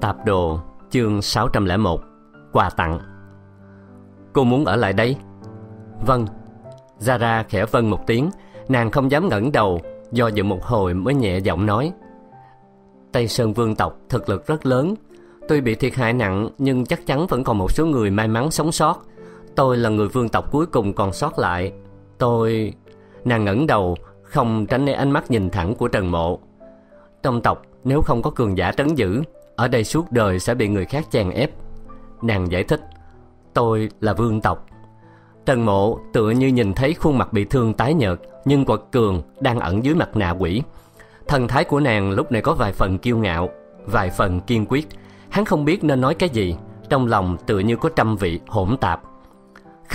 Tạp đồ chương 601 Quà tặng Cô muốn ở lại đây? Vâng Zara khẽ vâng một tiếng Nàng không dám ngẩng đầu Do dự một hồi mới nhẹ giọng nói Tây Sơn Vương tộc thực lực rất lớn Tuy bị thiệt hại nặng nhưng chắc chắn vẫn còn một số người may mắn sống sót Tôi là người vương tộc cuối cùng còn sót lại. Tôi... Nàng ngẩng đầu, không tránh né ánh mắt nhìn thẳng của Trần Mộ. Trong tộc, nếu không có cường giả trấn giữ, ở đây suốt đời sẽ bị người khác chèn ép. Nàng giải thích, tôi là vương tộc. Trần Mộ tựa như nhìn thấy khuôn mặt bị thương tái nhợt, nhưng quật cường đang ẩn dưới mặt nạ quỷ. Thần thái của nàng lúc này có vài phần kiêu ngạo, vài phần kiên quyết. Hắn không biết nên nói cái gì, trong lòng tựa như có trăm vị hỗn tạp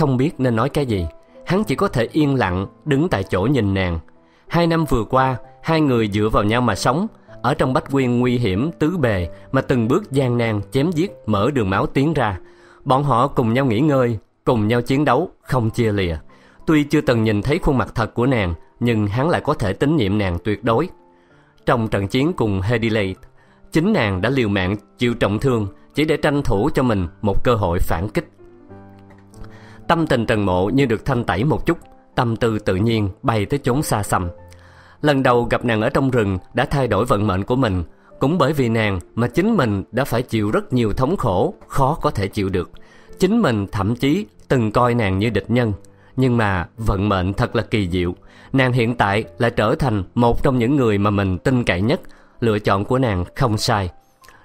không biết nên nói cái gì. Hắn chỉ có thể yên lặng, đứng tại chỗ nhìn nàng. Hai năm vừa qua, hai người dựa vào nhau mà sống, ở trong bách quyên nguy hiểm tứ bề mà từng bước gian nan chém giết mở đường máu tiến ra. Bọn họ cùng nhau nghỉ ngơi, cùng nhau chiến đấu, không chia lìa. Tuy chưa từng nhìn thấy khuôn mặt thật của nàng, nhưng hắn lại có thể tín nhiệm nàng tuyệt đối. Trong trận chiến cùng Hedilate, chính nàng đã liều mạng chịu trọng thương chỉ để tranh thủ cho mình một cơ hội phản kích. Tâm tình Trần Mộ như được thanh tẩy một chút, tâm tư tự nhiên bay tới chốn xa xăm. Lần đầu gặp nàng ở trong rừng đã thay đổi vận mệnh của mình, cũng bởi vì nàng mà chính mình đã phải chịu rất nhiều thống khổ, khó có thể chịu được. Chính mình thậm chí từng coi nàng như địch nhân. Nhưng mà vận mệnh thật là kỳ diệu. Nàng hiện tại lại trở thành một trong những người mà mình tin cậy nhất. Lựa chọn của nàng không sai.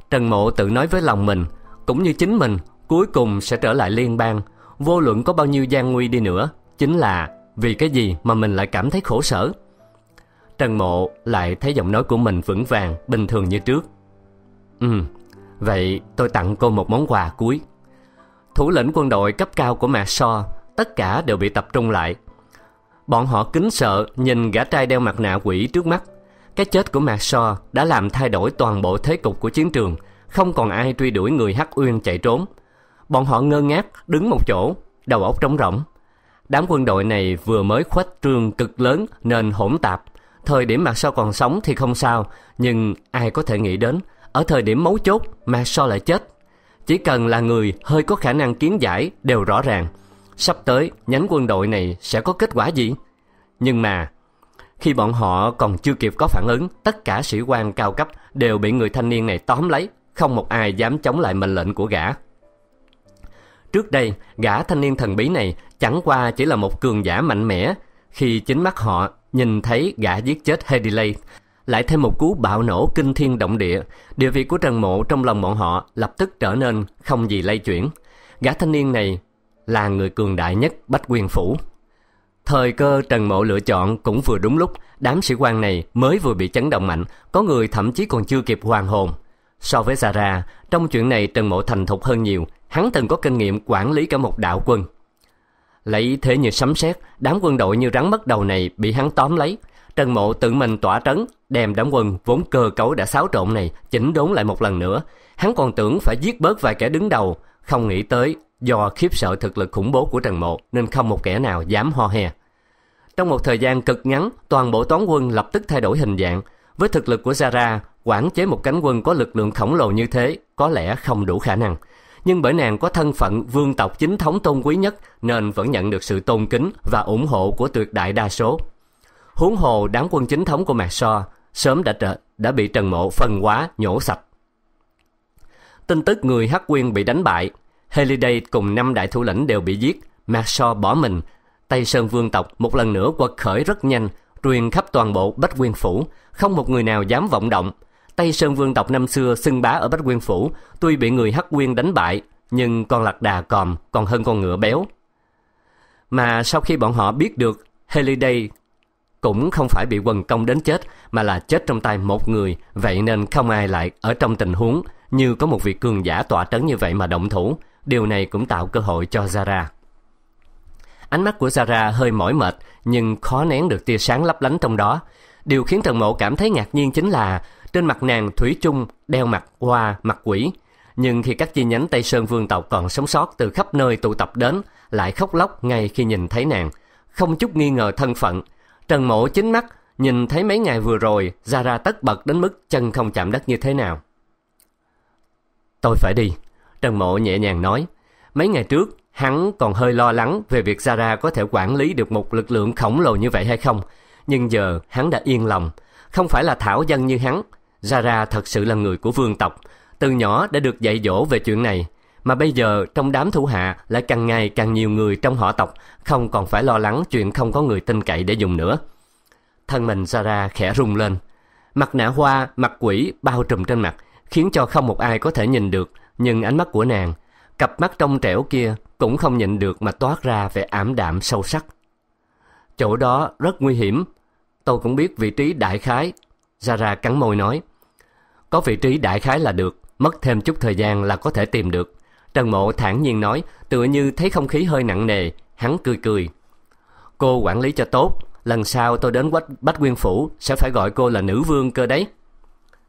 Trần Mộ tự nói với lòng mình, cũng như chính mình, cuối cùng sẽ trở lại liên bang, vô luận có bao nhiêu gian nguy đi nữa, chính là vì cái gì mà mình lại cảm thấy khổ sở. Trần Mộ lại thấy giọng nói của mình vững vàng, bình thường như trước. Ừ, vậy tôi tặng cô một món quà cuối. Thủ lĩnh quân đội cấp cao của mạc so, tất cả đều bị tập trung lại. Bọn họ kính sợ nhìn gã trai đeo mặt nạ quỷ trước mắt. Cái chết của mạc so đã làm thay đổi toàn bộ thế cục của chiến trường, không còn ai truy đuổi người Hắc Uyên chạy trốn. Bọn họ ngơ ngác đứng một chỗ, đầu óc trống rỗng. Đám quân đội này vừa mới khuếch trương cực lớn nên hỗn tạp. Thời điểm Mạc Sao còn sống thì không sao, nhưng ai có thể nghĩ đến, ở thời điểm mấu chốt mà so lại chết. Chỉ cần là người hơi có khả năng kiến giải đều rõ ràng. Sắp tới, nhánh quân đội này sẽ có kết quả gì? Nhưng mà, khi bọn họ còn chưa kịp có phản ứng, tất cả sĩ quan cao cấp đều bị người thanh niên này tóm lấy, không một ai dám chống lại mệnh lệnh của gã. Trước đây, gã thanh niên thần bí này chẳng qua chỉ là một cường giả mạnh mẽ. Khi chính mắt họ nhìn thấy gã giết chết Hedilay, lại thêm một cú bạo nổ kinh thiên động địa, địa vị của Trần Mộ trong lòng bọn họ lập tức trở nên không gì lay chuyển. Gã thanh niên này là người cường đại nhất Bách Quyền Phủ. Thời cơ Trần Mộ lựa chọn cũng vừa đúng lúc, đám sĩ quan này mới vừa bị chấn động mạnh, có người thậm chí còn chưa kịp hoàn hồn. So với Sarah, trong chuyện này Trần Mộ thành thục hơn nhiều, hắn từng có kinh nghiệm quản lý cả một đạo quân. Lấy thế như sấm sét, đám quân đội như rắn mất đầu này bị hắn tóm lấy. Trần Mộ tự mình tỏa trấn, đem đám quân vốn cơ cấu đã xáo trộn này chỉnh đốn lại một lần nữa. Hắn còn tưởng phải giết bớt vài kẻ đứng đầu, không nghĩ tới do khiếp sợ thực lực khủng bố của Trần Mộ nên không một kẻ nào dám ho hè. Trong một thời gian cực ngắn, toàn bộ toán quân lập tức thay đổi hình dạng. Với thực lực của Zara, quản chế một cánh quân có lực lượng khổng lồ như thế có lẽ không đủ khả năng nhưng bởi nàng có thân phận vương tộc chính thống tôn quý nhất nên vẫn nhận được sự tôn kính và ủng hộ của tuyệt đại đa số. Huống hồ đám quân chính thống của Mạc So sớm đã trở, đã bị Trần Mộ phân hóa nhổ sạch. Tin tức người Hắc Quyên bị đánh bại, Heliday cùng năm đại thủ lĩnh đều bị giết, Mạc So bỏ mình, Tây Sơn Vương tộc một lần nữa quật khởi rất nhanh, truyền khắp toàn bộ Bách Quyên phủ, không một người nào dám vọng động, Tây Sơn Vương tộc năm xưa xưng bá ở Bách Quyên Phủ, tuy bị người Hắc Quyên đánh bại, nhưng con lạc đà còm còn hơn con ngựa béo. Mà sau khi bọn họ biết được Heliday cũng không phải bị quần công đến chết mà là chết trong tay một người, vậy nên không ai lại ở trong tình huống như có một vị cường giả tỏa trấn như vậy mà động thủ. Điều này cũng tạo cơ hội cho Zara. Ánh mắt của Zara hơi mỏi mệt nhưng khó nén được tia sáng lấp lánh trong đó. Điều khiến Trần Mộ cảm thấy ngạc nhiên chính là trên mặt nàng Thủy chung đeo mặt hoa mặt quỷ. Nhưng khi các chi nhánh Tây Sơn Vương tộc còn sống sót từ khắp nơi tụ tập đến, lại khóc lóc ngay khi nhìn thấy nàng. Không chút nghi ngờ thân phận, Trần Mộ chính mắt nhìn thấy mấy ngày vừa rồi ra ra tất bật đến mức chân không chạm đất như thế nào. Tôi phải đi, Trần Mộ nhẹ nhàng nói. Mấy ngày trước, hắn còn hơi lo lắng về việc Zara có thể quản lý được một lực lượng khổng lồ như vậy hay không, nhưng giờ hắn đã yên lòng. Không phải là thảo dân như hắn, Zara thật sự là người của vương tộc, từ nhỏ đã được dạy dỗ về chuyện này. Mà bây giờ trong đám thủ hạ lại càng ngày càng nhiều người trong họ tộc, không còn phải lo lắng chuyện không có người tin cậy để dùng nữa. Thân mình Zara khẽ rung lên. Mặt nạ hoa, mặt quỷ bao trùm trên mặt, khiến cho không một ai có thể nhìn được, nhưng ánh mắt của nàng, cặp mắt trong trẻo kia cũng không nhịn được mà toát ra vẻ ảm đạm sâu sắc. Chỗ đó rất nguy hiểm, Tôi cũng biết vị trí đại khái. Zara cắn môi nói. Có vị trí đại khái là được, mất thêm chút thời gian là có thể tìm được. Trần Mộ thản nhiên nói, tựa như thấy không khí hơi nặng nề, hắn cười cười. Cô quản lý cho tốt, lần sau tôi đến Quách Bách Nguyên Phủ sẽ phải gọi cô là nữ vương cơ đấy.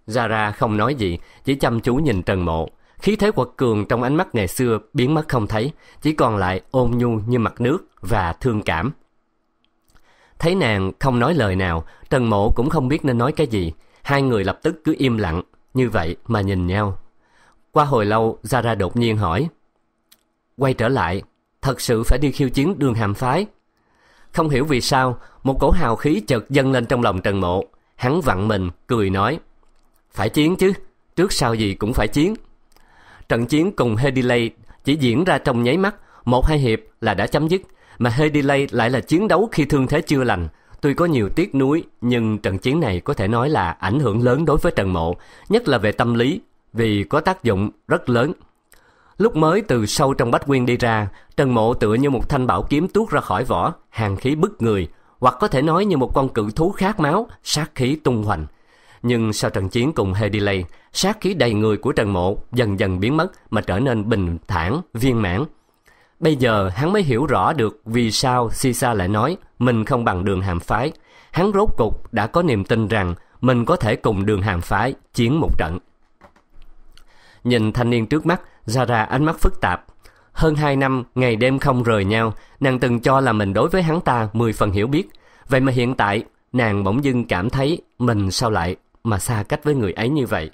Zara không nói gì, chỉ chăm chú nhìn Trần Mộ. Khí thế quật cường trong ánh mắt ngày xưa biến mất không thấy, chỉ còn lại ôn nhu như mặt nước và thương cảm. Thấy nàng không nói lời nào, Trần Mộ cũng không biết nên nói cái gì. Hai người lập tức cứ im lặng, như vậy mà nhìn nhau. Qua hồi lâu, Zara đột nhiên hỏi. Quay trở lại, thật sự phải đi khiêu chiến đường hàm phái. Không hiểu vì sao, một cổ hào khí chợt dâng lên trong lòng Trần Mộ. Hắn vặn mình, cười nói. Phải chiến chứ, trước sau gì cũng phải chiến. Trận chiến cùng Hedilay chỉ diễn ra trong nháy mắt, một hai hiệp là đã chấm dứt, mà Hedilay lại là chiến đấu khi thương thế chưa lành. Tuy có nhiều tiếc nuối, nhưng trận chiến này có thể nói là ảnh hưởng lớn đối với Trần Mộ, nhất là về tâm lý, vì có tác dụng rất lớn. Lúc mới từ sâu trong bách quyên đi ra, Trần Mộ tựa như một thanh bảo kiếm tuốt ra khỏi vỏ, hàng khí bức người, hoặc có thể nói như một con cự thú khát máu, sát khí tung hoành. Nhưng sau trận chiến cùng Hedilay, sát khí đầy người của Trần Mộ dần dần biến mất mà trở nên bình thản, viên mãn, Bây giờ hắn mới hiểu rõ được vì sao Sisa lại nói mình không bằng đường hàm phái. Hắn rốt cục đã có niềm tin rằng mình có thể cùng đường hàm phái chiến một trận. Nhìn thanh niên trước mắt, Zara ánh mắt phức tạp. Hơn 2 năm, ngày đêm không rời nhau, nàng từng cho là mình đối với hắn ta 10 phần hiểu biết. Vậy mà hiện tại, nàng bỗng dưng cảm thấy mình sao lại mà xa cách với người ấy như vậy.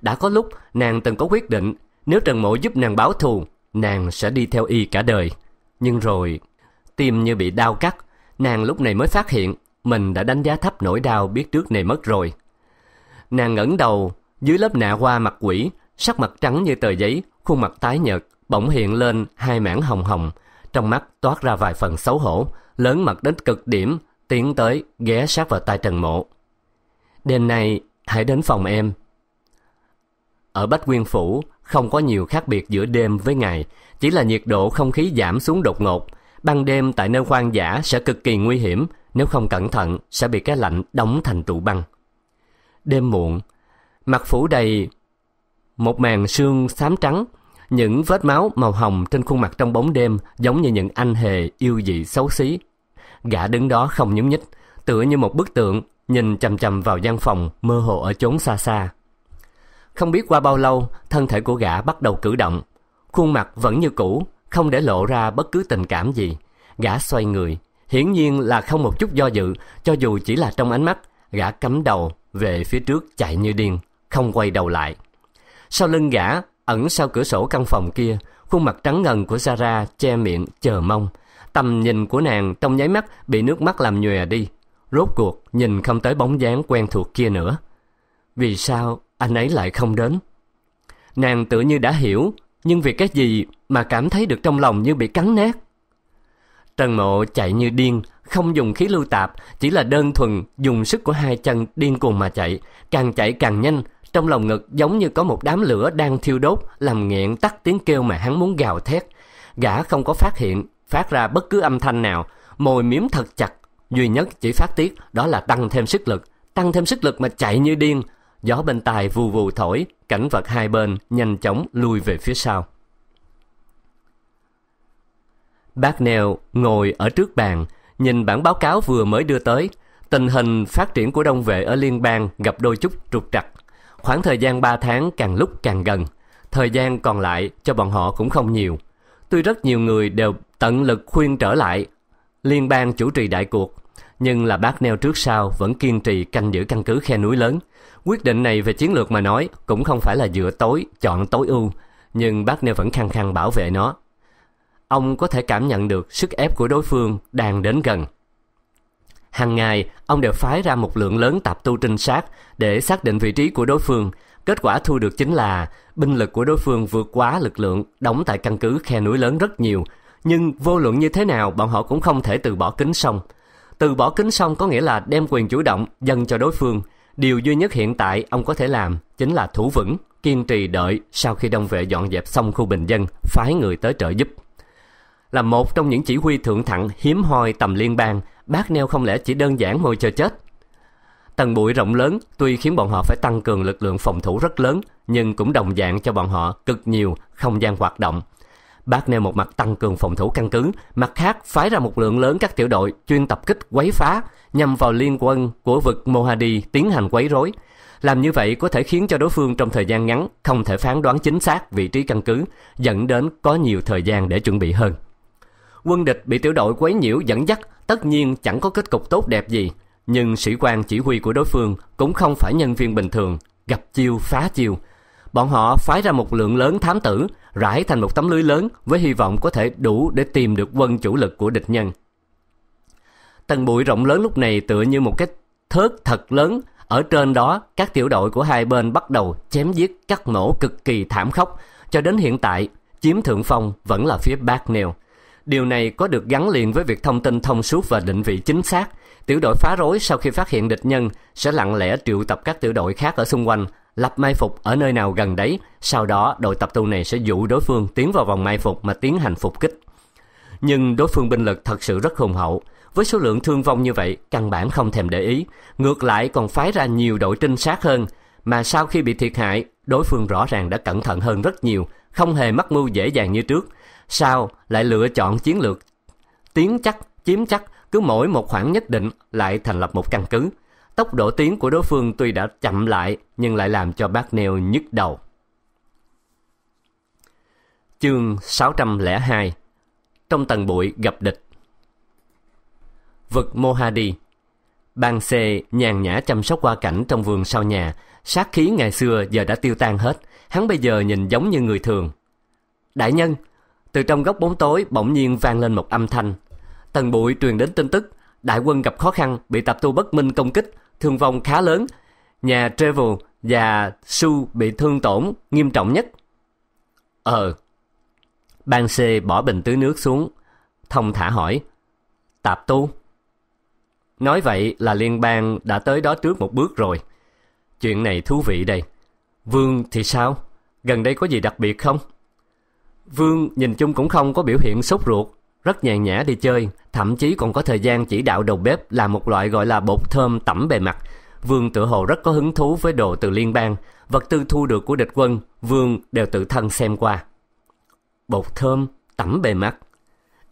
Đã có lúc, nàng từng có quyết định, nếu Trần Mộ giúp nàng báo thù, Nàng sẽ đi theo y cả đời. Nhưng rồi, tim như bị đau cắt, nàng lúc này mới phát hiện mình đã đánh giá thấp nỗi đau biết trước này mất rồi. Nàng ngẩng đầu, dưới lớp nạ hoa mặt quỷ, sắc mặt trắng như tờ giấy, khuôn mặt tái nhợt, bỗng hiện lên hai mảng hồng hồng, trong mắt toát ra vài phần xấu hổ, lớn mặt đến cực điểm, tiến tới ghé sát vào tai Trần Mộ. "Đêm nay hãy đến phòng em." Ở Bách Nguyên phủ, không có nhiều khác biệt giữa đêm với ngày, chỉ là nhiệt độ không khí giảm xuống đột ngột. Ban đêm tại nơi hoang dã sẽ cực kỳ nguy hiểm, nếu không cẩn thận sẽ bị cái lạnh đóng thành trụ băng. Đêm muộn, mặt phủ đầy một màn sương xám trắng, những vết máu màu hồng trên khuôn mặt trong bóng đêm giống như những anh hề yêu dị xấu xí. Gã đứng đó không nhúng nhích, tựa như một bức tượng, nhìn chằm chằm vào gian phòng mơ hồ ở chốn xa xa. Không biết qua bao lâu, thân thể của gã bắt đầu cử động. Khuôn mặt vẫn như cũ, không để lộ ra bất cứ tình cảm gì. Gã xoay người, hiển nhiên là không một chút do dự, cho dù chỉ là trong ánh mắt, gã cắm đầu về phía trước chạy như điên, không quay đầu lại. Sau lưng gã, ẩn sau cửa sổ căn phòng kia, khuôn mặt trắng ngần của zara che miệng chờ mong. Tầm nhìn của nàng trong nháy mắt bị nước mắt làm nhòe đi. Rốt cuộc nhìn không tới bóng dáng quen thuộc kia nữa. Vì sao anh ấy lại không đến. Nàng tự như đã hiểu, nhưng việc cái gì mà cảm thấy được trong lòng như bị cắn nát. Trần Mộ chạy như điên, không dùng khí lưu tạp, chỉ là đơn thuần dùng sức của hai chân điên cuồng mà chạy, càng chạy càng nhanh, trong lòng ngực giống như có một đám lửa đang thiêu đốt, làm nghẹn tắt tiếng kêu mà hắn muốn gào thét. Gã không có phát hiện, phát ra bất cứ âm thanh nào, môi miếm thật chặt, duy nhất chỉ phát tiết đó là tăng thêm sức lực, tăng thêm sức lực mà chạy như điên, Gió bên tai vù vù thổi, cảnh vật hai bên nhanh chóng lùi về phía sau. Bác neo ngồi ở trước bàn, nhìn bản báo cáo vừa mới đưa tới. Tình hình phát triển của đông vệ ở liên bang gặp đôi chút trục trặc. Khoảng thời gian 3 tháng càng lúc càng gần. Thời gian còn lại cho bọn họ cũng không nhiều. Tuy rất nhiều người đều tận lực khuyên trở lại liên bang chủ trì đại cuộc, nhưng là bác neo trước sau vẫn kiên trì canh giữ căn cứ khe núi lớn – Quyết định này về chiến lược mà nói cũng không phải là dựa tối, chọn tối ưu, nhưng bác Nêu vẫn khăng khăng bảo vệ nó. Ông có thể cảm nhận được sức ép của đối phương đang đến gần. Hàng ngày, ông đều phái ra một lượng lớn tạp tu trinh sát để xác định vị trí của đối phương. Kết quả thu được chính là binh lực của đối phương vượt quá lực lượng đóng tại căn cứ khe núi lớn rất nhiều. Nhưng vô luận như thế nào, bọn họ cũng không thể từ bỏ kính sông. Từ bỏ kính sông có nghĩa là đem quyền chủ động dâng cho đối phương, Điều duy nhất hiện tại ông có thể làm chính là thủ vững, kiên trì đợi sau khi đông vệ dọn dẹp xong khu bình dân, phái người tới trợ giúp. Là một trong những chỉ huy thượng thẳng hiếm hoi tầm liên bang, bác neo không lẽ chỉ đơn giản ngồi chờ chết. Tầng bụi rộng lớn tuy khiến bọn họ phải tăng cường lực lượng phòng thủ rất lớn, nhưng cũng đồng dạng cho bọn họ cực nhiều không gian hoạt động, Bác nêu một mặt tăng cường phòng thủ căn cứ, mặt khác phái ra một lượng lớn các tiểu đội chuyên tập kích quấy phá nhằm vào liên quân của vực Mohadi tiến hành quấy rối. Làm như vậy có thể khiến cho đối phương trong thời gian ngắn không thể phán đoán chính xác vị trí căn cứ, dẫn đến có nhiều thời gian để chuẩn bị hơn. Quân địch bị tiểu đội quấy nhiễu dẫn dắt tất nhiên chẳng có kết cục tốt đẹp gì, nhưng sĩ quan chỉ huy của đối phương cũng không phải nhân viên bình thường, gặp chiêu phá chiêu – bọn họ phái ra một lượng lớn thám tử, rải thành một tấm lưới lớn với hy vọng có thể đủ để tìm được quân chủ lực của địch nhân. Tầng bụi rộng lớn lúc này tựa như một cái thớt thật lớn, ở trên đó các tiểu đội của hai bên bắt đầu chém giết cắt nổ cực kỳ thảm khốc, cho đến hiện tại chiếm thượng phong vẫn là phía Bắc Nêu. Điều này có được gắn liền với việc thông tin thông suốt và định vị chính xác, Tiểu đội phá rối sau khi phát hiện địch nhân sẽ lặng lẽ triệu tập các tiểu đội khác ở xung quanh, lập mai phục ở nơi nào gần đấy, sau đó đội tập tu này sẽ dụ đối phương tiến vào vòng mai phục mà tiến hành phục kích. Nhưng đối phương binh lực thật sự rất hùng hậu, với số lượng thương vong như vậy căn bản không thèm để ý, ngược lại còn phái ra nhiều đội trinh sát hơn, mà sau khi bị thiệt hại, đối phương rõ ràng đã cẩn thận hơn rất nhiều, không hề mắc mưu dễ dàng như trước. Sao lại lựa chọn chiến lược tiến chắc, chiếm chắc cứ mỗi một khoảng nhất định lại thành lập một căn cứ. Tốc độ tiến của đối phương tuy đã chậm lại nhưng lại làm cho bác Neo nhức đầu. Chương 602 Trong tầng bụi gặp địch Vực Mohadi Ban C nhàn nhã chăm sóc qua cảnh trong vườn sau nhà, sát khí ngày xưa giờ đã tiêu tan hết, hắn bây giờ nhìn giống như người thường. Đại nhân, từ trong góc bóng tối bỗng nhiên vang lên một âm thanh, Tần Bụi truyền đến tin tức, đại quân gặp khó khăn, bị tập tu bất minh công kích, thương vong khá lớn. Nhà Trevor và Su bị thương tổn nghiêm trọng nhất. Ờ. bang C bỏ bình tưới nước xuống, thông thả hỏi. Tạp tu? Nói vậy là liên bang đã tới đó trước một bước rồi. Chuyện này thú vị đây. Vương thì sao? Gần đây có gì đặc biệt không? Vương nhìn chung cũng không có biểu hiện sốt ruột, rất nhàn nhã đi chơi, thậm chí còn có thời gian chỉ đạo đầu bếp làm một loại gọi là bột thơm tẩm bề mặt. Vương tự hồ rất có hứng thú với đồ từ liên bang, vật tư thu được của địch quân, Vương đều tự thân xem qua. Bột thơm tẩm bề mặt.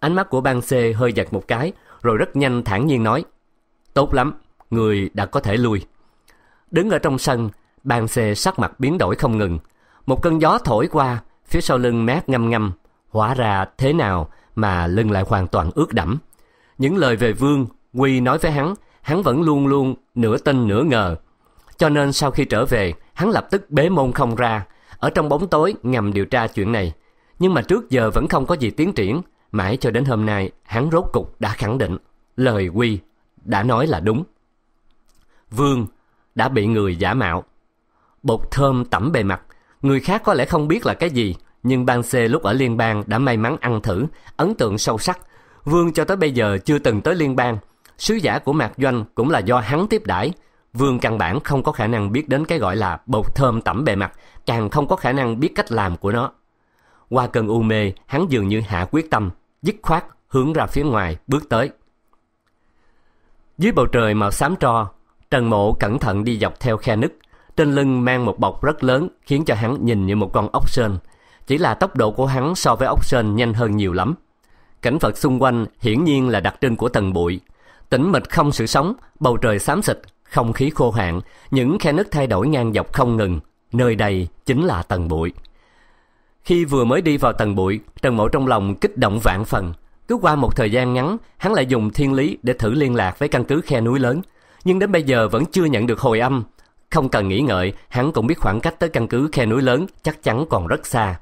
Ánh mắt của Bang C hơi giật một cái, rồi rất nhanh thản nhiên nói: "Tốt lắm, người đã có thể lui." Đứng ở trong sân, Bang C sắc mặt biến đổi không ngừng. Một cơn gió thổi qua, phía sau lưng mát ngâm ngâm, hóa ra thế nào mà lưng lại hoàn toàn ướt đẫm. Những lời về Vương, Quy nói với hắn, hắn vẫn luôn luôn nửa tin nửa ngờ. Cho nên sau khi trở về, hắn lập tức bế môn không ra, ở trong bóng tối ngầm điều tra chuyện này. Nhưng mà trước giờ vẫn không có gì tiến triển, mãi cho đến hôm nay hắn rốt cục đã khẳng định lời Quy đã nói là đúng. Vương đã bị người giả mạo. Bột thơm tẩm bề mặt, người khác có lẽ không biết là cái gì, nhưng bang C lúc ở liên bang đã may mắn ăn thử, ấn tượng sâu sắc. Vương cho tới bây giờ chưa từng tới liên bang. Sứ giả của Mạc Doanh cũng là do hắn tiếp đãi. Vương căn bản không có khả năng biết đến cái gọi là bột thơm tẩm bề mặt, càng không có khả năng biết cách làm của nó. Qua cơn u mê, hắn dường như hạ quyết tâm, dứt khoát hướng ra phía ngoài bước tới. Dưới bầu trời màu xám tro, Trần Mộ cẩn thận đi dọc theo khe nứt, trên lưng mang một bọc rất lớn khiến cho hắn nhìn như một con ốc sên. Chỉ là tốc độ của hắn so với ốc sên nhanh hơn nhiều lắm. Cảnh vật xung quanh hiển nhiên là đặc trưng của tầng bụi. Tĩnh mịch không sự sống, bầu trời xám xịt, không khí khô hạn, những khe nứt thay đổi ngang dọc không ngừng. Nơi đây chính là tầng bụi. Khi vừa mới đi vào tầng bụi, Trần Mộ trong lòng kích động vạn phần. Cứ qua một thời gian ngắn, hắn lại dùng thiên lý để thử liên lạc với căn cứ khe núi lớn. Nhưng đến bây giờ vẫn chưa nhận được hồi âm. Không cần nghĩ ngợi, hắn cũng biết khoảng cách tới căn cứ khe núi lớn chắc chắn còn rất xa.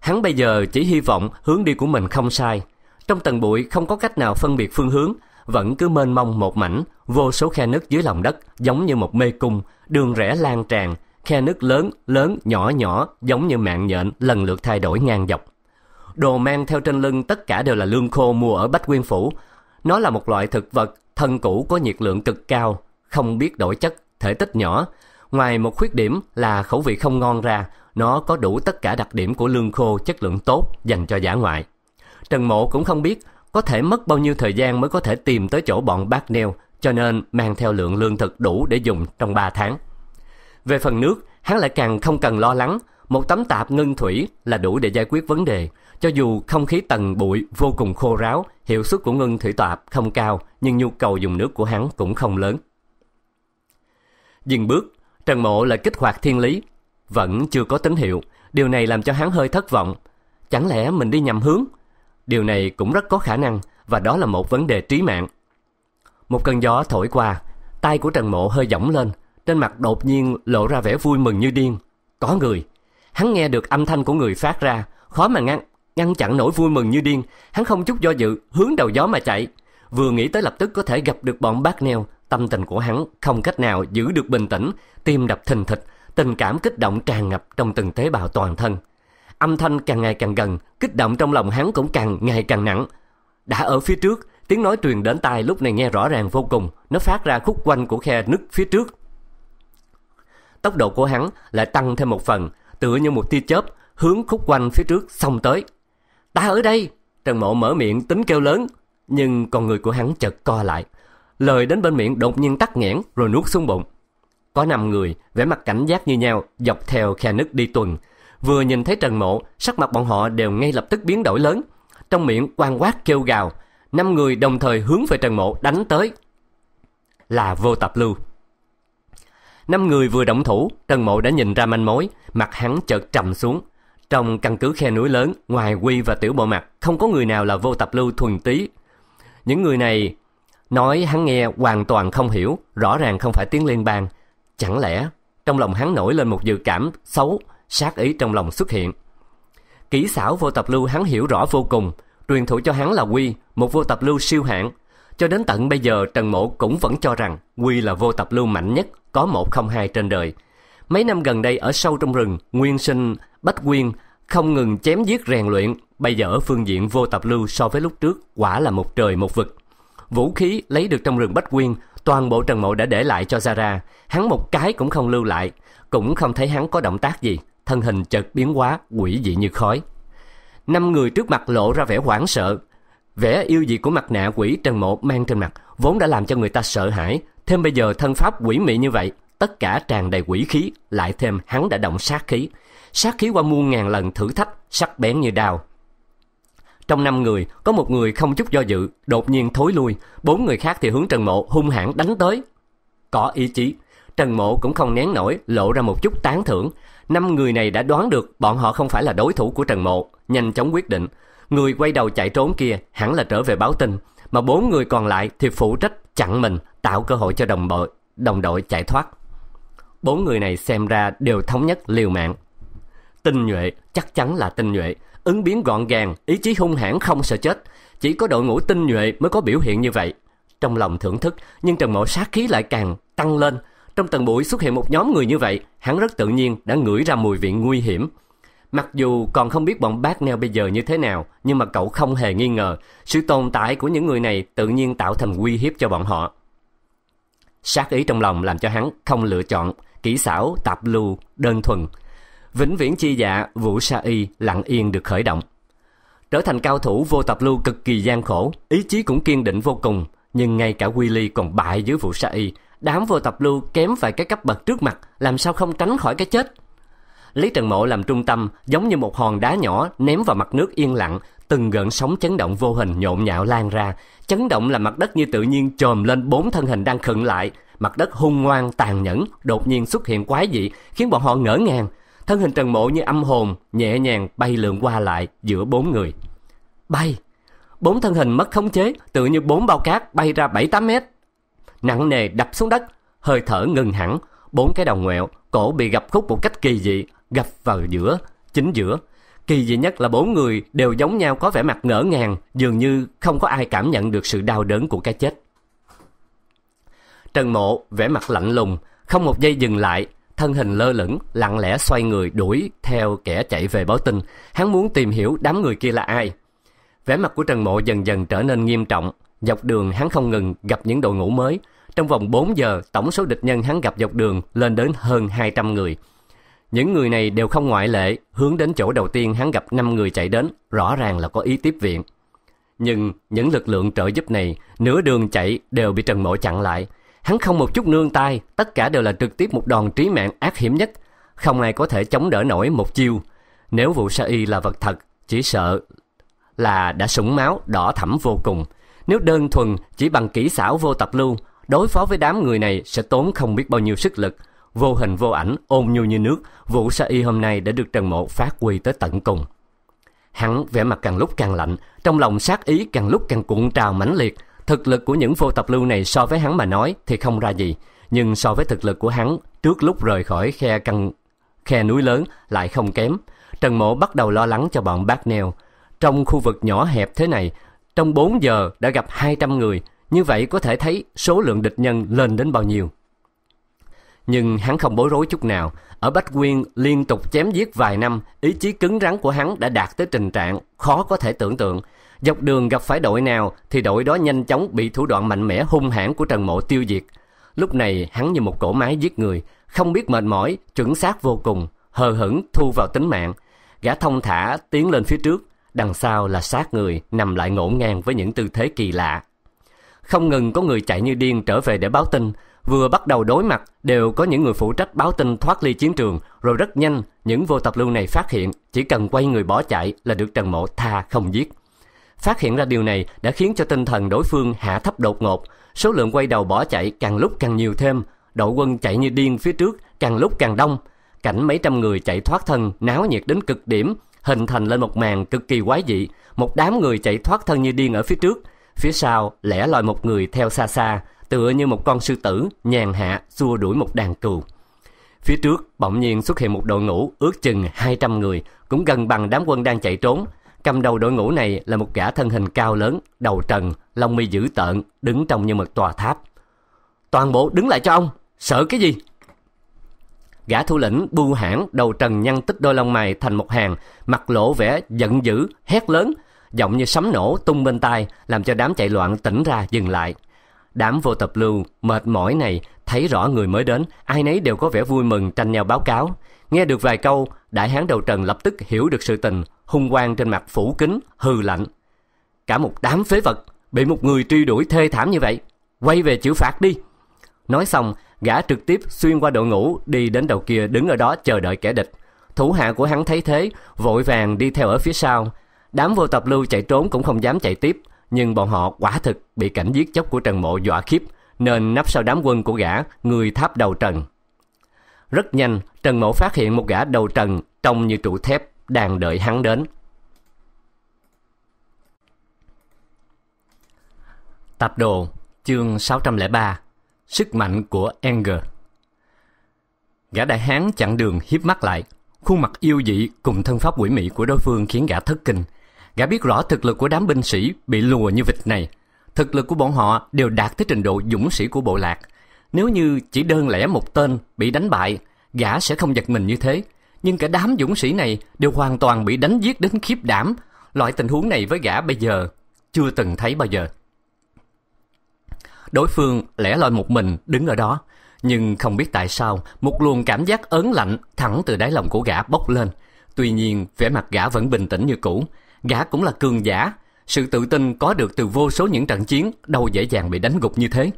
Hắn bây giờ chỉ hy vọng hướng đi của mình không sai. Trong tầng bụi không có cách nào phân biệt phương hướng, vẫn cứ mênh mông một mảnh, vô số khe nứt dưới lòng đất giống như một mê cung, đường rẽ lan tràn, khe nứt lớn, lớn, nhỏ nhỏ giống như mạng nhện lần lượt thay đổi ngang dọc. Đồ mang theo trên lưng tất cả đều là lương khô mua ở Bách Nguyên Phủ. Nó là một loại thực vật, thân cũ có nhiệt lượng cực cao, không biết đổi chất, thể tích nhỏ. Ngoài một khuyết điểm là khẩu vị không ngon ra, nó có đủ tất cả đặc điểm của lương khô chất lượng tốt dành cho giả ngoại. Trần Mộ cũng không biết có thể mất bao nhiêu thời gian mới có thể tìm tới chỗ bọn bác neo cho nên mang theo lượng lương thực đủ để dùng trong 3 tháng. Về phần nước, hắn lại càng không cần lo lắng, một tấm tạp ngưng thủy là đủ để giải quyết vấn đề. Cho dù không khí tầng bụi vô cùng khô ráo, hiệu suất của ngưng thủy tạp không cao, nhưng nhu cầu dùng nước của hắn cũng không lớn. Dừng bước, Trần Mộ lại kích hoạt thiên lý, vẫn chưa có tín hiệu, điều này làm cho hắn hơi thất vọng. Chẳng lẽ mình đi nhầm hướng? Điều này cũng rất có khả năng và đó là một vấn đề trí mạng. Một cơn gió thổi qua, tay của Trần Mộ hơi giỏng lên, trên mặt đột nhiên lộ ra vẻ vui mừng như điên. Có người. Hắn nghe được âm thanh của người phát ra, khó mà ngăn ngăn chặn nổi vui mừng như điên, hắn không chút do dự, hướng đầu gió mà chạy. Vừa nghĩ tới lập tức có thể gặp được bọn bác neo, tâm tình của hắn không cách nào giữ được bình tĩnh, tim đập thình thịch, tình cảm kích động tràn ngập trong từng tế bào toàn thân. Âm thanh càng ngày càng gần, kích động trong lòng hắn cũng càng ngày càng nặng. Đã ở phía trước, tiếng nói truyền đến tai lúc này nghe rõ ràng vô cùng, nó phát ra khúc quanh của khe nứt phía trước. Tốc độ của hắn lại tăng thêm một phần, tựa như một tia chớp, hướng khúc quanh phía trước xông tới. Ta ở đây! Trần Mộ mở miệng tính kêu lớn, nhưng con người của hắn chợt co lại. Lời đến bên miệng đột nhiên tắt nghẽn rồi nuốt xuống bụng. Có 5 người, vẻ mặt cảnh giác như nhau, dọc theo khe nứt đi tuần. Vừa nhìn thấy Trần Mộ, sắc mặt bọn họ đều ngay lập tức biến đổi lớn. Trong miệng quan quát kêu gào, năm người đồng thời hướng về Trần Mộ đánh tới. Là vô tập lưu. Năm người vừa động thủ, Trần Mộ đã nhìn ra manh mối, mặt hắn chợt trầm xuống. Trong căn cứ khe núi lớn, ngoài Quy và Tiểu Bộ Mặt, không có người nào là vô tập lưu thuần tí. Những người này nói hắn nghe hoàn toàn không hiểu, rõ ràng không phải tiếng liên bang, Chẳng lẽ trong lòng hắn nổi lên một dự cảm xấu, sát ý trong lòng xuất hiện. Kỹ xảo vô tập lưu hắn hiểu rõ vô cùng, truyền thụ cho hắn là Quy, một vô tập lưu siêu hạng. Cho đến tận bây giờ Trần Mộ cũng vẫn cho rằng Quy là vô tập lưu mạnh nhất, có một không hai trên đời. Mấy năm gần đây ở sâu trong rừng, Nguyên Sinh, Bách Quyên không ngừng chém giết rèn luyện, bây giờ ở phương diện vô tập lưu so với lúc trước quả là một trời một vực. Vũ khí lấy được trong rừng Bách Quyên Toàn bộ Trần Mộ đã để lại cho Zara, hắn một cái cũng không lưu lại, cũng không thấy hắn có động tác gì, thân hình chợt biến hóa, quỷ dị như khói. Năm người trước mặt lộ ra vẻ hoảng sợ, vẻ yêu dị của mặt nạ quỷ Trần Mộ mang trên mặt vốn đã làm cho người ta sợ hãi, thêm bây giờ thân pháp quỷ mị như vậy, tất cả tràn đầy quỷ khí, lại thêm hắn đã động sát khí. Sát khí qua muôn ngàn lần thử thách, sắc bén như đao, trong năm người, có một người không chút do dự, đột nhiên thối lui, bốn người khác thì hướng Trần Mộ hung hãn đánh tới. Có ý chí, Trần Mộ cũng không nén nổi, lộ ra một chút tán thưởng. Năm người này đã đoán được bọn họ không phải là đối thủ của Trần Mộ, nhanh chóng quyết định. Người quay đầu chạy trốn kia hẳn là trở về báo tin, mà bốn người còn lại thì phụ trách chặn mình, tạo cơ hội cho đồng đội, đồng đội chạy thoát. Bốn người này xem ra đều thống nhất liều mạng tinh nhuệ, chắc chắn là tinh nhuệ, ứng biến gọn gàng, ý chí hung hãn không sợ chết. Chỉ có đội ngũ tinh nhuệ mới có biểu hiện như vậy. Trong lòng thưởng thức, nhưng Trần Mộ sát khí lại càng tăng lên. Trong tầng bụi xuất hiện một nhóm người như vậy, hắn rất tự nhiên đã ngửi ra mùi vị nguy hiểm. Mặc dù còn không biết bọn bác neo bây giờ như thế nào, nhưng mà cậu không hề nghi ngờ sự tồn tại của những người này tự nhiên tạo thành uy hiếp cho bọn họ. Sát ý trong lòng làm cho hắn không lựa chọn, kỹ xảo, tạp lưu, đơn thuần vĩnh viễn chi dạ Vũ Sa Y lặng yên được khởi động. Trở thành cao thủ vô tập lưu cực kỳ gian khổ, ý chí cũng kiên định vô cùng, nhưng ngay cả Willy còn bại dưới Vũ Sa Y, đám vô tập lưu kém vài cái cấp bậc trước mặt, làm sao không tránh khỏi cái chết. Lý Trần Mộ làm trung tâm, giống như một hòn đá nhỏ ném vào mặt nước yên lặng, từng gợn sóng chấn động vô hình nhộn nhạo lan ra, chấn động là mặt đất như tự nhiên trồm lên bốn thân hình đang khựng lại, mặt đất hung ngoan tàn nhẫn đột nhiên xuất hiện quái dị, khiến bọn họ ngỡ ngàng, thân hình Trần Mộ như âm hồn, nhẹ nhàng bay lượn qua lại giữa bốn người. Bay! Bốn thân hình mất khống chế, tự như bốn bao cát bay ra 7-8 mét. Nặng nề đập xuống đất, hơi thở ngừng hẳn, bốn cái đầu ngoẹo, cổ bị gập khúc một cách kỳ dị, gập vào giữa, chính giữa. Kỳ dị nhất là bốn người đều giống nhau có vẻ mặt ngỡ ngàng, dường như không có ai cảm nhận được sự đau đớn của cái chết. Trần Mộ vẻ mặt lạnh lùng, không một giây dừng lại, thân hình lơ lửng, lặng lẽ xoay người đuổi theo kẻ chạy về báo tin. Hắn muốn tìm hiểu đám người kia là ai. Vẻ mặt của Trần Mộ dần dần trở nên nghiêm trọng. Dọc đường hắn không ngừng gặp những đội ngũ mới. Trong vòng 4 giờ, tổng số địch nhân hắn gặp dọc đường lên đến hơn 200 người. Những người này đều không ngoại lệ, hướng đến chỗ đầu tiên hắn gặp 5 người chạy đến, rõ ràng là có ý tiếp viện. Nhưng những lực lượng trợ giúp này, nửa đường chạy đều bị Trần Mộ chặn lại. Hắn không một chút nương tay, tất cả đều là trực tiếp một đòn trí mạng ác hiểm nhất. Không ai có thể chống đỡ nổi một chiêu. Nếu vụ sa y là vật thật, chỉ sợ là đã sủng máu, đỏ thẫm vô cùng. Nếu đơn thuần chỉ bằng kỹ xảo vô tập lưu, đối phó với đám người này sẽ tốn không biết bao nhiêu sức lực. Vô hình vô ảnh, ôn nhu như nước, vụ sa y hôm nay đã được Trần Mộ phát huy tới tận cùng. Hắn vẻ mặt càng lúc càng lạnh, trong lòng sát ý càng lúc càng cuộn trào mãnh liệt, Thực lực của những vô tập lưu này so với hắn mà nói thì không ra gì, nhưng so với thực lực của hắn trước lúc rời khỏi khe căn khe núi lớn lại không kém. Trần Mộ bắt đầu lo lắng cho bọn bác neo. Trong khu vực nhỏ hẹp thế này, trong 4 giờ đã gặp 200 người, như vậy có thể thấy số lượng địch nhân lên đến bao nhiêu. Nhưng hắn không bối rối chút nào. Ở Bách Quyên liên tục chém giết vài năm, ý chí cứng rắn của hắn đã đạt tới trình trạng khó có thể tưởng tượng. Dọc đường gặp phải đội nào thì đội đó nhanh chóng bị thủ đoạn mạnh mẽ hung hãn của Trần Mộ tiêu diệt. Lúc này hắn như một cỗ máy giết người, không biết mệt mỏi, chuẩn xác vô cùng, hờ hững thu vào tính mạng. Gã thông thả tiến lên phía trước, đằng sau là sát người nằm lại ngổn ngang với những tư thế kỳ lạ. Không ngừng có người chạy như điên trở về để báo tin, vừa bắt đầu đối mặt đều có những người phụ trách báo tin thoát ly chiến trường, rồi rất nhanh những vô tập lưu này phát hiện chỉ cần quay người bỏ chạy là được Trần Mộ tha không giết. Phát hiện ra điều này đã khiến cho tinh thần đối phương hạ thấp đột ngột, số lượng quay đầu bỏ chạy càng lúc càng nhiều thêm, đội quân chạy như điên phía trước càng lúc càng đông. Cảnh mấy trăm người chạy thoát thân náo nhiệt đến cực điểm, hình thành lên một màn cực kỳ quái dị, một đám người chạy thoát thân như điên ở phía trước, phía sau lẻ loi một người theo xa xa, tựa như một con sư tử nhàn hạ xua đuổi một đàn cừu. Phía trước bỗng nhiên xuất hiện một đội ngũ ước chừng 200 người, cũng gần bằng đám quân đang chạy trốn. Cầm đầu đội ngũ này là một gã thân hình cao lớn, đầu trần, lông mi dữ tợn, đứng trong như một tòa tháp. Toàn bộ đứng lại cho ông, sợ cái gì? Gã thủ lĩnh bu hãng, đầu trần nhăn tích đôi lông mày thành một hàng, mặt lộ vẻ giận dữ, hét lớn, giọng như sấm nổ tung bên tai, làm cho đám chạy loạn tỉnh ra dừng lại. Đám vô tập lưu, mệt mỏi này, thấy rõ người mới đến, ai nấy đều có vẻ vui mừng tranh nhau báo cáo. Nghe được vài câu, đại hán đầu trần lập tức hiểu được sự tình, hung quang trên mặt phủ kính, hư lạnh. Cả một đám phế vật, bị một người truy đuổi thê thảm như vậy, quay về chịu phạt đi. Nói xong, gã trực tiếp xuyên qua đội ngũ đi đến đầu kia đứng ở đó chờ đợi kẻ địch. Thủ hạ của hắn thấy thế, vội vàng đi theo ở phía sau. Đám vô tập lưu chạy trốn cũng không dám chạy tiếp, nhưng bọn họ quả thực bị cảnh giết chóc của Trần Mộ dọa khiếp, nên nắp sau đám quân của gã, người tháp đầu Trần. Rất nhanh, Trần Mẫu phát hiện một gã đầu trần trông như trụ thép đang đợi hắn đến. Tập đồ, chương 603, sức mạnh của Anger. Gã đại hán chặn đường hiếp mắt lại, khuôn mặt yêu dị cùng thân pháp quỷ mị của đối phương khiến gã thất kinh. Gã biết rõ thực lực của đám binh sĩ bị lùa như vịt này, thực lực của bọn họ đều đạt tới trình độ dũng sĩ của bộ lạc – nếu như chỉ đơn lẻ một tên bị đánh bại, gã sẽ không giật mình như thế. Nhưng cả đám dũng sĩ này đều hoàn toàn bị đánh giết đến khiếp đảm. Loại tình huống này với gã bây giờ chưa từng thấy bao giờ. Đối phương lẻ loi một mình đứng ở đó, nhưng không biết tại sao một luồng cảm giác ớn lạnh thẳng từ đáy lòng của gã bốc lên. Tuy nhiên vẻ mặt gã vẫn bình tĩnh như cũ, gã cũng là cường giả, sự tự tin có được từ vô số những trận chiến đâu dễ dàng bị đánh gục như thế.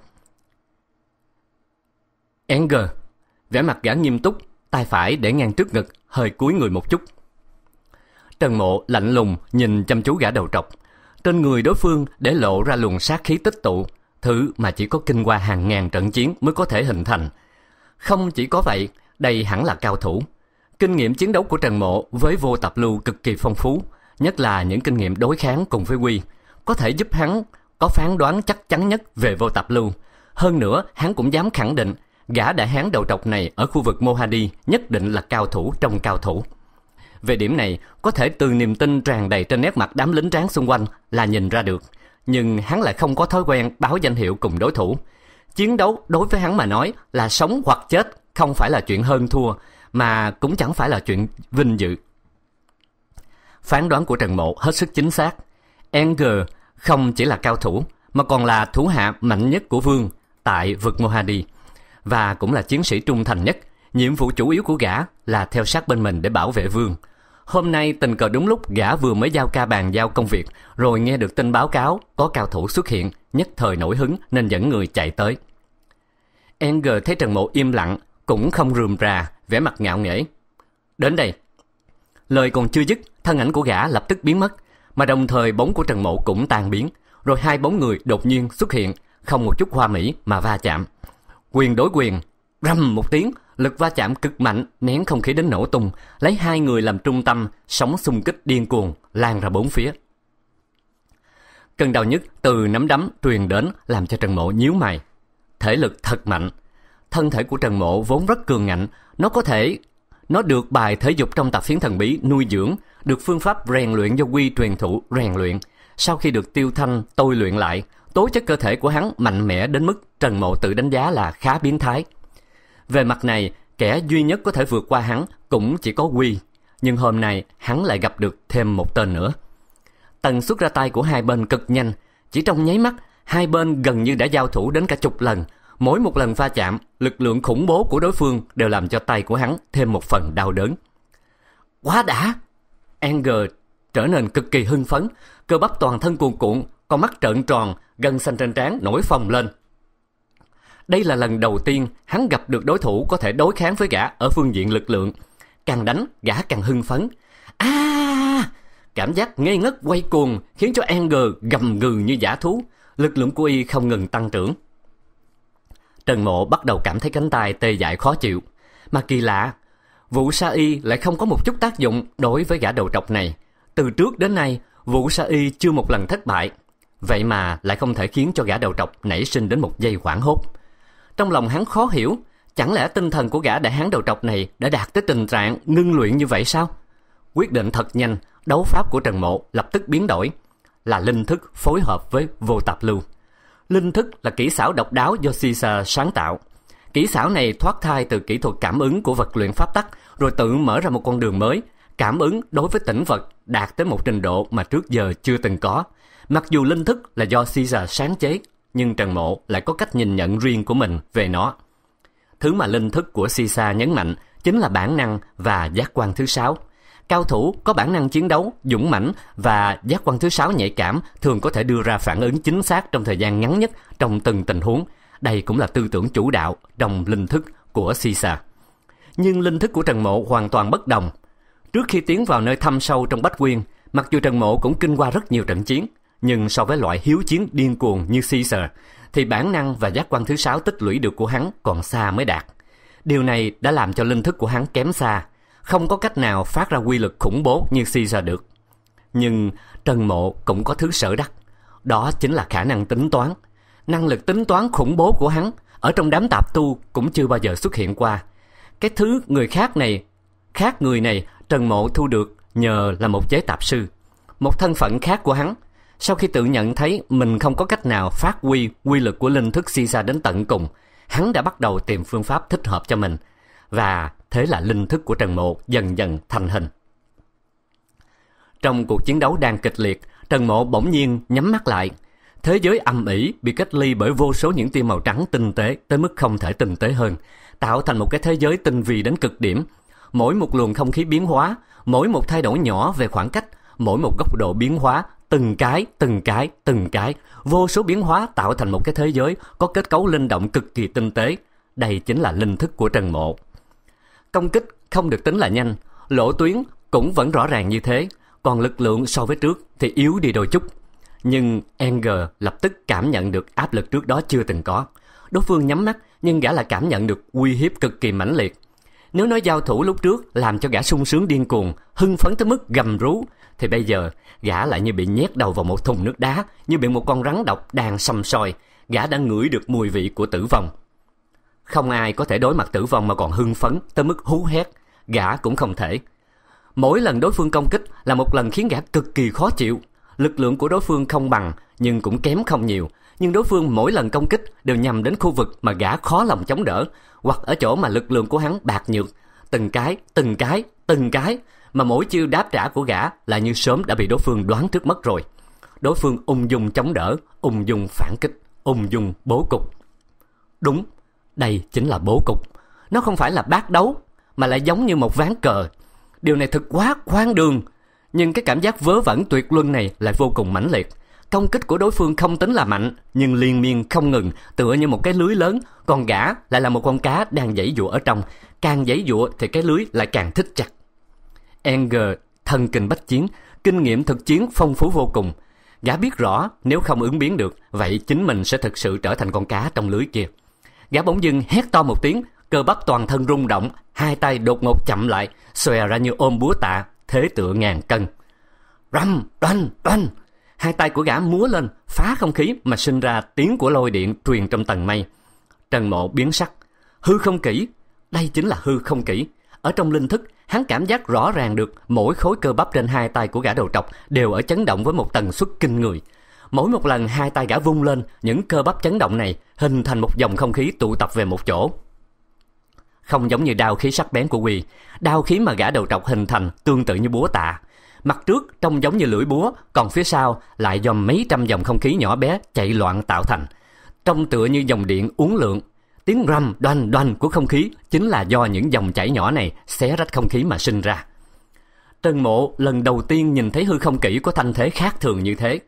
Anger, vẻ mặt gã nghiêm túc, tay phải để ngang trước ngực, hơi cúi người một chút. Trần Mộ lạnh lùng nhìn chăm chú gã đầu trọc. Trên người đối phương để lộ ra luồng sát khí tích tụ, thứ mà chỉ có kinh qua hàng ngàn trận chiến mới có thể hình thành. Không chỉ có vậy, đây hẳn là cao thủ. Kinh nghiệm chiến đấu của Trần Mộ với vô tập lưu cực kỳ phong phú, nhất là những kinh nghiệm đối kháng cùng với Quy, có thể giúp hắn có phán đoán chắc chắn nhất về vô tập lưu. Hơn nữa, hắn cũng dám khẳng định Gã đại hán đầu trọc này ở khu vực Mohadi nhất định là cao thủ trong cao thủ. Về điểm này, có thể từ niềm tin tràn đầy trên nét mặt đám lính tráng xung quanh là nhìn ra được. Nhưng hắn lại không có thói quen báo danh hiệu cùng đối thủ. Chiến đấu đối với hắn mà nói là sống hoặc chết không phải là chuyện hơn thua mà cũng chẳng phải là chuyện vinh dự. Phán đoán của Trần Mộ hết sức chính xác. Enger không chỉ là cao thủ mà còn là thủ hạ mạnh nhất của vương tại vực Mohadi và cũng là chiến sĩ trung thành nhất. Nhiệm vụ chủ yếu của gã là theo sát bên mình để bảo vệ vương. Hôm nay tình cờ đúng lúc gã vừa mới giao ca bàn giao công việc, rồi nghe được tin báo cáo có cao thủ xuất hiện, nhất thời nổi hứng nên dẫn người chạy tới. Enger thấy Trần Mộ im lặng, cũng không rườm rà, vẻ mặt ngạo nghễ. Đến đây. Lời còn chưa dứt, thân ảnh của gã lập tức biến mất, mà đồng thời bóng của Trần Mộ cũng tan biến, rồi hai bóng người đột nhiên xuất hiện, không một chút hoa mỹ mà va chạm. Quyền đối quyền, rầm một tiếng, lực va chạm cực mạnh, nén không khí đến nổ tung, lấy hai người làm trung tâm, sóng xung kích điên cuồng, lan ra bốn phía. Cơn đau nhất từ nắm đấm truyền đến làm cho Trần Mộ nhíu mày. Thể lực thật mạnh. Thân thể của Trần Mộ vốn rất cường ngạnh, nó có thể... Nó được bài thể dục trong tập phiến thần bí nuôi dưỡng, được phương pháp rèn luyện do quy truyền thụ rèn luyện. Sau khi được tiêu thanh tôi luyện lại, tố chất cơ thể của hắn mạnh mẽ đến mức Trần Mộ tự đánh giá là khá biến thái. Về mặt này, kẻ duy nhất có thể vượt qua hắn cũng chỉ có Quy, nhưng hôm nay hắn lại gặp được thêm một tên nữa. Tần suất ra tay của hai bên cực nhanh, chỉ trong nháy mắt, hai bên gần như đã giao thủ đến cả chục lần. Mỗi một lần va chạm, lực lượng khủng bố của đối phương đều làm cho tay của hắn thêm một phần đau đớn. Quá đã! Anger trở nên cực kỳ hưng phấn, cơ bắp toàn thân cuồn cuộn, con mắt trợn tròn, gân xanh trên trán nổi phồng lên. Đây là lần đầu tiên hắn gặp được đối thủ có thể đối kháng với gã ở phương diện lực lượng. Càng đánh, gã càng hưng phấn. À, cảm giác ngây ngất quay cuồng khiến cho Anger gầm gừ như giả thú. Lực lượng của y không ngừng tăng trưởng. Trần Mộ bắt đầu cảm thấy cánh tay tê dại khó chịu. Mà kỳ lạ, vụ sa y lại không có một chút tác dụng đối với gã đầu trọc này. Từ trước đến nay, vụ sa y chưa một lần thất bại. Vậy mà lại không thể khiến cho gã đầu trọc nảy sinh đến một giây hoảng hốt. Trong lòng hắn khó hiểu, chẳng lẽ tinh thần của gã đại hán đầu trọc này đã đạt tới tình trạng ngưng luyện như vậy sao? Quyết định thật nhanh, đấu pháp của Trần Mộ lập tức biến đổi, là linh thức phối hợp với vô tạp lưu. Linh thức là kỹ xảo độc đáo do Caesar sáng tạo. Kỹ xảo này thoát thai từ kỹ thuật cảm ứng của vật luyện pháp tắc, rồi tự mở ra một con đường mới, cảm ứng đối với tĩnh vật đạt tới một trình độ mà trước giờ chưa từng có – Mặc dù linh thức là do Caesar sáng chế, nhưng Trần Mộ lại có cách nhìn nhận riêng của mình về nó. Thứ mà linh thức của Caesar nhấn mạnh chính là bản năng và giác quan thứ sáu. Cao thủ có bản năng chiến đấu, dũng mãnh và giác quan thứ sáu nhạy cảm thường có thể đưa ra phản ứng chính xác trong thời gian ngắn nhất trong từng tình huống. Đây cũng là tư tưởng chủ đạo trong linh thức của Caesar. Nhưng linh thức của Trần Mộ hoàn toàn bất đồng. Trước khi tiến vào nơi thâm sâu trong Bách Quyên, mặc dù Trần Mộ cũng kinh qua rất nhiều trận chiến, nhưng so với loại hiếu chiến điên cuồng như Caesar, thì bản năng và giác quan thứ sáu tích lũy được của hắn còn xa mới đạt. Điều này đã làm cho linh thức của hắn kém xa, không có cách nào phát ra quy lực khủng bố như Caesar được. Nhưng Trần Mộ cũng có thứ sở đắc, đó chính là khả năng tính toán. Năng lực tính toán khủng bố của hắn ở trong đám tạp tu cũng chưa bao giờ xuất hiện qua. Cái thứ người khác này, khác người này Trần Mộ thu được nhờ là một chế tạp sư. Một thân phận khác của hắn – sau khi tự nhận thấy mình không có cách nào phát huy quy lực của linh thức si sa đến tận cùng, hắn đã bắt đầu tìm phương pháp thích hợp cho mình. Và thế là linh thức của Trần Mộ dần dần thành hình. Trong cuộc chiến đấu đang kịch liệt, Trần Mộ bỗng nhiên nhắm mắt lại. Thế giới âm ỉ bị cách ly bởi vô số những tia màu trắng tinh tế tới mức không thể tinh tế hơn, tạo thành một cái thế giới tinh vi đến cực điểm. Mỗi một luồng không khí biến hóa, mỗi một thay đổi nhỏ về khoảng cách mỗi một góc độ biến hóa từng cái từng cái từng cái vô số biến hóa tạo thành một cái thế giới có kết cấu linh động cực kỳ tinh tế đây chính là linh thức của trần mộ công kích không được tính là nhanh lỗ tuyến cũng vẫn rõ ràng như thế còn lực lượng so với trước thì yếu đi đôi chút nhưng Enger lập tức cảm nhận được áp lực trước đó chưa từng có đối phương nhắm mắt nhưng gã lại cảm nhận được uy hiếp cực kỳ mãnh liệt nếu nói giao thủ lúc trước làm cho gã sung sướng điên cuồng hưng phấn tới mức gầm rú thì bây giờ gã lại như bị nhét đầu vào một thùng nước đá, như bị một con rắn độc đang xăm soi, gã đã ngửi được mùi vị của tử vong. Không ai có thể đối mặt tử vong mà còn hưng phấn tới mức hú hét, gã cũng không thể. Mỗi lần đối phương công kích là một lần khiến gã cực kỳ khó chịu. Lực lượng của đối phương không bằng nhưng cũng kém không nhiều, nhưng đối phương mỗi lần công kích đều nhằm đến khu vực mà gã khó lòng chống đỡ, hoặc ở chỗ mà lực lượng của hắn bạc nhược, từng cái, từng cái, từng cái, mà mỗi chiêu đáp trả của gã là như sớm đã bị đối phương đoán trước mất rồi. Đối phương ung dung chống đỡ, ung dung phản kích, ung dung bố cục. Đúng, đây chính là bố cục. Nó không phải là bát đấu, mà lại giống như một ván cờ. Điều này thật quá khoan đường, nhưng cái cảm giác vớ vẩn tuyệt luân này lại vô cùng mãnh liệt. Công kích của đối phương không tính là mạnh, nhưng liên miên không ngừng, tựa như một cái lưới lớn, còn gã lại là một con cá đang dãy dụa ở trong. Càng dãy dụa thì cái lưới lại càng thích chặt. Enger, thần kinh bách chiến, kinh nghiệm thực chiến phong phú vô cùng. Gã biết rõ nếu không ứng biến được, vậy chính mình sẽ thực sự trở thành con cá trong lưới kia. Gã bỗng dưng hét to một tiếng, cơ bắp toàn thân rung động, hai tay đột ngột chậm lại, xòe ra như ôm búa tạ, thế tựa ngàn cân. Răm, đoanh, đoanh, hai tay của gã múa lên, phá không khí mà sinh ra tiếng của lôi điện truyền trong tầng mây. Trần Mộ biến sắc, hư không kỹ, đây chính là hư không kỹ. Ở trong linh thức, Hắn cảm giác rõ ràng được mỗi khối cơ bắp trên hai tay của gã đầu trọc đều ở chấn động với một tần suất kinh người. Mỗi một lần hai tay gã vung lên, những cơ bắp chấn động này hình thành một dòng không khí tụ tập về một chỗ. Không giống như đao khí sắc bén của Quỳ, đao khí mà gã đầu trọc hình thành tương tự như búa tạ. Mặt trước trông giống như lưỡi búa, còn phía sau lại dòng mấy trăm dòng không khí nhỏ bé chạy loạn tạo thành. Trông tựa như dòng điện uốn lượn Tiếng rầm đoành đoành của không khí chính là do những dòng chảy nhỏ này xé rách không khí mà sinh ra. Trần Mộ lần đầu tiên nhìn thấy hư không kỹ có thanh thế khác thường như thế.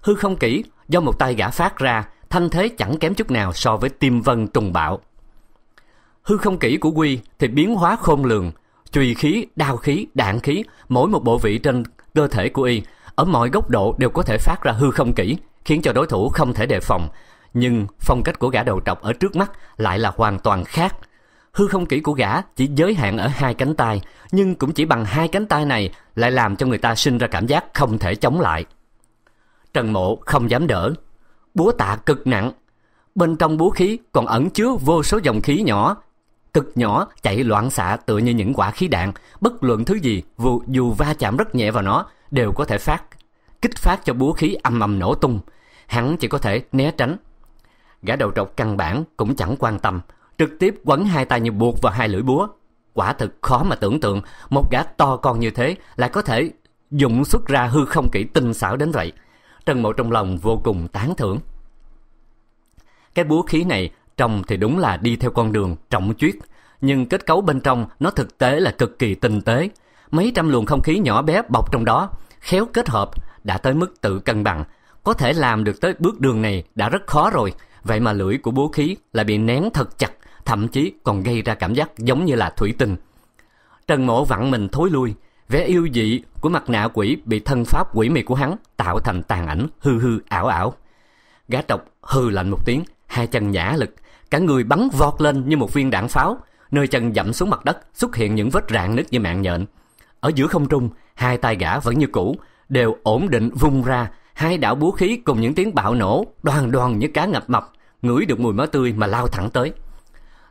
Hư không kỹ do một tay gã phát ra, thanh thế chẳng kém chút nào so với tiêm vân trùng bạo. Hư không kỹ của Quy thì biến hóa khôn lường, trùy khí, đao khí, đạn khí, mỗi một bộ vị trên cơ thể của y ở mọi góc độ đều có thể phát ra hư không kỹ, khiến cho đối thủ không thể đề phòng, nhưng phong cách của gã đầu trọc ở trước mắt lại là hoàn toàn khác. Hư không kỹ của gã chỉ giới hạn ở hai cánh tay, nhưng cũng chỉ bằng hai cánh tay này lại làm cho người ta sinh ra cảm giác không thể chống lại. Trần Mộ không dám đỡ, búa tạ cực nặng. Bên trong búa khí còn ẩn chứa vô số dòng khí nhỏ, cực nhỏ chạy loạn xạ tựa như những quả khí đạn, bất luận thứ gì dù, dù va chạm rất nhẹ vào nó đều có thể phát kích phát cho búa khí âm ầm nổ tung. Hắn chỉ có thể né tránh gã đầu trọc căn bản cũng chẳng quan tâm, trực tiếp quấn hai tay như buộc vào hai lưỡi búa. Quả thực khó mà tưởng tượng một gã to con như thế lại có thể dụng xuất ra hư không kỹ tinh xảo đến vậy. Trần Mộ trong lòng vô cùng tán thưởng. Cái búa khí này trông thì đúng là đi theo con đường trọng chuyết, nhưng kết cấu bên trong nó thực tế là cực kỳ tinh tế. Mấy trăm luồng không khí nhỏ bé bọc trong đó, khéo kết hợp đã tới mức tự cân bằng. Có thể làm được tới bước đường này đã rất khó rồi, Vậy mà lưỡi của bố khí lại bị nén thật chặt, thậm chí còn gây ra cảm giác giống như là thủy tinh. Trần mộ vặn mình thối lui, vẻ yêu dị của mặt nạ quỷ bị thân pháp quỷ mị của hắn tạo thành tàn ảnh hư hư ảo ảo. Gã trọc hư lạnh một tiếng, hai chân nhã lực, cả người bắn vọt lên như một viên đạn pháo, nơi chân dậm xuống mặt đất xuất hiện những vết rạn nứt như mạng nhện. Ở giữa không trung, hai tay gã vẫn như cũ, đều ổn định vung ra, hai đạo búa khí cùng những tiếng bạo nổ, đoan đoan như cá ngập mập ngửi được mùi máu tươi mà lao thẳng tới.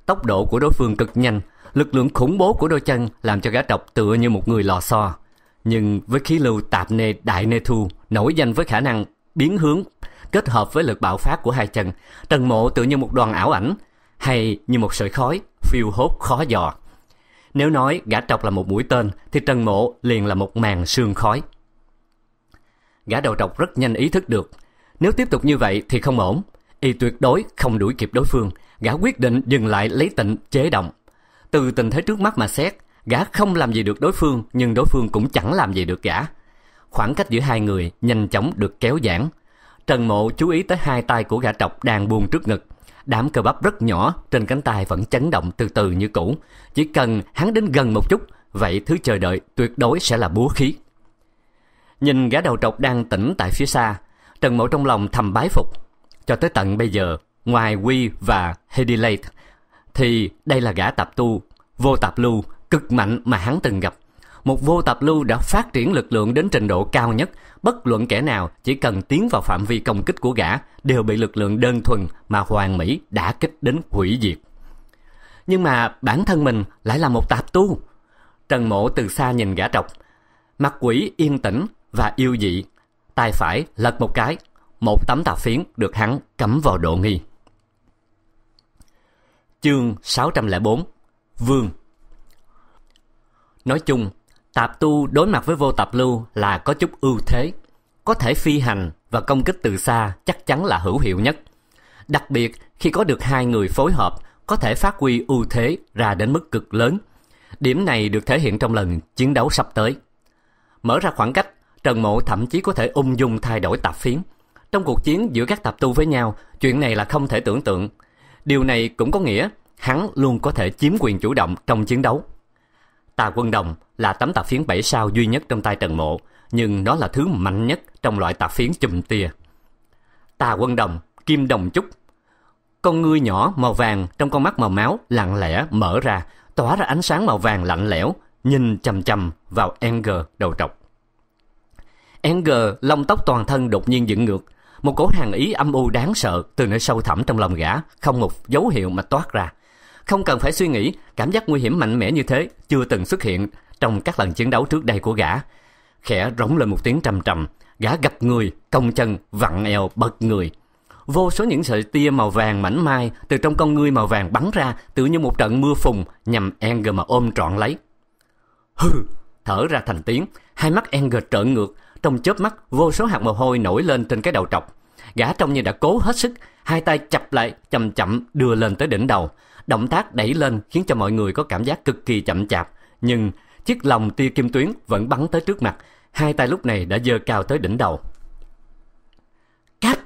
Tốc độ của đối phương cực nhanh, lực lượng khủng bố của đôi chân làm cho gã trọc tựa như một người lò xo. Nhưng với khí lưu tạp nê đại nê thu, nổi danh với khả năng biến hướng, kết hợp với lực bạo phát của hai chân, Trần Mộ tự như một đoàn ảo ảnh, hay như một sợi khói, phiêu hốt khó dò. Nếu nói gã trọc là một mũi tên, thì Trần Mộ liền là một màn sương khói. Gã đầu trọc rất nhanh ý thức được, nếu tiếp tục như vậy thì không ổn, y tuyệt đối không đuổi kịp đối phương, gã quyết định dừng lại lấy tịnh chế động. Từ tình thế trước mắt mà xét, gã không làm gì được đối phương nhưng đối phương cũng chẳng làm gì được gã. Khoảng cách giữa hai người nhanh chóng được kéo giãn. Trần Mộ chú ý tới hai tay của gã trọc đang buông trước ngực. Đám cơ bắp rất nhỏ trên cánh tay vẫn chấn động từ từ như cũ. Chỉ cần hắn đến gần một chút, vậy thứ chờ đợi tuyệt đối sẽ là búa khí. Nhìn gã đầu trọc đang tỉnh tại phía xa, Trần Mộ trong lòng thầm bái phục cho tới tận bây giờ, ngoài Wee và Hedilate, thì đây là gã tập tu, vô tập lưu, cực mạnh mà hắn từng gặp. Một vô tập lưu đã phát triển lực lượng đến trình độ cao nhất, bất luận kẻ nào chỉ cần tiến vào phạm vi công kích của gã đều bị lực lượng đơn thuần mà Hoàng Mỹ đã kích đến hủy diệt. Nhưng mà bản thân mình lại là một tạp tu. Trần Mộ từ xa nhìn gã trọc, mặt quỷ yên tĩnh và yêu dị, tay phải lật một cái, một tấm tà phiến được hắn cắm vào độ nghi. Chương 604 Vương Nói chung, tạp tu đối mặt với vô tạp lưu là có chút ưu thế. Có thể phi hành và công kích từ xa chắc chắn là hữu hiệu nhất. Đặc biệt khi có được hai người phối hợp có thể phát huy ưu thế ra đến mức cực lớn. Điểm này được thể hiện trong lần chiến đấu sắp tới. Mở ra khoảng cách, Trần Mộ thậm chí có thể ung dung thay đổi tạp phiến – trong cuộc chiến giữa các tập tu với nhau, chuyện này là không thể tưởng tượng. Điều này cũng có nghĩa hắn luôn có thể chiếm quyền chủ động trong chiến đấu. Tà quân đồng là tấm tạp phiến 7 sao duy nhất trong tay Trần Mộ, nhưng nó là thứ mạnh nhất trong loại tạp phiến chùm tia. Tà quân đồng, kim đồng trúc. Con ngươi nhỏ màu vàng trong con mắt màu máu lặng lẽ mở ra, tỏa ra ánh sáng màu vàng lạnh lẽo, nhìn chầm chầm vào Enger đầu trọc. Enger lông tóc toàn thân đột nhiên dựng ngược, một cỗ hàng ý âm u đáng sợ từ nơi sâu thẳm trong lòng gã không một dấu hiệu mà toát ra không cần phải suy nghĩ cảm giác nguy hiểm mạnh mẽ như thế chưa từng xuất hiện trong các lần chiến đấu trước đây của gã khẽ rống lên một tiếng trầm trầm gã gặp người cong chân vặn eo bật người vô số những sợi tia màu vàng mảnh mai từ trong con ngươi màu vàng bắn ra tự như một trận mưa phùng nhằm enger mà ôm trọn lấy. Hừ, thở ra thành tiếng, hai mắt enger trợn ngược, trong chớp mắt vô số hạt mồ hôi nổi lên trên cái đầu trọc gã trông như đã cố hết sức hai tay chập lại chậm chậm đưa lên tới đỉnh đầu động tác đẩy lên khiến cho mọi người có cảm giác cực kỳ chậm chạp nhưng chiếc lồng tia kim tuyến vẫn bắn tới trước mặt hai tay lúc này đã dơ cao tới đỉnh đầu cáp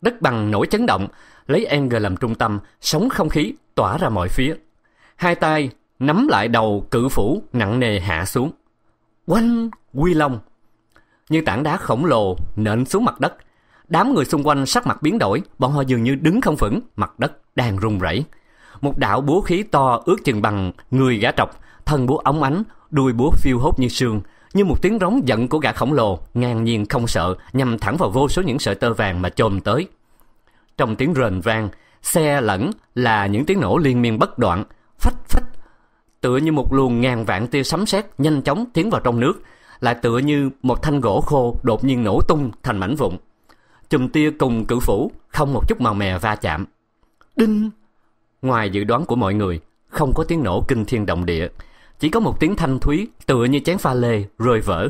đất bằng nổi chấn động lấy Anger làm trung tâm, sóng không khí tỏa ra mọi phía. Hai tay nắm lại đầu cự phủ nặng nề hạ xuống. Quanh quy long như tảng đá khổng lồ nện xuống mặt đất. Đám người xung quanh sắc mặt biến đổi, bọn họ dường như đứng không vững, mặt đất đang rung rẩy. Một đạo búa khí to ước chừng bằng người gã trọc, thân búa ống ánh, đuôi búa phiêu hốt như sương, như một tiếng rống giận của gã khổng lồ, ngang nhiên không sợ, nhằm thẳng vào vô số những sợi tơ vàng mà chồm tới. Trong tiếng rền vang, xe lẫn là những tiếng nổ liên miên bất đoạn, phách phách, tựa như một luồng ngàn vạn tia sấm sét nhanh chóng tiến vào trong nước, lại tựa như một thanh gỗ khô đột nhiên nổ tung thành mảnh vụn. Chùm tia cùng cự phủ không một chút màu mè va chạm. Đinh! Ngoài dự đoán của mọi người, không có tiếng nổ kinh thiên động địa, chỉ có một tiếng thanh thúy tựa như chén pha lê rơi vỡ.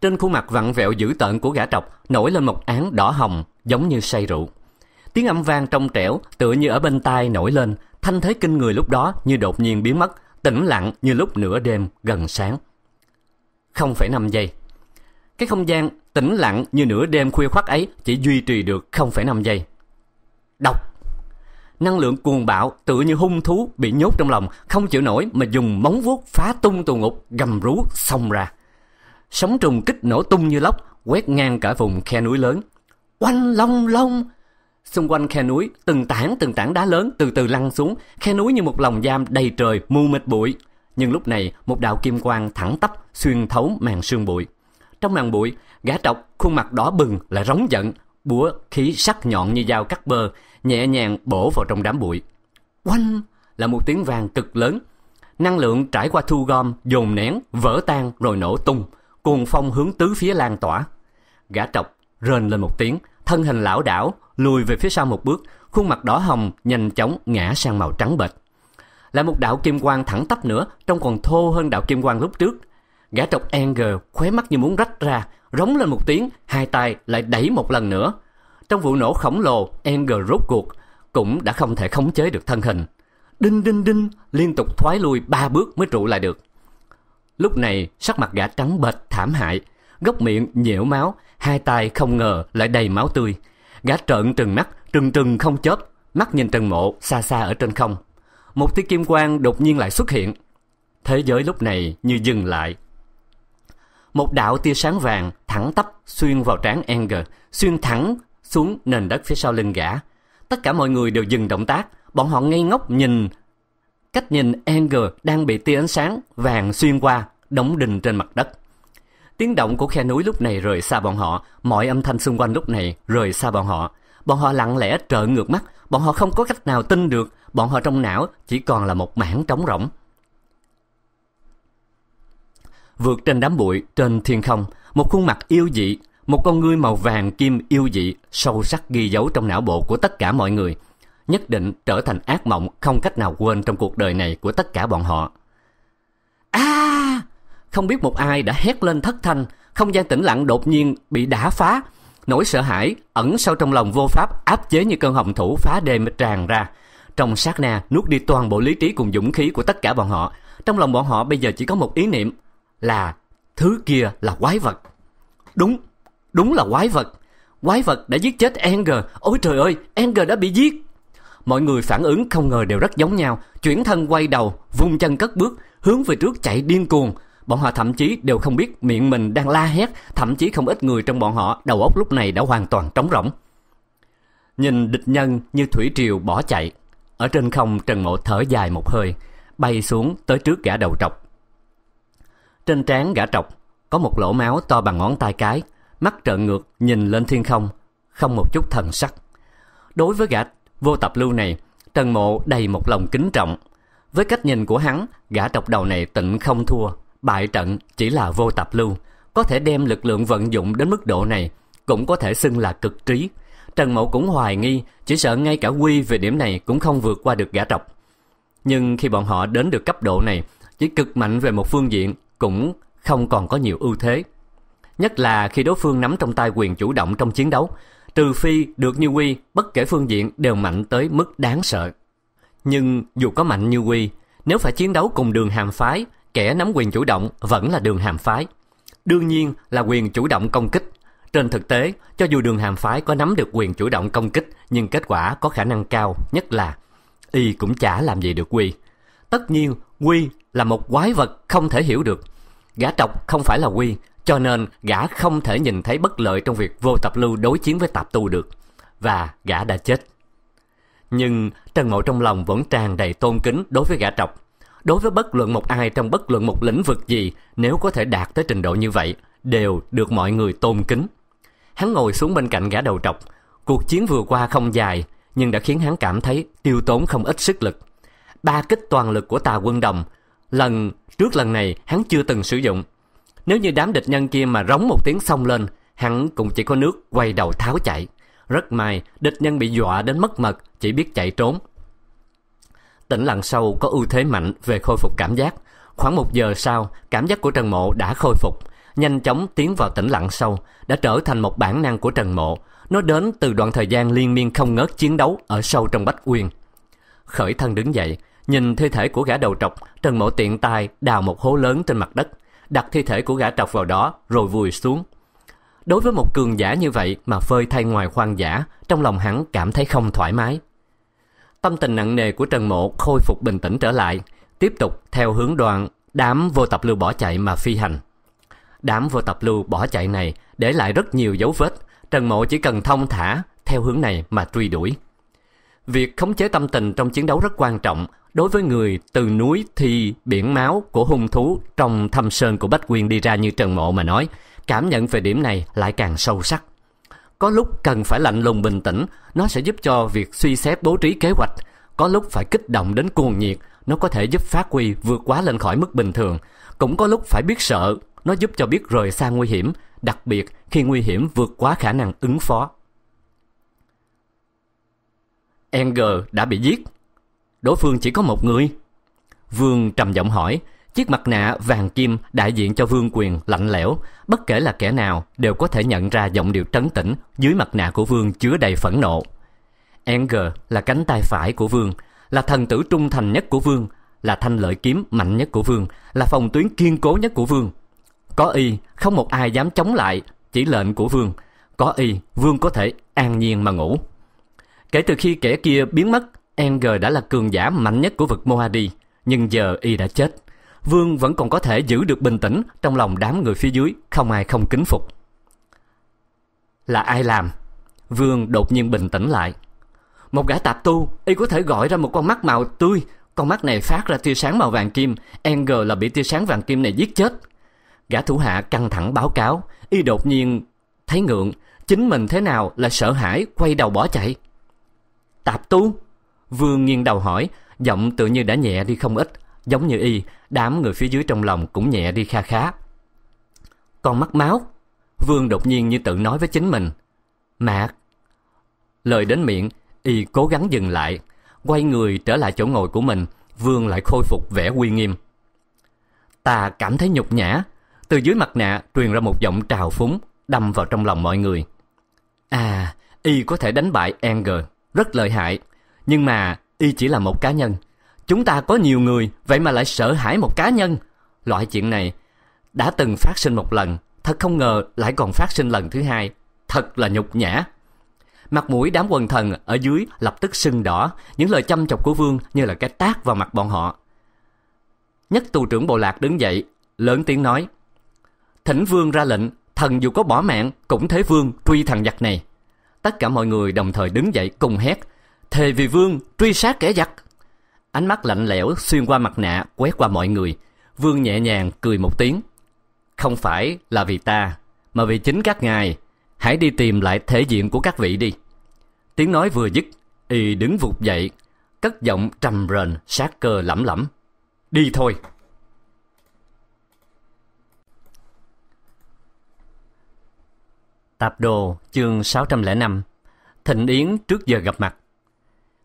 Trên khuôn mặt vặn vẹo dữ tợn của gã trọc nổi lên một án đỏ hồng giống như say rượu. Tiếng âm vang trong trẻo tựa như ở bên tai nổi lên, thanh thế kinh người lúc đó như đột nhiên biến mất, tĩnh lặng như lúc nửa đêm gần sáng. 0,5 giây. Cái không gian tĩnh lặng như nửa đêm khuya khoắt ấy chỉ duy trì được 0,5 giây. Đọc Năng lượng cuồng bạo tựa như hung thú bị nhốt trong lòng, không chịu nổi mà dùng móng vuốt phá tung tù ngục, gầm rú xông ra. Sóng trùng kích nổ tung như lốc, quét ngang cả vùng khe núi lớn. Oanh long long! Xung quanh khe núi, từng tảng từng tảng đá lớn từ từ lăn xuống, khe núi như một lòng giam đầy trời, mù mịt bụi, nhưng lúc này một đạo kim quang thẳng tắp xuyên thấu màn sương bụi. Trong màn bụi, gã trọc khuôn mặt đỏ bừng lại rống giận, búa khí sắc nhọn như dao cắt bơ, nhẹ nhàng bổ vào trong đám bụi. Oanh là một tiếng vàng cực lớn. Năng lượng trải qua thu gom, dồn nén, vỡ tan rồi nổ tung, cuồng phong hướng tứ phía lan tỏa. Gã trọc rên lên một tiếng, thân hình lão đảo, lùi về phía sau một bước, khuôn mặt đỏ hồng nhanh chóng ngã sang màu trắng bệch. Lại một đạo kim quang thẳng tắp nữa, trông còn thô hơn đạo kim quang lúc trước. Gã tộc Anger khóe mắt như muốn rách ra, rống lên một tiếng, hai tay lại đẩy một lần nữa. Trong vụ nổ khổng lồ, Anger rốt cuộc cũng đã không thể khống chế được thân hình. Đinh đinh đinh, liên tục thoái lui ba bước mới trụ lại được. Lúc này, sắc mặt gã trắng bệch thảm hại, góc miệng nhễu máu, hai tay không ngờ lại đầy máu tươi. Gã trợn trừng mắt, trừng trừng không chớp, mắt nhìn Trần Mộ xa xa ở trên không một tia kim quang đột nhiên lại xuất hiện. Thế giới lúc này như dừng lại. Một đạo tia sáng vàng thẳng tắp xuyên vào trán Anger, xuyên thẳng xuống nền đất phía sau lưng gã. Tất cả mọi người đều dừng động tác, bọn họ ngây ngốc nhìn cách nhìn Anger đang bị tia ánh sáng vàng xuyên qua, đóng đinh trên mặt đất. Tiếng động của khe núi lúc này rời xa bọn họ, mọi âm thanh xung quanh lúc này rời xa bọn họ. Bọn họ lặng lẽ trợ ngược mắt, Bọn họ không có cách nào tin được, bọn họ trong não chỉ còn là một mảng trống rỗng. Vượt trên đám bụi, trên thiên không, một khuôn mặt yêu dị, một con ngươi màu vàng kim yêu dị sâu sắc ghi dấu trong não bộ của tất cả mọi người, nhất định trở thành ác mộng không cách nào quên trong cuộc đời này của tất cả bọn họ. A! không biết một ai đã hét lên thất thanh, không gian tĩnh lặng đột nhiên bị đả phá, Nỗi sợ hãi ẩn sâu trong lòng vô pháp áp chế như cơn hồng thủ phá đê đêm tràn ra. Trong sát na nuốt đi toàn bộ lý trí cùng dũng khí của tất cả bọn họ. Trong lòng bọn họ bây giờ chỉ có một ý niệm là thứ kia là quái vật. Đúng, đúng là quái vật. Quái vật đã giết chết Anger. Ôi trời ơi, Anger đã bị giết. Mọi người phản ứng không ngờ đều rất giống nhau, chuyển thân quay đầu, vung chân cất bước, hướng về trước chạy điên cuồng, Bọn họ thậm chí đều không biết miệng mình đang la hét, thậm chí không ít người trong bọn họ đầu óc lúc này đã hoàn toàn trống rỗng. Nhìn địch nhân như thủy triều bỏ chạy. Ở trên không Trần Mộ thở dài một hơi, bay xuống tới trước gã đầu trọc. Trên trán gã trọc có một lỗ máu to bằng ngón tay cái, mắt trợn ngược nhìn lên thiên không, không một chút thần sắc. Đối với gã vô tập lưu này, Trần Mộ đầy một lòng kính trọng. Với cách nhìn của hắn, gã trọc đầu này tịnh không thua Bại trận chỉ là vô tập lưu, có thể đem lực lượng vận dụng đến mức độ này, cũng có thể xưng là cực trí. Trần Mậu cũng hoài nghi, chỉ sợ ngay cả Quy về điểm này cũng không vượt qua được gã trọc. Nhưng khi bọn họ đến được cấp độ này, chỉ cực mạnh về một phương diện cũng không còn có nhiều ưu thế. Nhất là khi đối phương nắm trong tay quyền chủ động trong chiến đấu, trừ phi được như Quy, bất kể phương diện đều mạnh tới mức đáng sợ. Nhưng dù có mạnh như Quy, nếu phải chiến đấu cùng đường hàm phái, kẻ nắm quyền chủ động vẫn là đường hàm phái. Đương nhiên là quyền chủ động công kích. Trên thực tế, cho dù đường hàm phái có nắm được quyền chủ động công kích, nhưng kết quả có khả năng cao, nhất là y cũng chả làm gì được quy. Tất nhiên, quy là một quái vật không thể hiểu được. Gã trọc không phải là quy, cho nên gã không thể nhìn thấy bất lợi trong việc vô tập lưu đối chiến với tạp tu được. Và gã đã chết. Nhưng Trần Mộ trong lòng vẫn tràn đầy tôn kính đối với gã trọc đối với bất luận một ai trong bất luận một lĩnh vực gì nếu có thể đạt tới trình độ như vậy đều được mọi người tôn kính hắn ngồi xuống bên cạnh gã đầu trọc cuộc chiến vừa qua không dài nhưng đã khiến hắn cảm thấy tiêu tốn không ít sức lực ba kích toàn lực của tà quân đồng lần trước lần này hắn chưa từng sử dụng nếu như đám địch nhân kia mà rống một tiếng xông lên hắn cũng chỉ có nước quay đầu tháo chạy rất may địch nhân bị dọa đến mất mật chỉ biết chạy trốn tỉnh lặng sâu có ưu thế mạnh về khôi phục cảm giác. Khoảng một giờ sau, cảm giác của Trần Mộ đã khôi phục, nhanh chóng tiến vào tĩnh lặng sâu, đã trở thành một bản năng của Trần Mộ. Nó đến từ đoạn thời gian liên miên không ngớt chiến đấu ở sâu trong Bách Uyên. Khởi thân đứng dậy, nhìn thi thể của gã đầu trọc, Trần Mộ tiện tay đào một hố lớn trên mặt đất, đặt thi thể của gã trọc vào đó rồi vùi xuống. Đối với một cường giả như vậy mà phơi thay ngoài khoang giả, trong lòng hắn cảm thấy không thoải mái. Tâm tình nặng nề của Trần Mộ khôi phục bình tĩnh trở lại, tiếp tục theo hướng đoàn đám vô tập lưu bỏ chạy mà phi hành. Đám vô tập lưu bỏ chạy này để lại rất nhiều dấu vết, Trần Mộ chỉ cần thông thả theo hướng này mà truy đuổi. Việc khống chế tâm tình trong chiến đấu rất quan trọng đối với người từ núi thì biển máu của hung thú trong thâm sơn của Bách Quyên đi ra như Trần Mộ mà nói, cảm nhận về điểm này lại càng sâu sắc. Có lúc cần phải lạnh lùng bình tĩnh, nó sẽ giúp cho việc suy xét bố trí kế hoạch. Có lúc phải kích động đến cuồng nhiệt, nó có thể giúp phát huy vượt quá lên khỏi mức bình thường. Cũng có lúc phải biết sợ, nó giúp cho biết rời xa nguy hiểm, đặc biệt khi nguy hiểm vượt quá khả năng ứng phó. Enger đã bị giết. Đối phương chỉ có một người. Vương trầm giọng hỏi, Chiếc mặt nạ vàng kim đại diện cho vương quyền lạnh lẽo, bất kể là kẻ nào đều có thể nhận ra giọng điệu trấn tĩnh dưới mặt nạ của vương chứa đầy phẫn nộ. Anger là cánh tay phải của vương, là thần tử trung thành nhất của vương, là thanh lợi kiếm mạnh nhất của vương, là phòng tuyến kiên cố nhất của vương. Có y, không một ai dám chống lại chỉ lệnh của vương. Có y, vương có thể an nhiên mà ngủ. Kể từ khi kẻ kia biến mất, Anger đã là cường giả mạnh nhất của vực Mohadi, nhưng giờ y đã chết. Vương vẫn còn có thể giữ được bình tĩnh trong lòng đám người phía dưới, không ai không kính phục. Là ai làm? Vương đột nhiên bình tĩnh lại. Một gã tạp tu, y có thể gọi ra một con mắt màu tươi, con mắt này phát ra tia sáng màu vàng kim, Enger là bị tia sáng vàng kim này giết chết. Gã thủ hạ căng thẳng báo cáo, y đột nhiên thấy ngượng, chính mình thế nào là sợ hãi quay đầu bỏ chạy. Tạp tu? Vương nghiêng đầu hỏi, giọng tự như đã nhẹ đi không ít, giống như y Đám người phía dưới trong lòng cũng nhẹ đi kha khá. Con mắt máu, Vương đột nhiên như tự nói với chính mình. Mạc! Lời đến miệng, y cố gắng dừng lại, quay người trở lại chỗ ngồi của mình, Vương lại khôi phục vẻ uy nghiêm. Ta cảm thấy nhục nhã, từ dưới mặt nạ truyền ra một giọng trào phúng, đâm vào trong lòng mọi người. À, y có thể đánh bại Anger, rất lợi hại, nhưng mà y chỉ là một cá nhân, Chúng ta có nhiều người, vậy mà lại sợ hãi một cá nhân. Loại chuyện này đã từng phát sinh một lần, thật không ngờ lại còn phát sinh lần thứ hai. Thật là nhục nhã. Mặt mũi đám quần thần ở dưới lập tức sưng đỏ, những lời chăm chọc của Vương như là cái tác vào mặt bọn họ. Nhất tù trưởng bộ lạc đứng dậy, lớn tiếng nói. Thỉnh Vương ra lệnh, thần dù có bỏ mạng cũng thế Vương truy thằng giặc này. Tất cả mọi người đồng thời đứng dậy cùng hét, thề vì Vương truy sát kẻ giặc. Ánh mắt lạnh lẽo xuyên qua mặt nạ, quét qua mọi người. Vương nhẹ nhàng cười một tiếng. Không phải là vì ta, mà vì chính các ngài. Hãy đi tìm lại thể diện của các vị đi. Tiếng nói vừa dứt, y đứng vụt dậy, cất giọng trầm rền, sát cơ lẩm lẩm. Đi thôi. Tạp đồ chương 605 Thịnh Yến trước giờ gặp mặt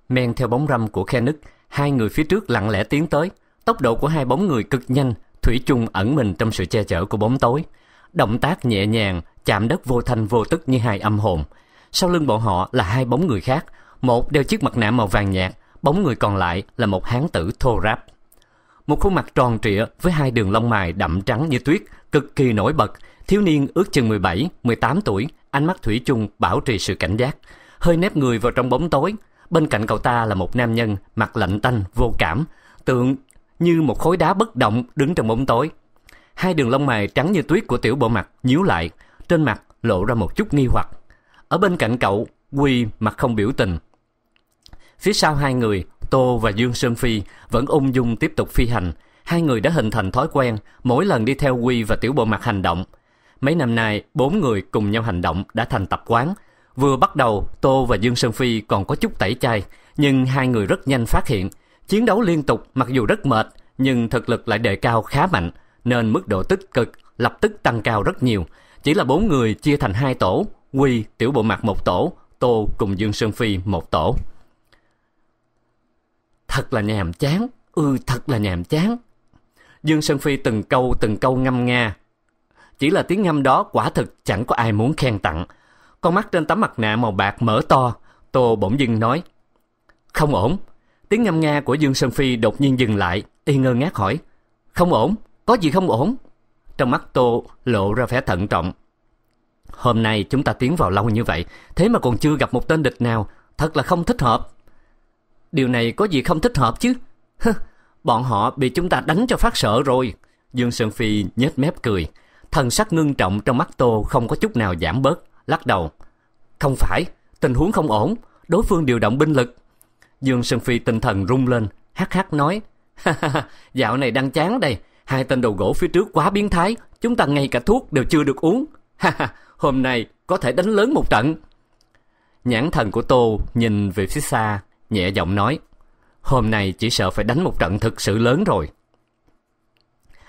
Men theo bóng râm của khe nứt Hai người phía trước lặng lẽ tiến tới, tốc độ của hai bóng người cực nhanh, thủy chung ẩn mình trong sự che chở của bóng tối. Động tác nhẹ nhàng, chạm đất vô thanh vô tức như hai âm hồn. Sau lưng bọn họ là hai bóng người khác, một đeo chiếc mặt nạ màu vàng nhạt, bóng người còn lại là một hán tử thô ráp. Một khuôn mặt tròn trịa với hai đường lông mày đậm trắng như tuyết, cực kỳ nổi bật, thiếu niên ước chừng 17, 18 tuổi, ánh mắt thủy chung bảo trì sự cảnh giác, hơi nép người vào trong bóng tối, bên cạnh cậu ta là một nam nhân mặt lạnh tanh, vô cảm, tượng như một khối đá bất động đứng trong bóng tối. Hai đường lông mày trắng như tuyết của tiểu bộ mặt nhíu lại, trên mặt lộ ra một chút nghi hoặc. Ở bên cạnh cậu, Quy mặt không biểu tình. Phía sau hai người, Tô và Dương Sơn Phi vẫn ung dung tiếp tục phi hành. Hai người đã hình thành thói quen, mỗi lần đi theo Quy và tiểu bộ mặt hành động. Mấy năm nay, bốn người cùng nhau hành động đã thành tập quán, Vừa bắt đầu, Tô và Dương Sơn Phi còn có chút tẩy chay, nhưng hai người rất nhanh phát hiện. Chiến đấu liên tục mặc dù rất mệt, nhưng thực lực lại đề cao khá mạnh, nên mức độ tích cực lập tức tăng cao rất nhiều. Chỉ là bốn người chia thành hai tổ, Quy, Tiểu Bộ Mặt một tổ, Tô cùng Dương Sơn Phi một tổ. Thật là nhàm chán, ừ thật là nhàm chán. Dương Sơn Phi từng câu từng câu ngâm nga. Chỉ là tiếng ngâm đó quả thực chẳng có ai muốn khen tặng, con mắt trên tấm mặt nạ màu bạc mở to, Tô bỗng dưng nói. Không ổn. Tiếng ngâm nga của Dương Sơn Phi đột nhiên dừng lại, y ngơ ngác hỏi. Không ổn, có gì không ổn? Trong mắt Tô lộ ra vẻ thận trọng. Hôm nay chúng ta tiến vào lâu như vậy, thế mà còn chưa gặp một tên địch nào, thật là không thích hợp. Điều này có gì không thích hợp chứ? bọn họ bị chúng ta đánh cho phát sợ rồi. Dương Sơn Phi nhếch mép cười, thần sắc ngưng trọng trong mắt Tô không có chút nào giảm bớt lắc đầu. Không phải, tình huống không ổn, đối phương điều động binh lực. Dương Sơn Phi tinh thần rung lên, hắc hắc nói. dạo này đang chán đây, hai tên đầu gỗ phía trước quá biến thái, chúng ta ngay cả thuốc đều chưa được uống. hôm nay có thể đánh lớn một trận. Nhãn thần của Tô nhìn về phía xa, nhẹ giọng nói. Hôm nay chỉ sợ phải đánh một trận thực sự lớn rồi.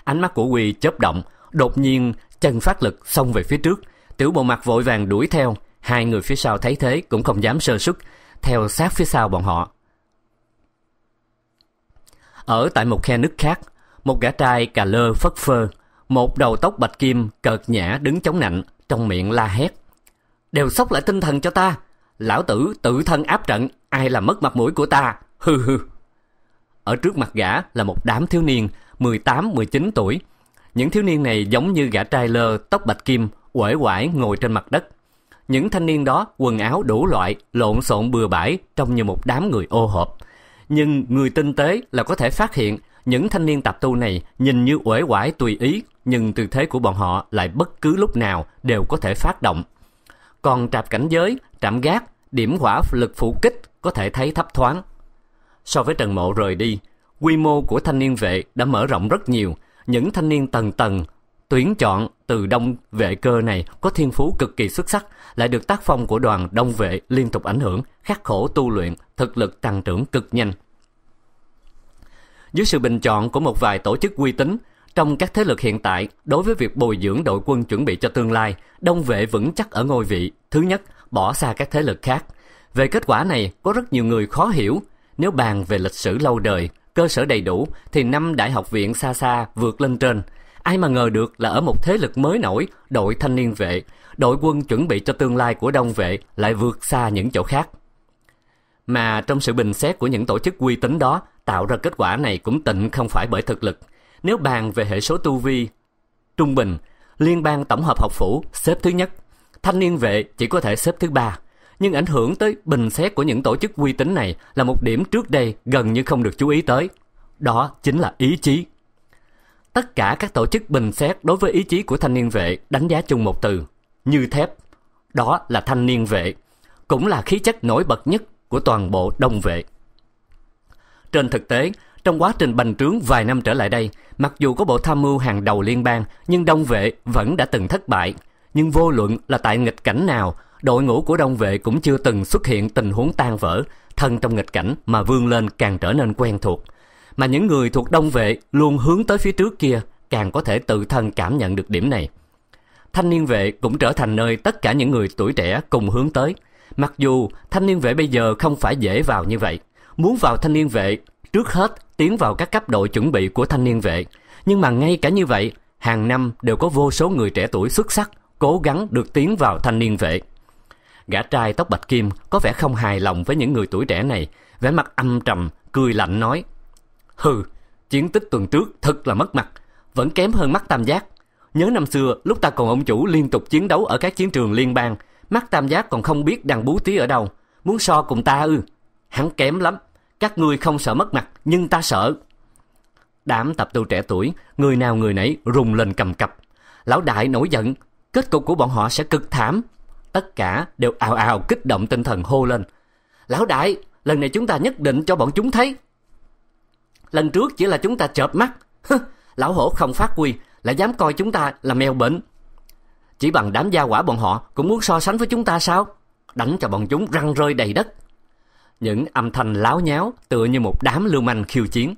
Ánh mắt của Quy chớp động, đột nhiên chân phát lực xông về phía trước, Tiểu bộ mặt vội vàng đuổi theo, hai người phía sau thấy thế cũng không dám sơ xuất, theo sát phía sau bọn họ. Ở tại một khe nứt khác, một gã trai cà lơ phất phơ, một đầu tóc bạch kim cợt nhã đứng chống nạnh, trong miệng la hét. Đều sóc lại tinh thần cho ta, lão tử tự thân áp trận, ai làm mất mặt mũi của ta, hư hư. Ở trước mặt gã là một đám thiếu niên, 18-19 tuổi. Những thiếu niên này giống như gã trai lơ tóc bạch kim, uể oải ngồi trên mặt đất. Những thanh niên đó quần áo đủ loại, lộn xộn bừa bãi, trông như một đám người ô hộp. Nhưng người tinh tế là có thể phát hiện những thanh niên tập tu này nhìn như uể oải tùy ý, nhưng tư thế của bọn họ lại bất cứ lúc nào đều có thể phát động. Còn trạp cảnh giới, trạm gác, điểm hỏa lực phụ kích có thể thấy thấp thoáng. So với Trần Mộ rời đi, quy mô của thanh niên vệ đã mở rộng rất nhiều, những thanh niên tầng tầng tuyển chọn từ đông vệ cơ này có thiên phú cực kỳ xuất sắc, lại được tác phong của đoàn đông vệ liên tục ảnh hưởng, khắc khổ tu luyện, thực lực tăng trưởng cực nhanh. Dưới sự bình chọn của một vài tổ chức uy tín, trong các thế lực hiện tại, đối với việc bồi dưỡng đội quân chuẩn bị cho tương lai, đông vệ vững chắc ở ngôi vị, thứ nhất, bỏ xa các thế lực khác. Về kết quả này, có rất nhiều người khó hiểu. Nếu bàn về lịch sử lâu đời, cơ sở đầy đủ, thì năm đại học viện xa xa vượt lên trên – Ai mà ngờ được là ở một thế lực mới nổi, đội thanh niên vệ, đội quân chuẩn bị cho tương lai của đông vệ lại vượt xa những chỗ khác. Mà trong sự bình xét của những tổ chức uy tín đó, tạo ra kết quả này cũng tịnh không phải bởi thực lực. Nếu bàn về hệ số tu vi trung bình, liên bang tổng hợp học phủ xếp thứ nhất, thanh niên vệ chỉ có thể xếp thứ ba. Nhưng ảnh hưởng tới bình xét của những tổ chức uy tín này là một điểm trước đây gần như không được chú ý tới. Đó chính là ý chí Tất cả các tổ chức bình xét đối với ý chí của thanh niên vệ đánh giá chung một từ, như thép. Đó là thanh niên vệ, cũng là khí chất nổi bật nhất của toàn bộ đông vệ. Trên thực tế, trong quá trình bành trướng vài năm trở lại đây, mặc dù có bộ tham mưu hàng đầu liên bang, nhưng đông vệ vẫn đã từng thất bại. Nhưng vô luận là tại nghịch cảnh nào, đội ngũ của đông vệ cũng chưa từng xuất hiện tình huống tan vỡ, thân trong nghịch cảnh mà vươn lên càng trở nên quen thuộc – mà những người thuộc đông vệ luôn hướng tới phía trước kia càng có thể tự thân cảm nhận được điểm này. Thanh niên vệ cũng trở thành nơi tất cả những người tuổi trẻ cùng hướng tới. Mặc dù thanh niên vệ bây giờ không phải dễ vào như vậy. Muốn vào thanh niên vệ, trước hết tiến vào các cấp độ chuẩn bị của thanh niên vệ. Nhưng mà ngay cả như vậy, hàng năm đều có vô số người trẻ tuổi xuất sắc cố gắng được tiến vào thanh niên vệ. Gã trai tóc bạch kim có vẻ không hài lòng với những người tuổi trẻ này, vẻ mặt âm trầm, cười lạnh nói Hừ, chiến tích tuần trước thật là mất mặt, vẫn kém hơn mắt tam giác. Nhớ năm xưa, lúc ta còn ông chủ liên tục chiến đấu ở các chiến trường liên bang, mắt tam giác còn không biết đang bú tí ở đâu. Muốn so cùng ta ư? Hắn kém lắm, các ngươi không sợ mất mặt, nhưng ta sợ. Đám tập tu trẻ tuổi, người nào người nấy rùng lên cầm cập. Lão đại nổi giận, kết cục của bọn họ sẽ cực thảm. Tất cả đều ào ào kích động tinh thần hô lên. Lão đại, lần này chúng ta nhất định cho bọn chúng thấy lần trước chỉ là chúng ta chợp mắt. lão hổ không phát quy, lại dám coi chúng ta là mèo bệnh. Chỉ bằng đám gia quả bọn họ cũng muốn so sánh với chúng ta sao? Đánh cho bọn chúng răng rơi đầy đất. Những âm thanh láo nháo tựa như một đám lưu manh khiêu chiến.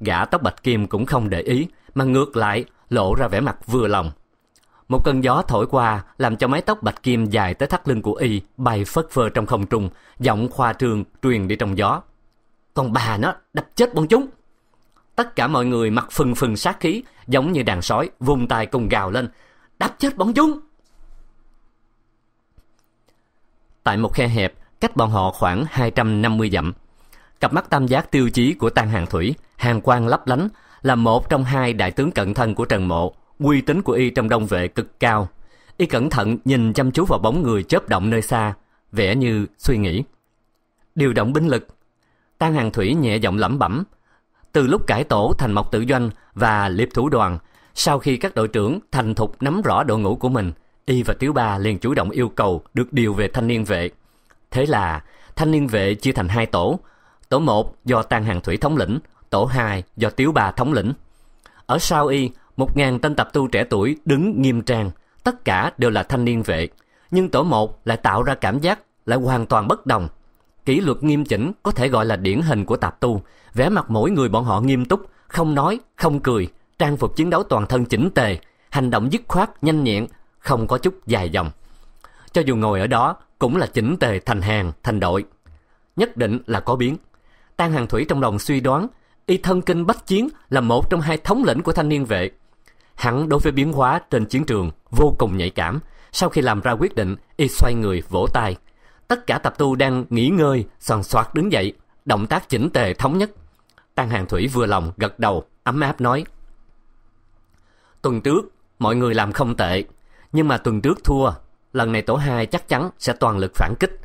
Gã tóc bạch kim cũng không để ý, mà ngược lại lộ ra vẻ mặt vừa lòng. Một cơn gió thổi qua làm cho mái tóc bạch kim dài tới thắt lưng của y bay phất phơ trong không trung, giọng khoa trương truyền đi trong gió còn bà nó đập chết bọn chúng tất cả mọi người mặt phừng phừng sát khí giống như đàn sói vùng tay cùng gào lên đập chết bọn chúng tại một khe hẹp cách bọn họ khoảng 250 dặm cặp mắt tam giác tiêu chí của tan hàng thủy hàng quang lấp lánh là một trong hai đại tướng cận thân của trần mộ uy tín của y trong đông vệ cực cao y cẩn thận nhìn chăm chú vào bóng người chớp động nơi xa vẻ như suy nghĩ điều động binh lực Tang Hàng Thủy nhẹ giọng lẩm bẩm. Từ lúc cải tổ thành Mộc Tự Doanh và Liệp Thủ Đoàn, sau khi các đội trưởng thành thục nắm rõ đội ngũ của mình, Y và Tiếu Ba liền chủ động yêu cầu được điều về thanh niên vệ. Thế là thanh niên vệ chia thành hai tổ. Tổ 1 do Tang Hàng Thủy thống lĩnh, tổ 2 do Tiếu Ba thống lĩnh. Ở sau Y, một ngàn tên tập tu trẻ tuổi đứng nghiêm trang, tất cả đều là thanh niên vệ. Nhưng tổ 1 lại tạo ra cảm giác lại hoàn toàn bất đồng Kỷ luật nghiêm chỉnh có thể gọi là điển hình của tạp tu, vẻ mặt mỗi người bọn họ nghiêm túc, không nói, không cười, trang phục chiến đấu toàn thân chỉnh tề, hành động dứt khoát, nhanh nhẹn, không có chút dài dòng. Cho dù ngồi ở đó, cũng là chỉnh tề thành hàng, thành đội. Nhất định là có biến. Tan hàng thủy trong lòng suy đoán, y thân kinh bách chiến là một trong hai thống lĩnh của thanh niên vệ. Hắn đối với biến hóa trên chiến trường vô cùng nhạy cảm. Sau khi làm ra quyết định, y xoay người vỗ tay, Tất cả tập tu đang nghỉ ngơi, soàn soạt đứng dậy, động tác chỉnh tề thống nhất. Tăng Hàng Thủy vừa lòng, gật đầu, ấm áp nói. Tuần trước, mọi người làm không tệ, nhưng mà tuần trước thua, lần này tổ hai chắc chắn sẽ toàn lực phản kích.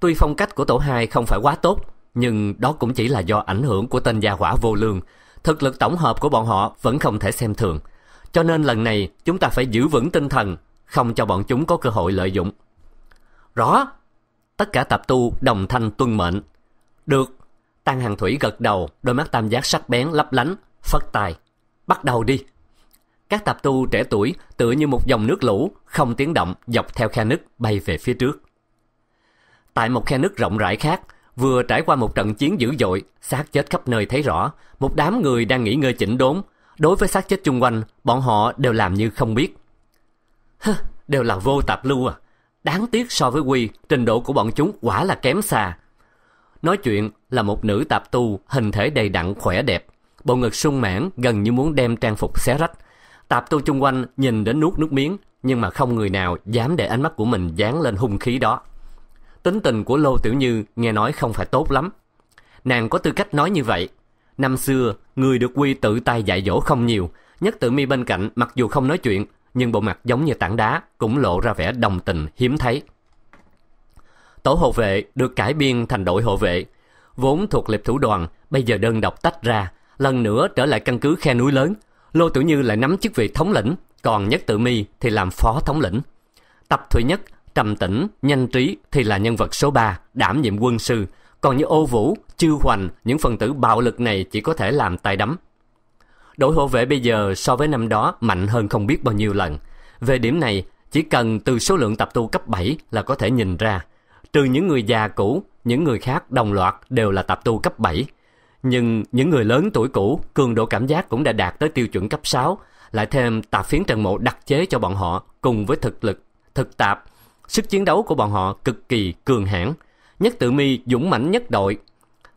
Tuy phong cách của tổ hai không phải quá tốt, nhưng đó cũng chỉ là do ảnh hưởng của tên gia hỏa vô lương. Thực lực tổng hợp của bọn họ vẫn không thể xem thường. Cho nên lần này chúng ta phải giữ vững tinh thần, không cho bọn chúng có cơ hội lợi dụng. Rõ, tất cả tập tu đồng thanh tuân mệnh. Được, Tăng Hàng Thủy gật đầu, đôi mắt tam giác sắc bén lấp lánh, phất tài. Bắt đầu đi. Các tập tu trẻ tuổi tựa như một dòng nước lũ, không tiếng động dọc theo khe nứt bay về phía trước. Tại một khe nứt rộng rãi khác, vừa trải qua một trận chiến dữ dội, xác chết khắp nơi thấy rõ, một đám người đang nghỉ ngơi chỉnh đốn. Đối với xác chết chung quanh, bọn họ đều làm như không biết. đều là vô tạp lưu à. Đáng tiếc so với Quy, trình độ của bọn chúng quả là kém xa. Nói chuyện là một nữ tạp tu, hình thể đầy đặn khỏe đẹp, bộ ngực sung mãn gần như muốn đem trang phục xé rách. Tạp tu chung quanh nhìn đến nuốt nước miếng, nhưng mà không người nào dám để ánh mắt của mình dán lên hung khí đó. Tính tình của Lô Tiểu Như nghe nói không phải tốt lắm. Nàng có tư cách nói như vậy. Năm xưa, người được quy tự tay dạy dỗ không nhiều, nhất tự mi bên cạnh mặc dù không nói chuyện nhưng bộ mặt giống như tảng đá cũng lộ ra vẻ đồng tình hiếm thấy. Tổ hộ vệ được cải biên thành đội hộ vệ, vốn thuộc liệp thủ đoàn, bây giờ đơn độc tách ra, lần nữa trở lại căn cứ khe núi lớn. Lô Tử Như lại nắm chức vị thống lĩnh, còn Nhất Tự Mi thì làm phó thống lĩnh. Tập Thủy Nhất, Trầm Tĩnh, Nhanh Trí thì là nhân vật số 3, đảm nhiệm quân sư, còn như Ô Vũ, Chư Hoành, những phần tử bạo lực này chỉ có thể làm tài đấm. Đội hộ vệ bây giờ so với năm đó mạnh hơn không biết bao nhiêu lần. Về điểm này, chỉ cần từ số lượng tập tu cấp 7 là có thể nhìn ra. Trừ những người già cũ, những người khác đồng loạt đều là tập tu cấp 7. Nhưng những người lớn tuổi cũ, cường độ cảm giác cũng đã đạt tới tiêu chuẩn cấp 6, lại thêm tạp phiến trần mộ đặc chế cho bọn họ cùng với thực lực, thực tạp. Sức chiến đấu của bọn họ cực kỳ cường hãn, nhất tự mi dũng mãnh nhất đội.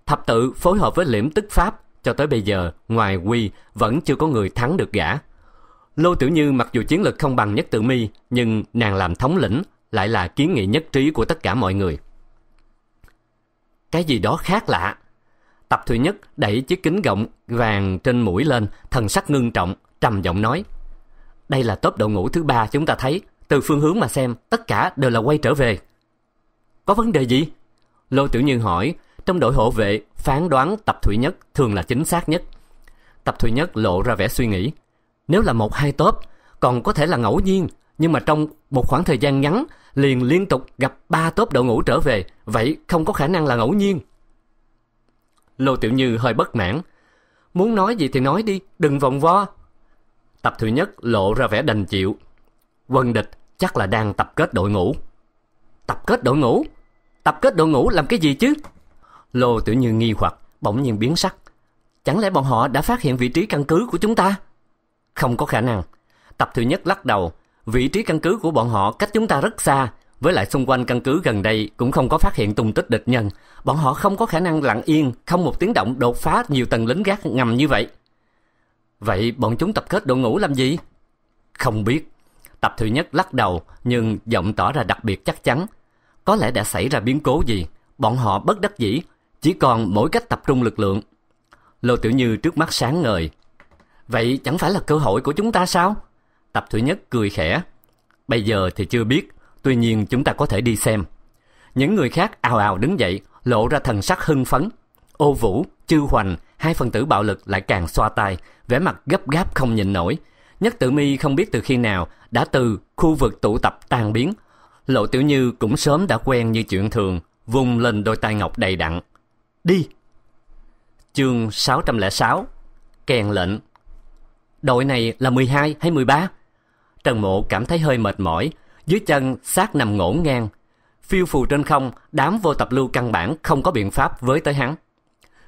Thập tự phối hợp với liễm tức pháp cho tới bây giờ, ngoài Quy, vẫn chưa có người thắng được gã. Lô Tiểu Như mặc dù chiến lực không bằng nhất tự mi, nhưng nàng làm thống lĩnh lại là kiến nghị nhất trí của tất cả mọi người. Cái gì đó khác lạ. Tập thứ Nhất đẩy chiếc kính gọng vàng trên mũi lên, thần sắc ngưng trọng, trầm giọng nói. Đây là tốp đội ngũ thứ ba chúng ta thấy, từ phương hướng mà xem, tất cả đều là quay trở về. Có vấn đề gì? Lô Tiểu Như hỏi, trong đội hộ vệ phán đoán tập thủy nhất thường là chính xác nhất. Tập thủy nhất lộ ra vẻ suy nghĩ. Nếu là một hai tốp, còn có thể là ngẫu nhiên, nhưng mà trong một khoảng thời gian ngắn liền liên tục gặp ba tốp đội ngũ trở về, vậy không có khả năng là ngẫu nhiên. Lô Tiểu Như hơi bất mãn. Muốn nói gì thì nói đi, đừng vòng vo. Tập thủy nhất lộ ra vẻ đành chịu. Quân địch chắc là đang tập kết đội ngũ. Tập kết đội ngũ? Tập kết đội ngũ làm cái gì chứ? Lô Tiểu Như nghi hoặc, bỗng nhiên biến sắc. Chẳng lẽ bọn họ đã phát hiện vị trí căn cứ của chúng ta? Không có khả năng. Tập thứ nhất lắc đầu, vị trí căn cứ của bọn họ cách chúng ta rất xa, với lại xung quanh căn cứ gần đây cũng không có phát hiện tung tích địch nhân. Bọn họ không có khả năng lặng yên, không một tiếng động đột phá nhiều tầng lính gác ngầm như vậy. Vậy bọn chúng tập kết đội ngũ làm gì? Không biết. Tập thứ nhất lắc đầu nhưng giọng tỏ ra đặc biệt chắc chắn. Có lẽ đã xảy ra biến cố gì. Bọn họ bất đắc dĩ chỉ còn mỗi cách tập trung lực lượng. Lô Tiểu Như trước mắt sáng ngời. Vậy chẳng phải là cơ hội của chúng ta sao? Tập thứ Nhất cười khẽ. Bây giờ thì chưa biết, tuy nhiên chúng ta có thể đi xem. Những người khác ào ào đứng dậy, lộ ra thần sắc hưng phấn. Ô Vũ, Chư Hoành, hai phần tử bạo lực lại càng xoa tay, vẻ mặt gấp gáp không nhịn nổi. Nhất Tử Mi không biết từ khi nào đã từ khu vực tụ tập tan biến. Lộ Tiểu Như cũng sớm đã quen như chuyện thường, vùng lên đôi tay ngọc đầy đặn, đi. Chương 606 Kèn lệnh Đội này là 12 hay 13? Trần Mộ cảm thấy hơi mệt mỏi, dưới chân xác nằm ngổn ngang. Phiêu phù trên không, đám vô tập lưu căn bản không có biện pháp với tới hắn.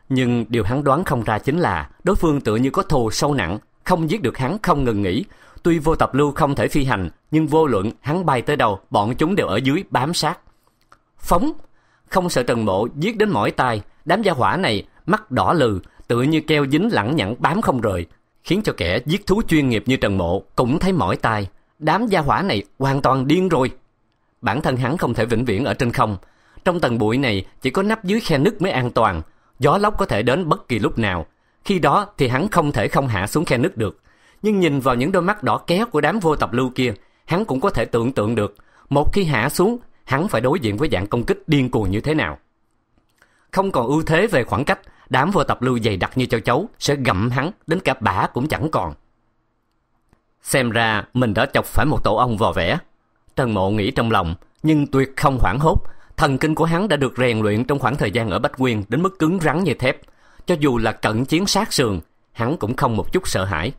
Nhưng điều hắn đoán không ra chính là đối phương tựa như có thù sâu nặng, không giết được hắn không ngừng nghỉ. Tuy vô tập lưu không thể phi hành, nhưng vô luận hắn bay tới đâu, bọn chúng đều ở dưới bám sát. Phóng! Không sợ Trần Mộ giết đến mỏi tay, Đám gia hỏa này mắt đỏ lừ, tựa như keo dính lẳng nhẳng bám không rời, khiến cho kẻ giết thú chuyên nghiệp như Trần Mộ cũng thấy mỏi tai. Đám gia hỏa này hoàn toàn điên rồi. Bản thân hắn không thể vĩnh viễn ở trên không. Trong tầng bụi này chỉ có nắp dưới khe nứt mới an toàn. Gió lốc có thể đến bất kỳ lúc nào. Khi đó thì hắn không thể không hạ xuống khe nứt được. Nhưng nhìn vào những đôi mắt đỏ ké của đám vô tập lưu kia, hắn cũng có thể tưởng tượng được. Một khi hạ xuống, hắn phải đối diện với dạng công kích điên cuồng như thế nào không còn ưu thế về khoảng cách, đám vô tập lưu dày đặc như châu chấu sẽ gặm hắn đến cả bả cũng chẳng còn. Xem ra mình đã chọc phải một tổ ong vò vẽ. Trần Mộ nghĩ trong lòng, nhưng tuyệt không hoảng hốt. Thần kinh của hắn đã được rèn luyện trong khoảng thời gian ở Bách Quyên đến mức cứng rắn như thép. Cho dù là cận chiến sát sườn, hắn cũng không một chút sợ hãi.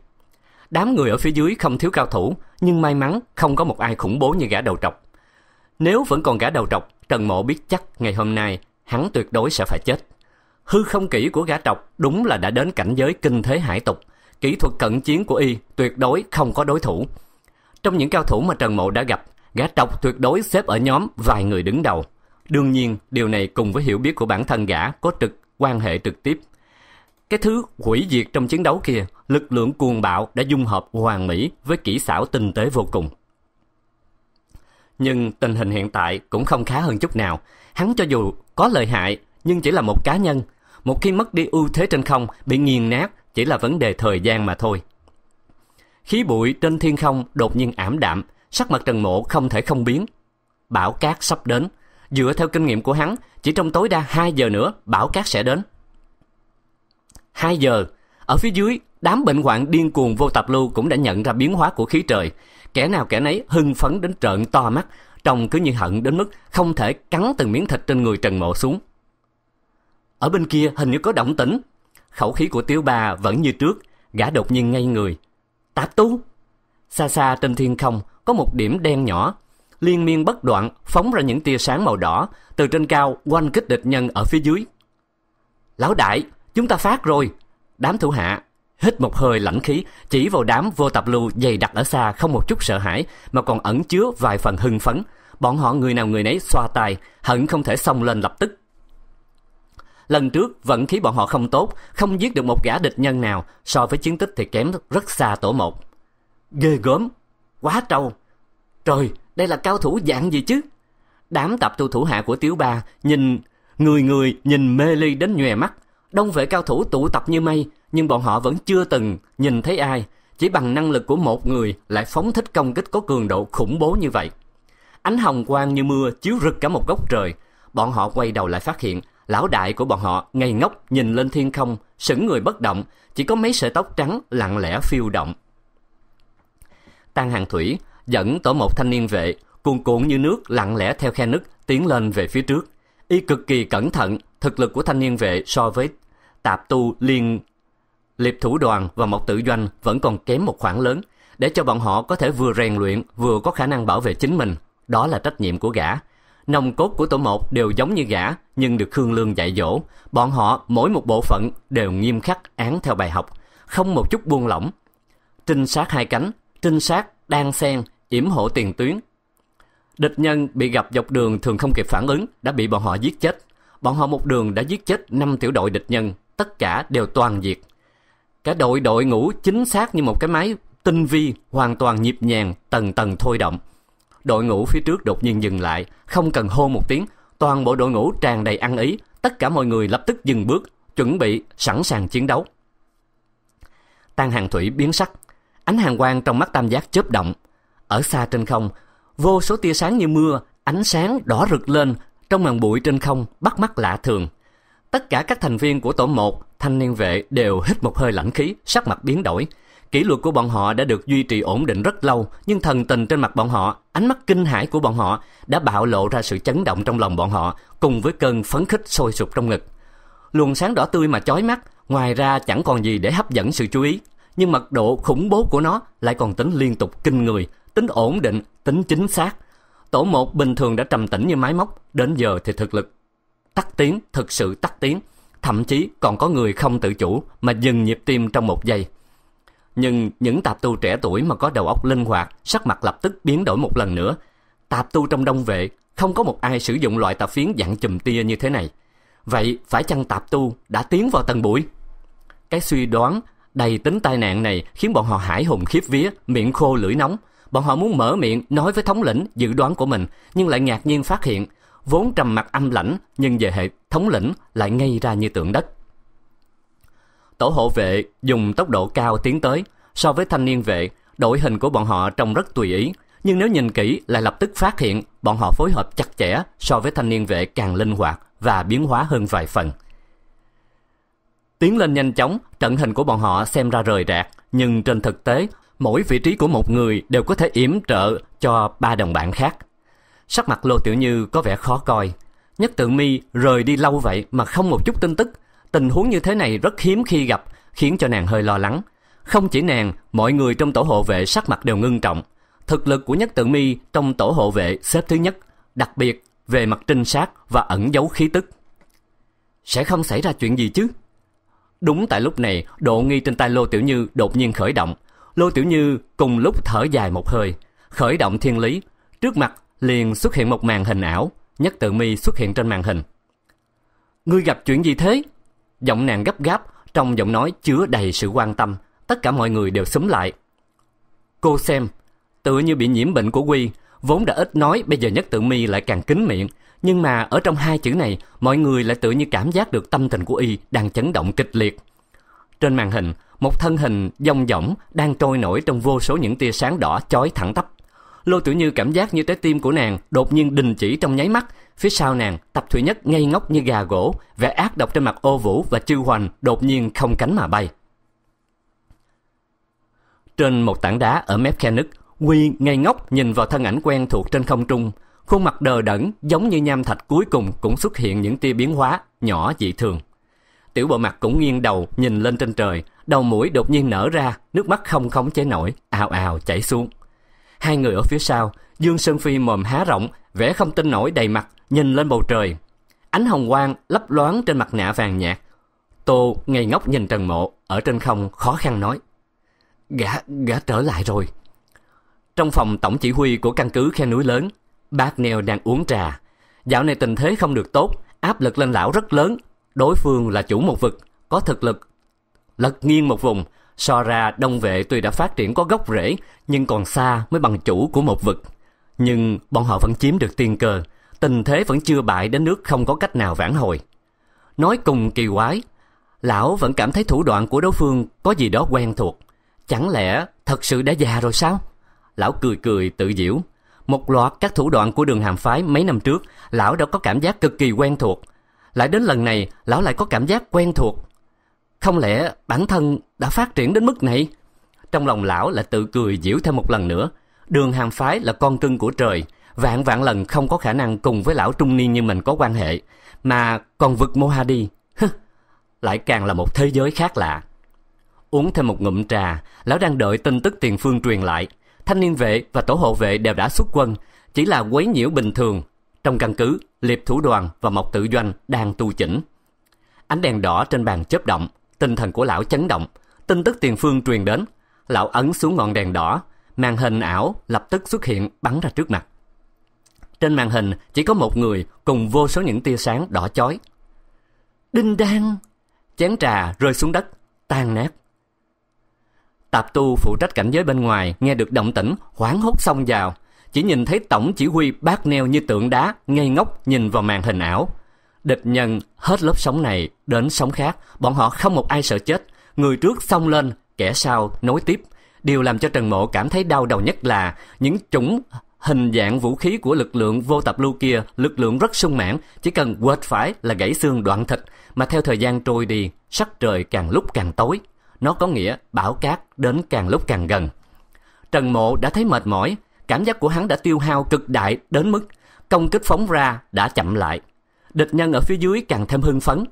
Đám người ở phía dưới không thiếu cao thủ, nhưng may mắn không có một ai khủng bố như gã đầu trọc. Nếu vẫn còn gã đầu trọc, Trần Mộ biết chắc ngày hôm nay hắn tuyệt đối sẽ phải chết. Hư không kỹ của gã trọc đúng là đã đến cảnh giới kinh thế hải tục, kỹ thuật cận chiến của y tuyệt đối không có đối thủ. Trong những cao thủ mà Trần Mộ đã gặp, gã trọc tuyệt đối xếp ở nhóm vài người đứng đầu. Đương nhiên, điều này cùng với hiểu biết của bản thân gã có trực quan hệ trực tiếp. Cái thứ hủy diệt trong chiến đấu kia, lực lượng cuồng bạo đã dung hợp hoàn mỹ với kỹ xảo tinh tế vô cùng. Nhưng tình hình hiện tại cũng không khá hơn chút nào. Hắn cho dù có lợi hại nhưng chỉ là một cá nhân. Một khi mất đi ưu thế trên không, bị nghiền nát chỉ là vấn đề thời gian mà thôi. Khí bụi trên thiên không đột nhiên ảm đạm, sắc mặt Trần Mộ không thể không biến. Bão cát sắp đến. Dựa theo kinh nghiệm của hắn, chỉ trong tối đa 2 giờ nữa bão cát sẽ đến. 2 giờ, ở phía dưới, đám bệnh hoạn điên cuồng vô tập lưu cũng đã nhận ra biến hóa của khí trời. Kẻ nào kẻ nấy hưng phấn đến trợn to mắt, trông cứ như hận đến mức không thể cắn từng miếng thịt trên người Trần Mộ xuống. Ở bên kia hình như có động tĩnh. Khẩu khí của Tiếu bà vẫn như trước, gã đột nhiên ngay người. Tạp tú! Xa xa trên thiên không có một điểm đen nhỏ, liên miên bất đoạn phóng ra những tia sáng màu đỏ từ trên cao quanh kích địch nhân ở phía dưới. Lão đại, chúng ta phát rồi! Đám thủ hạ hít một hơi lãnh khí chỉ vào đám vô tập lưu dày đặc ở xa không một chút sợ hãi mà còn ẩn chứa vài phần hưng phấn bọn họ người nào người nấy xoa tài hận không thể xông lên lập tức lần trước vận khí bọn họ không tốt không giết được một gã địch nhân nào so với chiến tích thì kém rất xa tổ một ghê gớm quá trâu trời đây là cao thủ dạng gì chứ đám tập tu thủ hạ của tiếu ba nhìn người người nhìn mê ly đến nhòe mắt đông vệ cao thủ tụ tập như mây nhưng bọn họ vẫn chưa từng nhìn thấy ai, chỉ bằng năng lực của một người lại phóng thích công kích có cường độ khủng bố như vậy. Ánh hồng quang như mưa chiếu rực cả một góc trời, bọn họ quay đầu lại phát hiện lão đại của bọn họ ngây ngốc nhìn lên thiên không, sững người bất động, chỉ có mấy sợi tóc trắng lặng lẽ phiêu động. Tan hàng thủy dẫn tổ một thanh niên vệ, cuồn cuộn như nước lặng lẽ theo khe nứt tiến lên về phía trước. Y cực kỳ cẩn thận, thực lực của thanh niên vệ so với tạp tu liên liệp thủ đoàn và mộc tự doanh vẫn còn kém một khoảng lớn để cho bọn họ có thể vừa rèn luyện vừa có khả năng bảo vệ chính mình. Đó là trách nhiệm của gã. Nòng cốt của tổ một đều giống như gã nhưng được Khương Lương dạy dỗ. Bọn họ mỗi một bộ phận đều nghiêm khắc án theo bài học, không một chút buông lỏng. Trinh sát hai cánh, trinh sát, đan xen yểm hộ tiền tuyến. Địch nhân bị gặp dọc đường thường không kịp phản ứng đã bị bọn họ giết chết. Bọn họ một đường đã giết chết 5 tiểu đội địch nhân, tất cả đều toàn diệt cả đội đội ngũ chính xác như một cái máy tinh vi hoàn toàn nhịp nhàng tầng tầng thôi động đội ngũ phía trước đột nhiên dừng lại không cần hô một tiếng toàn bộ đội ngũ tràn đầy ăn ý tất cả mọi người lập tức dừng bước chuẩn bị sẵn sàng chiến đấu tan hàng thủy biến sắc ánh hàng quang trong mắt tam giác chớp động ở xa trên không vô số tia sáng như mưa ánh sáng đỏ rực lên trong màn bụi trên không bắt mắt lạ thường Tất cả các thành viên của tổ 1, thanh niên vệ đều hít một hơi lãnh khí, sắc mặt biến đổi. Kỷ luật của bọn họ đã được duy trì ổn định rất lâu, nhưng thần tình trên mặt bọn họ, ánh mắt kinh hãi của bọn họ đã bạo lộ ra sự chấn động trong lòng bọn họ, cùng với cơn phấn khích sôi sục trong ngực. Luồng sáng đỏ tươi mà chói mắt, ngoài ra chẳng còn gì để hấp dẫn sự chú ý, nhưng mật độ khủng bố của nó lại còn tính liên tục kinh người, tính ổn định, tính chính xác. Tổ một bình thường đã trầm tĩnh như máy móc, đến giờ thì thực lực tắt tiếng, thực sự tắt tiếng, thậm chí còn có người không tự chủ mà dừng nhịp tim trong một giây. Nhưng những tạp tu trẻ tuổi mà có đầu óc linh hoạt, sắc mặt lập tức biến đổi một lần nữa. Tạp tu trong đông vệ không có một ai sử dụng loại tà phiến dạng chùm tia như thế này. Vậy phải chăng tạp tu đã tiến vào tầng bụi? Cái suy đoán đầy tính tai nạn này khiến bọn họ hải hùng khiếp vía, miệng khô lưỡi nóng. Bọn họ muốn mở miệng nói với thống lĩnh dự đoán của mình nhưng lại ngạc nhiên phát hiện vốn trầm mặc âm lãnh nhưng về hệ thống lĩnh lại ngay ra như tượng đất. Tổ hộ vệ dùng tốc độ cao tiến tới, so với thanh niên vệ, đội hình của bọn họ trông rất tùy ý, nhưng nếu nhìn kỹ lại lập tức phát hiện bọn họ phối hợp chặt chẽ so với thanh niên vệ càng linh hoạt và biến hóa hơn vài phần. Tiến lên nhanh chóng, trận hình của bọn họ xem ra rời rạc, nhưng trên thực tế, mỗi vị trí của một người đều có thể yểm trợ cho ba đồng bạn khác. Sắc mặt Lô Tiểu Như có vẻ khó coi. Nhất Tự Mi rời đi lâu vậy mà không một chút tin tức. Tình huống như thế này rất hiếm khi gặp, khiến cho nàng hơi lo lắng. Không chỉ nàng, mọi người trong tổ hộ vệ sắc mặt đều ngưng trọng. Thực lực của Nhất Tự Mi trong tổ hộ vệ xếp thứ nhất, đặc biệt về mặt trinh sát và ẩn giấu khí tức. Sẽ không xảy ra chuyện gì chứ? Đúng tại lúc này, độ nghi trên tay Lô Tiểu Như đột nhiên khởi động. Lô Tiểu Như cùng lúc thở dài một hơi, khởi động thiên lý. Trước mặt liền xuất hiện một màn hình ảo, nhất tự mi xuất hiện trên màn hình. Ngươi gặp chuyện gì thế? Giọng nàng gấp gáp, trong giọng nói chứa đầy sự quan tâm, tất cả mọi người đều súng lại. Cô xem, tựa như bị nhiễm bệnh của Quy, vốn đã ít nói bây giờ nhất tự mi lại càng kín miệng, nhưng mà ở trong hai chữ này, mọi người lại tự như cảm giác được tâm tình của y đang chấn động kịch liệt. Trên màn hình, một thân hình dông dỏng đang trôi nổi trong vô số những tia sáng đỏ chói thẳng tắp. Lô Tiểu Như cảm giác như trái tim của nàng đột nhiên đình chỉ trong nháy mắt. Phía sau nàng, Tập Thủy Nhất ngây ngốc như gà gỗ, vẻ ác độc trên mặt ô vũ và chư hoành đột nhiên không cánh mà bay. Trên một tảng đá ở mép khe nứt, Quy ngây ngốc nhìn vào thân ảnh quen thuộc trên không trung. Khuôn mặt đờ đẫn giống như nham thạch cuối cùng cũng xuất hiện những tia biến hóa nhỏ dị thường. Tiểu bộ mặt cũng nghiêng đầu nhìn lên trên trời, đầu mũi đột nhiên nở ra, nước mắt không khống chế nổi, ào ào chảy xuống. Hai người ở phía sau, Dương Sơn Phi mồm há rộng, vẻ không tin nổi đầy mặt, nhìn lên bầu trời. Ánh hồng quang lấp loáng trên mặt nạ vàng nhạt. Tô ngây ngốc nhìn Trần Mộ, ở trên không khó khăn nói. Gã, gã trở lại rồi. Trong phòng tổng chỉ huy của căn cứ khe núi lớn, bác Neo đang uống trà. Dạo này tình thế không được tốt, áp lực lên lão rất lớn. Đối phương là chủ một vực, có thực lực. Lật nghiêng một vùng, So ra đông vệ tuy đã phát triển có gốc rễ nhưng còn xa mới bằng chủ của một vực. Nhưng bọn họ vẫn chiếm được tiên cơ, tình thế vẫn chưa bại đến nước không có cách nào vãn hồi. Nói cùng kỳ quái, lão vẫn cảm thấy thủ đoạn của đối phương có gì đó quen thuộc. Chẳng lẽ thật sự đã già rồi sao? Lão cười cười tự diễu. Một loạt các thủ đoạn của đường hàm phái mấy năm trước, lão đã có cảm giác cực kỳ quen thuộc. Lại đến lần này, lão lại có cảm giác quen thuộc không lẽ bản thân đã phát triển đến mức này? Trong lòng lão lại tự cười giễu thêm một lần nữa. Đường hàng phái là con cưng của trời, vạn vạn lần không có khả năng cùng với lão trung niên như mình có quan hệ, mà còn vực đi lại càng là một thế giới khác lạ. Uống thêm một ngụm trà, lão đang đợi tin tức tiền phương truyền lại. Thanh niên vệ và tổ hộ vệ đều đã xuất quân, chỉ là quấy nhiễu bình thường. Trong căn cứ, liệp thủ đoàn và mộc tự doanh đang tu chỉnh. Ánh đèn đỏ trên bàn chớp động, Tinh thần của lão chấn động, tin tức tiền phương truyền đến. Lão ấn xuống ngọn đèn đỏ, màn hình ảo lập tức xuất hiện bắn ra trước mặt. Trên màn hình chỉ có một người cùng vô số những tia sáng đỏ chói. Đinh đang! Chén trà rơi xuống đất, tan nát. Tạp tu phụ trách cảnh giới bên ngoài nghe được động tĩnh, hoảng hốt xông vào. Chỉ nhìn thấy tổng chỉ huy bát neo như tượng đá, ngây ngốc nhìn vào màn hình ảo. Địch nhân hết lớp sóng này đến sóng khác, bọn họ không một ai sợ chết. Người trước xông lên, kẻ sau nối tiếp. Điều làm cho Trần Mộ cảm thấy đau đầu nhất là những chủng hình dạng vũ khí của lực lượng vô tập lưu kia, lực lượng rất sung mãn, chỉ cần quệt phải là gãy xương đoạn thịt, mà theo thời gian trôi đi, sắc trời càng lúc càng tối. Nó có nghĩa bão cát đến càng lúc càng gần. Trần Mộ đã thấy mệt mỏi, cảm giác của hắn đã tiêu hao cực đại đến mức công kích phóng ra đã chậm lại. Địch nhân ở phía dưới càng thêm hưng phấn.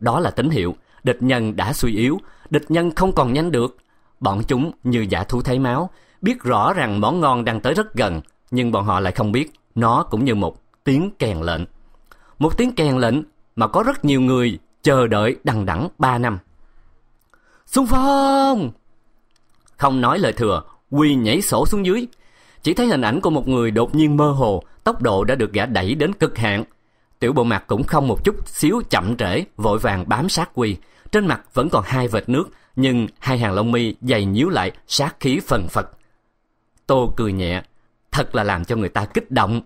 Đó là tín hiệu, địch nhân đã suy yếu, địch nhân không còn nhanh được. Bọn chúng như giả thú thấy máu, biết rõ rằng món ngon đang tới rất gần, nhưng bọn họ lại không biết, nó cũng như một tiếng kèn lệnh. Một tiếng kèn lệnh mà có rất nhiều người chờ đợi đằng đẵng 3 năm. Xung phong! Không nói lời thừa, Quy nhảy sổ xuống dưới. Chỉ thấy hình ảnh của một người đột nhiên mơ hồ, tốc độ đã được gã đẩy đến cực hạn, Tiểu bộ mặt cũng không một chút xíu chậm trễ, vội vàng bám sát Quy. Trên mặt vẫn còn hai vệt nước, nhưng hai hàng lông mi dày nhíu lại, sát khí phần phật. Tô cười nhẹ, thật là làm cho người ta kích động.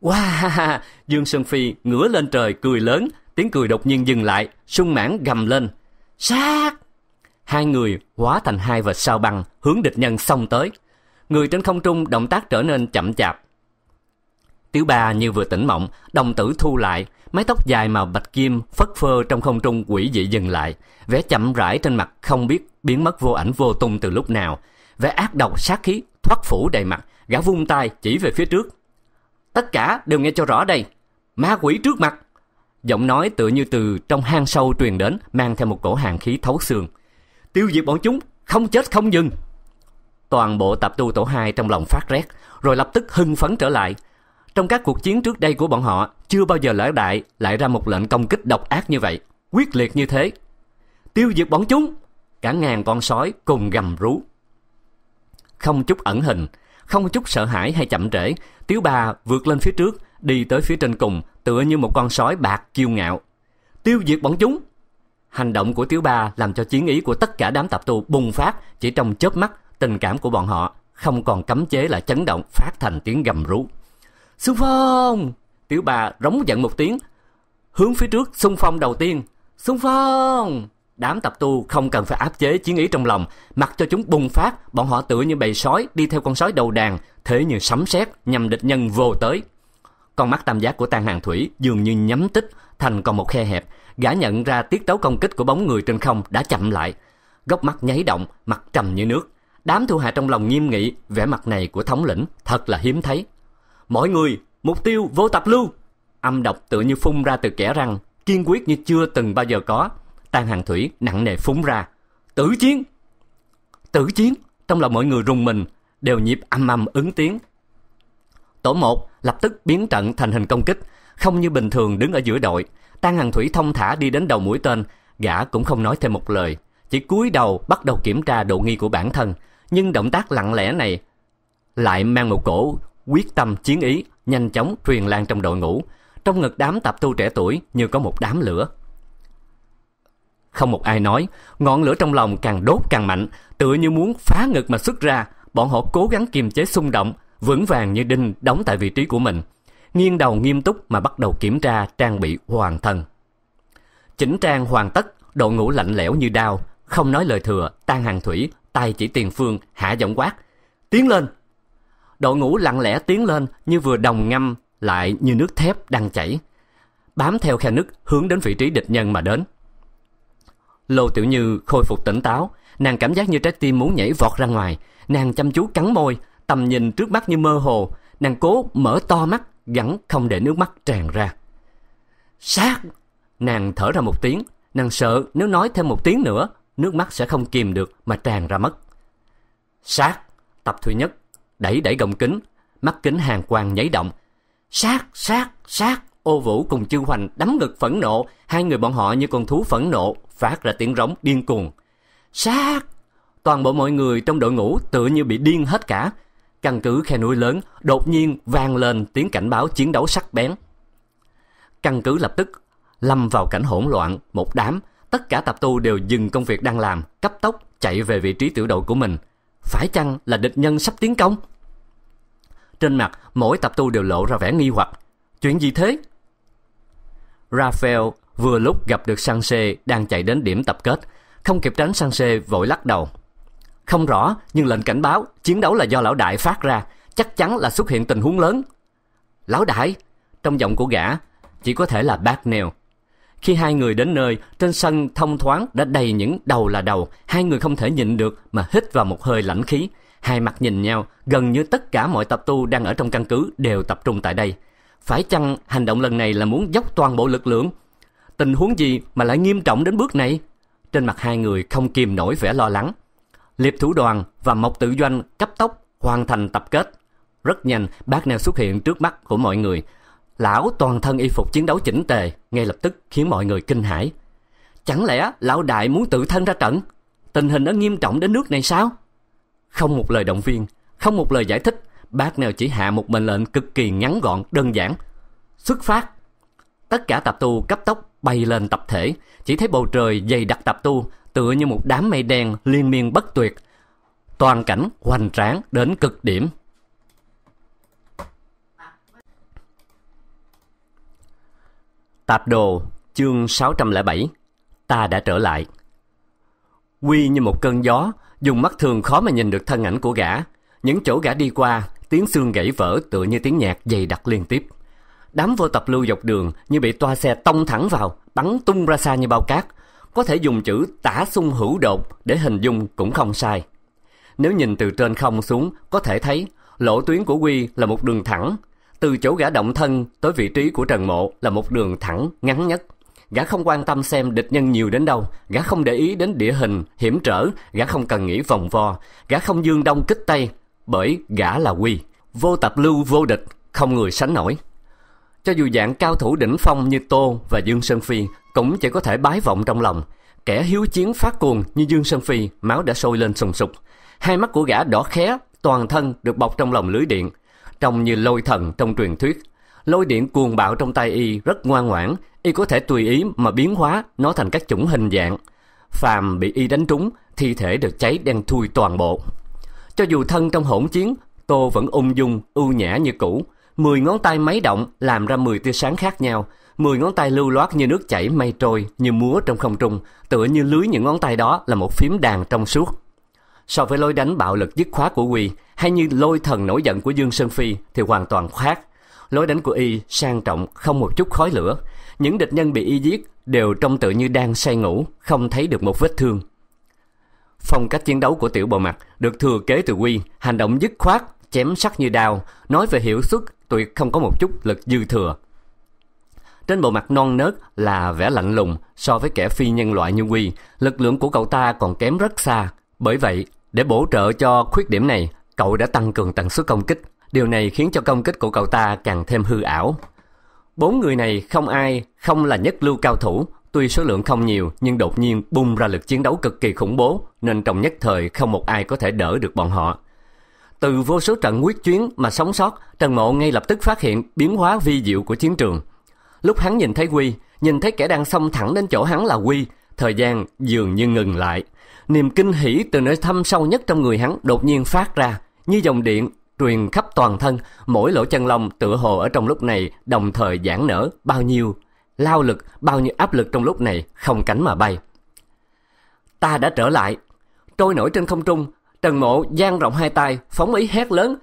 Wow, Dương Sơn Phi ngửa lên trời cười lớn, tiếng cười đột nhiên dừng lại, sung mãn gầm lên. Sát! Hai người hóa thành hai vệt sao băng, hướng địch nhân xông tới. Người trên không trung động tác trở nên chậm chạp, Tiểu bà như vừa tỉnh mộng, đồng tử thu lại, mái tóc dài màu bạch kim phất phơ trong không trung quỷ dị dừng lại, vẻ chậm rãi trên mặt không biết biến mất vô ảnh vô tung từ lúc nào, vẻ ác độc sát khí thoát phủ đầy mặt, gã vung tay chỉ về phía trước. Tất cả đều nghe cho rõ đây, ma quỷ trước mặt. Giọng nói tựa như từ trong hang sâu truyền đến, mang theo một cổ hàng khí thấu xương. Tiêu diệt bọn chúng, không chết không dừng. Toàn bộ tập tu tổ hai trong lòng phát rét, rồi lập tức hưng phấn trở lại, trong các cuộc chiến trước đây của bọn họ, chưa bao giờ lỡ đại lại ra một lệnh công kích độc ác như vậy, quyết liệt như thế. Tiêu diệt bọn chúng! Cả ngàn con sói cùng gầm rú. Không chút ẩn hình, không chút sợ hãi hay chậm trễ, Tiếu Bà vượt lên phía trước, đi tới phía trên cùng, tựa như một con sói bạc kiêu ngạo. Tiêu diệt bọn chúng! Hành động của Tiếu Ba làm cho chiến ý của tất cả đám tập tu bùng phát chỉ trong chớp mắt, tình cảm của bọn họ không còn cấm chế là chấn động phát thành tiếng gầm rú xung phong tiểu bà rống giận một tiếng hướng phía trước xung phong đầu tiên xung phong đám tập tu không cần phải áp chế chiến ý trong lòng mặc cho chúng bùng phát bọn họ tựa như bầy sói đi theo con sói đầu đàn thế như sấm sét nhằm địch nhân vô tới con mắt tam giác của tang hàng thủy dường như nhắm tích thành còn một khe hẹp gã nhận ra tiết tấu công kích của bóng người trên không đã chậm lại góc mắt nháy động mặt trầm như nước đám thủ hạ trong lòng nghiêm nghị vẻ mặt này của thống lĩnh thật là hiếm thấy Mọi người, mục tiêu vô tập lưu. Âm độc tự như phun ra từ kẻ răng, kiên quyết như chưa từng bao giờ có. Tan hàng thủy nặng nề phúng ra. Tử chiến! Tử chiến! Trong lòng mọi người rùng mình, đều nhịp âm âm ứng tiếng. Tổ một lập tức biến trận thành hình công kích, không như bình thường đứng ở giữa đội. Tan hàng thủy thông thả đi đến đầu mũi tên, gã cũng không nói thêm một lời. Chỉ cúi đầu bắt đầu kiểm tra độ nghi của bản thân, nhưng động tác lặng lẽ này lại mang một cổ quyết tâm chiến ý nhanh chóng truyền lan trong đội ngũ trong ngực đám tập tu trẻ tuổi như có một đám lửa không một ai nói ngọn lửa trong lòng càng đốt càng mạnh tựa như muốn phá ngực mà xuất ra bọn họ cố gắng kiềm chế xung động vững vàng như đinh đóng tại vị trí của mình nghiêng đầu nghiêm túc mà bắt đầu kiểm tra trang bị hoàn thân chỉnh trang hoàn tất đội ngũ lạnh lẽo như đao không nói lời thừa tan hàng thủy tay chỉ tiền phương hạ giọng quát tiến lên Đội ngũ lặng lẽ tiến lên như vừa đồng ngâm lại như nước thép đang chảy. Bám theo khe nứt hướng đến vị trí địch nhân mà đến. Lô Tiểu Như khôi phục tỉnh táo, nàng cảm giác như trái tim muốn nhảy vọt ra ngoài. Nàng chăm chú cắn môi, tầm nhìn trước mắt như mơ hồ. Nàng cố mở to mắt, gắn không để nước mắt tràn ra. Sát! Nàng thở ra một tiếng, nàng sợ nếu nói thêm một tiếng nữa, nước mắt sẽ không kìm được mà tràn ra mất. Sát! Tập thứ Nhất đẩy đẩy gọng kính mắt kính hàng quang nháy động sát sát sát ô vũ cùng chư hoành đấm ngực phẫn nộ hai người bọn họ như con thú phẫn nộ phát ra tiếng rống điên cuồng sát toàn bộ mọi người trong đội ngũ tựa như bị điên hết cả căn cứ khe núi lớn đột nhiên vang lên tiếng cảnh báo chiến đấu sắc bén căn cứ lập tức lâm vào cảnh hỗn loạn một đám tất cả tập tu đều dừng công việc đang làm cấp tốc chạy về vị trí tiểu đội của mình phải chăng là địch nhân sắp tiến công? Trên mặt, mỗi tập tu đều lộ ra vẻ nghi hoặc. Chuyện gì thế? Raphael vừa lúc gặp được Sanse đang chạy đến điểm tập kết. Không kịp tránh Sanse vội lắc đầu. Không rõ, nhưng lệnh cảnh báo, chiến đấu là do lão đại phát ra. Chắc chắn là xuất hiện tình huống lớn. Lão đại? Trong giọng của gã, chỉ có thể là Bác Neo. Khi hai người đến nơi, trên sân thông thoáng đã đầy những đầu là đầu, hai người không thể nhịn được mà hít vào một hơi lãnh khí. Hai mặt nhìn nhau, gần như tất cả mọi tập tu đang ở trong căn cứ đều tập trung tại đây. Phải chăng hành động lần này là muốn dốc toàn bộ lực lượng? Tình huống gì mà lại nghiêm trọng đến bước này? Trên mặt hai người không kìm nổi vẻ lo lắng. Liệp thủ đoàn và Mộc Tự Doanh cấp tốc hoàn thành tập kết. Rất nhanh, bác Neo xuất hiện trước mắt của mọi người, Lão toàn thân y phục chiến đấu chỉnh tề, ngay lập tức khiến mọi người kinh hãi. Chẳng lẽ lão đại muốn tự thân ra trận? Tình hình đã nghiêm trọng đến nước này sao? Không một lời động viên, không một lời giải thích, bác nào chỉ hạ một mệnh lệnh cực kỳ ngắn gọn, đơn giản. Xuất phát! Tất cả tạp tu cấp tốc bay lên tập thể, chỉ thấy bầu trời dày đặc tạp tu, tựa như một đám mây đen liên miên bất tuyệt. Toàn cảnh hoành tráng đến cực điểm. Tạp đồ, chương 607 Ta đã trở lại Quy như một cơn gió, dùng mắt thường khó mà nhìn được thân ảnh của gã. Những chỗ gã đi qua, tiếng xương gãy vỡ tựa như tiếng nhạc dày đặc liên tiếp. Đám vô tập lưu dọc đường như bị toa xe tông thẳng vào, bắn tung ra xa như bao cát. Có thể dùng chữ tả xung hữu đột để hình dung cũng không sai. Nếu nhìn từ trên không xuống, có thể thấy lỗ tuyến của Quy là một đường thẳng, từ chỗ gã động thân tới vị trí của Trần Mộ là một đường thẳng, ngắn nhất. Gã không quan tâm xem địch nhân nhiều đến đâu, gã không để ý đến địa hình, hiểm trở, gã không cần nghĩ vòng vo, gã không dương đông kích tây, bởi gã là quy. Vô tập lưu vô địch, không người sánh nổi. Cho dù dạng cao thủ đỉnh phong như Tô và Dương Sơn Phi cũng chỉ có thể bái vọng trong lòng. Kẻ hiếu chiến phát cuồng như Dương Sơn Phi, máu đã sôi lên sùng sục. Hai mắt của gã đỏ khé, toàn thân được bọc trong lòng lưới điện, trông như lôi thần trong truyền thuyết. Lôi điện cuồng bạo trong tay y rất ngoan ngoãn, y có thể tùy ý mà biến hóa nó thành các chủng hình dạng. Phàm bị y đánh trúng, thi thể được cháy đen thui toàn bộ. Cho dù thân trong hỗn chiến, Tô vẫn ung dung, ưu nhã như cũ. Mười ngón tay máy động làm ra mười tia sáng khác nhau. Mười ngón tay lưu loát như nước chảy mây trôi, như múa trong không trung, tựa như lưới những ngón tay đó là một phím đàn trong suốt. So với lối đánh bạo lực dứt khoát của Quy hay như lôi thần nổi giận của Dương Sơn Phi thì hoàn toàn khác. Lối đánh của y sang trọng không một chút khói lửa. Những địch nhân bị y giết đều trông tự như đang say ngủ, không thấy được một vết thương. Phong cách chiến đấu của tiểu bộ mặt được thừa kế từ Quy, hành động dứt khoát, chém sắc như đao, nói về hiệu suất tuyệt không có một chút lực dư thừa. Trên bộ mặt non nớt là vẻ lạnh lùng so với kẻ phi nhân loại như Quy, lực lượng của cậu ta còn kém rất xa. Bởi vậy, để bổ trợ cho khuyết điểm này, cậu đã tăng cường tần suất công kích. Điều này khiến cho công kích của cậu ta càng thêm hư ảo. Bốn người này không ai, không là nhất lưu cao thủ, tuy số lượng không nhiều nhưng đột nhiên bung ra lực chiến đấu cực kỳ khủng bố nên trong nhất thời không một ai có thể đỡ được bọn họ. Từ vô số trận quyết chuyến mà sống sót, Trần Mộ ngay lập tức phát hiện biến hóa vi diệu của chiến trường. Lúc hắn nhìn thấy huy nhìn thấy kẻ đang xông thẳng đến chỗ hắn là huy thời gian dường như ngừng lại niềm kinh hỉ từ nơi thâm sâu nhất trong người hắn đột nhiên phát ra, như dòng điện truyền khắp toàn thân, mỗi lỗ chân lông tựa hồ ở trong lúc này đồng thời giãn nở bao nhiêu lao lực, bao nhiêu áp lực trong lúc này không cánh mà bay. Ta đã trở lại, trôi nổi trên không trung, Trần Mộ giang rộng hai tay, phóng ý hét lớn,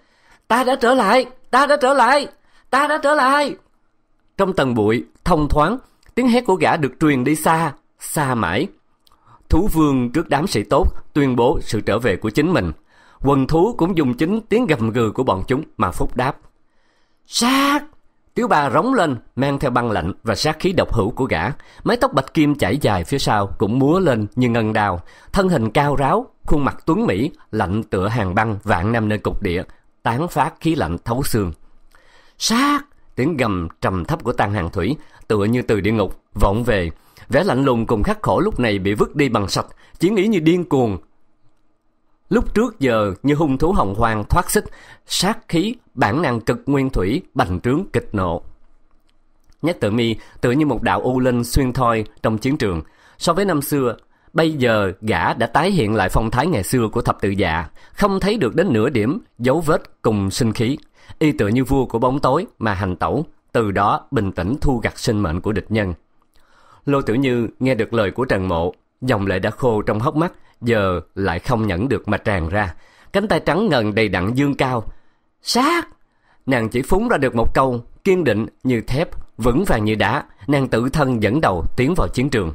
"Ta đã trở lại, ta đã trở lại, ta đã trở lại." Trong tầng bụi thông thoáng, tiếng hét của gã được truyền đi xa, xa mãi thú vương trước đám sĩ tốt tuyên bố sự trở về của chính mình. Quần thú cũng dùng chính tiếng gầm gừ của bọn chúng mà phúc đáp. Sát! Tiếu ba rống lên, mang theo băng lạnh và sát khí độc hữu của gã. Mái tóc bạch kim chảy dài phía sau cũng múa lên như ngân đào. Thân hình cao ráo, khuôn mặt tuấn mỹ, lạnh tựa hàng băng vạn năm nơi cục địa, tán phát khí lạnh thấu xương. Sát! Tiếng gầm trầm thấp của tang hàng thủy tựa như từ địa ngục vọng về Vẻ lạnh lùng cùng khắc khổ lúc này bị vứt đi bằng sạch, chỉ nghĩ như điên cuồng. Lúc trước giờ như hung thú hồng hoàng thoát xích, sát khí, bản năng cực nguyên thủy, bành trướng kịch nộ. Nhất tự mi tự như một đạo u linh xuyên thoi trong chiến trường. So với năm xưa, bây giờ gã đã tái hiện lại phong thái ngày xưa của thập tự dạ, không thấy được đến nửa điểm dấu vết cùng sinh khí. Y tựa như vua của bóng tối mà hành tẩu, từ đó bình tĩnh thu gặt sinh mệnh của địch nhân. Lô Tử Như nghe được lời của Trần Mộ, dòng lệ đã khô trong hốc mắt, giờ lại không nhẫn được mà tràn ra. Cánh tay trắng ngần đầy đặn dương cao. Sát! Nàng chỉ phúng ra được một câu, kiên định như thép, vững vàng như đá. Nàng tự thân dẫn đầu tiến vào chiến trường.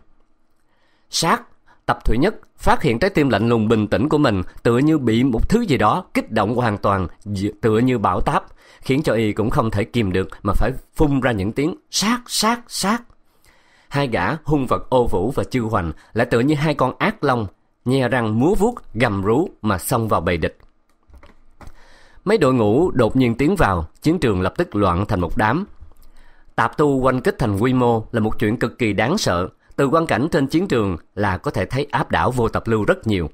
Sát! Tập Thủy Nhất phát hiện trái tim lạnh lùng bình tĩnh của mình tựa như bị một thứ gì đó kích động hoàn toàn, tựa như bão táp, khiến cho y cũng không thể kìm được mà phải phun ra những tiếng sát sát sát hai gã hung vật ô vũ và chư hoành lại tựa như hai con ác long, nhe răng múa vuốt, gầm rú mà xông vào bầy địch. Mấy đội ngũ đột nhiên tiến vào, chiến trường lập tức loạn thành một đám. Tạp tu quanh kích thành quy mô là một chuyện cực kỳ đáng sợ. Từ quan cảnh trên chiến trường là có thể thấy áp đảo vô tập lưu rất nhiều.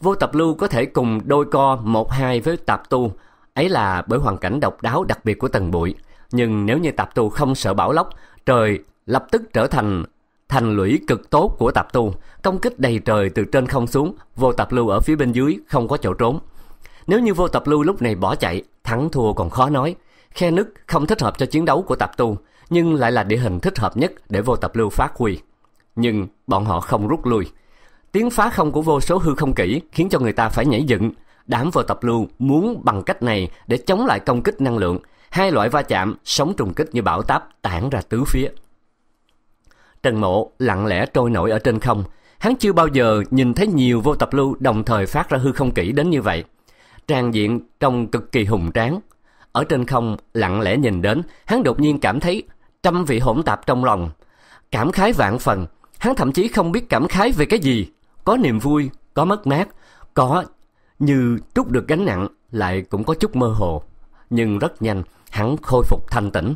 Vô tập lưu có thể cùng đôi co một hai với tạp tu, ấy là bởi hoàn cảnh độc đáo đặc biệt của tầng bụi. Nhưng nếu như tạp tu không sợ bão lốc, trời lập tức trở thành thành lũy cực tốt của tạp tu, công kích đầy trời từ trên không xuống, vô tập lưu ở phía bên dưới không có chỗ trốn. Nếu như vô tập lưu lúc này bỏ chạy, thắng thua còn khó nói. Khe nứt không thích hợp cho chiến đấu của tạp tu, nhưng lại là địa hình thích hợp nhất để vô tập lưu phát huy. Nhưng bọn họ không rút lui. Tiếng phá không của vô số hư không kỹ khiến cho người ta phải nhảy dựng. Đám vô tập lưu muốn bằng cách này để chống lại công kích năng lượng. Hai loại va chạm, sóng trùng kích như bão táp tản ra tứ phía. Trần Mộ lặng lẽ trôi nổi ở trên không. Hắn chưa bao giờ nhìn thấy nhiều vô tập lưu đồng thời phát ra hư không kỹ đến như vậy. Tràng diện trông cực kỳ hùng tráng. Ở trên không lặng lẽ nhìn đến, hắn đột nhiên cảm thấy trăm vị hỗn tạp trong lòng. Cảm khái vạn phần, hắn thậm chí không biết cảm khái về cái gì. Có niềm vui, có mất mát, có như trút được gánh nặng lại cũng có chút mơ hồ. Nhưng rất nhanh, hắn khôi phục thanh tĩnh.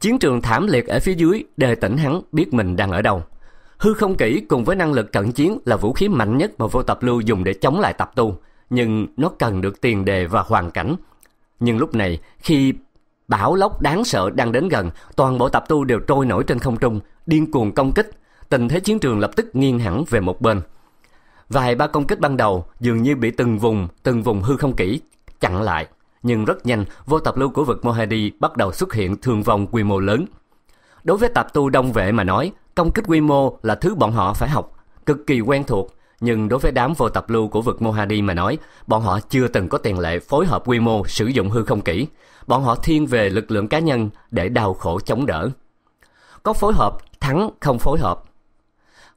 Chiến trường thảm liệt ở phía dưới đề tỉnh hắn biết mình đang ở đâu. Hư không kỹ cùng với năng lực cận chiến là vũ khí mạnh nhất mà vô tập lưu dùng để chống lại tập tu, nhưng nó cần được tiền đề và hoàn cảnh. Nhưng lúc này, khi bão lốc đáng sợ đang đến gần, toàn bộ tập tu đều trôi nổi trên không trung, điên cuồng công kích. Tình thế chiến trường lập tức nghiêng hẳn về một bên. Vài ba công kích ban đầu dường như bị từng vùng, từng vùng hư không kỹ chặn lại nhưng rất nhanh vô tập lưu của vực Mohadi bắt đầu xuất hiện thương vong quy mô lớn. Đối với tạp tu đông vệ mà nói, công kích quy mô là thứ bọn họ phải học, cực kỳ quen thuộc, nhưng đối với đám vô tập lưu của vực Mohadi mà nói, bọn họ chưa từng có tiền lệ phối hợp quy mô sử dụng hư không kỹ. Bọn họ thiên về lực lượng cá nhân để đau khổ chống đỡ. Có phối hợp, thắng không phối hợp.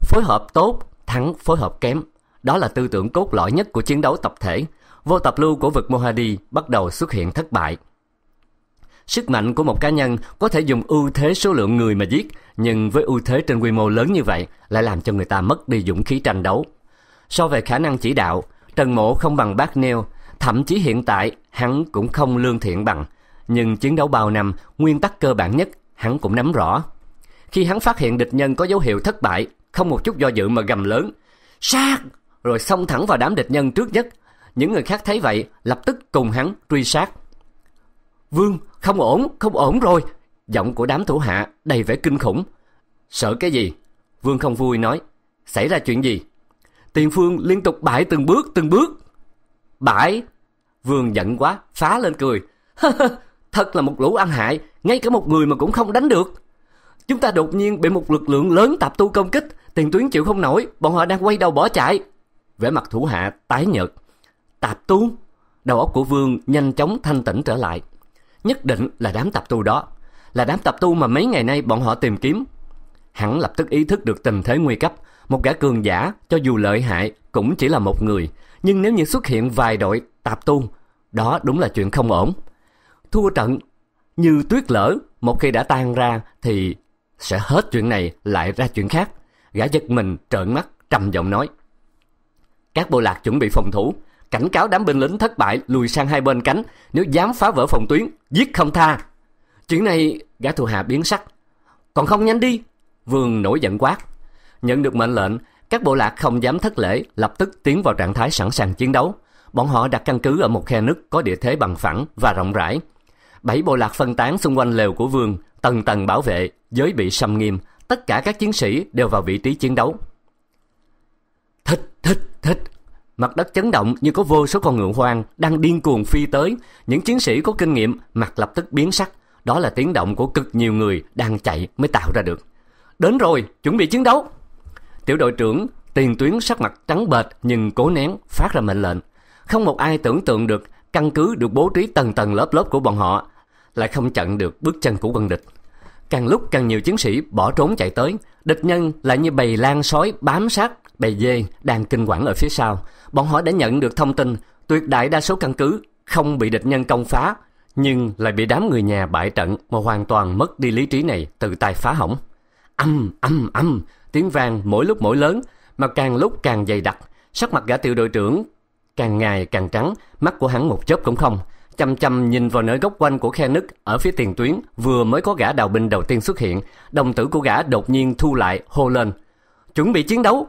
Phối hợp tốt, thắng phối hợp kém. Đó là tư tưởng cốt lõi nhất của chiến đấu tập thể – vô tập lưu của vực Mohadi bắt đầu xuất hiện thất bại. Sức mạnh của một cá nhân có thể dùng ưu thế số lượng người mà giết, nhưng với ưu thế trên quy mô lớn như vậy lại làm cho người ta mất đi dũng khí tranh đấu. So về khả năng chỉ đạo, Trần Mộ không bằng bác Neo, thậm chí hiện tại hắn cũng không lương thiện bằng. Nhưng chiến đấu bao năm, nguyên tắc cơ bản nhất hắn cũng nắm rõ. Khi hắn phát hiện địch nhân có dấu hiệu thất bại, không một chút do dự mà gầm lớn. Sát! Rồi xông thẳng vào đám địch nhân trước nhất, những người khác thấy vậy lập tức cùng hắn truy sát. Vương, không ổn, không ổn rồi. Giọng của đám thủ hạ đầy vẻ kinh khủng. Sợ cái gì? Vương không vui nói. Xảy ra chuyện gì? Tiền phương liên tục bại từng bước, từng bước. Bại? Vương giận quá, phá lên cười. Thật là một lũ ăn hại, ngay cả một người mà cũng không đánh được. Chúng ta đột nhiên bị một lực lượng lớn tạp tu công kích, tiền tuyến chịu không nổi, bọn họ đang quay đầu bỏ chạy. Vẻ mặt thủ hạ tái nhợt, Tạp tu? Đầu óc của Vương nhanh chóng thanh tĩnh trở lại. Nhất định là đám tạp tu đó. Là đám tạp tu mà mấy ngày nay bọn họ tìm kiếm. Hắn lập tức ý thức được tình thế nguy cấp. Một gã cường giả, cho dù lợi hại, cũng chỉ là một người. Nhưng nếu như xuất hiện vài đội tạp tu, đó đúng là chuyện không ổn. Thua trận như tuyết lở một khi đã tan ra thì sẽ hết chuyện này lại ra chuyện khác. Gã giật mình trợn mắt, trầm giọng nói. Các bộ lạc chuẩn bị phòng thủ, cảnh cáo đám binh lính thất bại lùi sang hai bên cánh, nếu dám phá vỡ phòng tuyến, giết không tha. Chuyện này, gã thuộc hạ biến sắc. Còn không nhanh đi, vương nổi giận quát. Nhận được mệnh lệnh, các bộ lạc không dám thất lễ, lập tức tiến vào trạng thái sẵn sàng chiến đấu. Bọn họ đặt căn cứ ở một khe nứt có địa thế bằng phẳng và rộng rãi. Bảy bộ lạc phân tán xung quanh lều của vương, tầng tầng bảo vệ, giới bị xâm nghiêm, tất cả các chiến sĩ đều vào vị trí chiến đấu. Thích, thích, thích, Mặt đất chấn động như có vô số con ngựa hoang đang điên cuồng phi tới. Những chiến sĩ có kinh nghiệm mặt lập tức biến sắc. Đó là tiếng động của cực nhiều người đang chạy mới tạo ra được. Đến rồi, chuẩn bị chiến đấu. Tiểu đội trưởng tiền tuyến sắc mặt trắng bệch nhưng cố nén phát ra mệnh lệnh. Không một ai tưởng tượng được căn cứ được bố trí tầng tầng lớp lớp của bọn họ lại không chặn được bước chân của quân địch. Càng lúc càng nhiều chiến sĩ bỏ trốn chạy tới, địch nhân lại như bầy lan sói bám sát bầy dê đang kinh quản ở phía sau, bọn họ đã nhận được thông tin tuyệt đại đa số căn cứ không bị địch nhân công phá, nhưng lại bị đám người nhà bại trận mà hoàn toàn mất đi lý trí này tự tay phá hỏng. Âm, âm, âm, tiếng vang mỗi lúc mỗi lớn, mà càng lúc càng dày đặc, sắc mặt gã tiểu đội trưởng càng ngày càng trắng, mắt của hắn một chớp cũng không, chăm chăm nhìn vào nơi góc quanh của khe nứt ở phía tiền tuyến vừa mới có gã đào binh đầu tiên xuất hiện, đồng tử của gã đột nhiên thu lại hô lên. Chuẩn bị chiến đấu,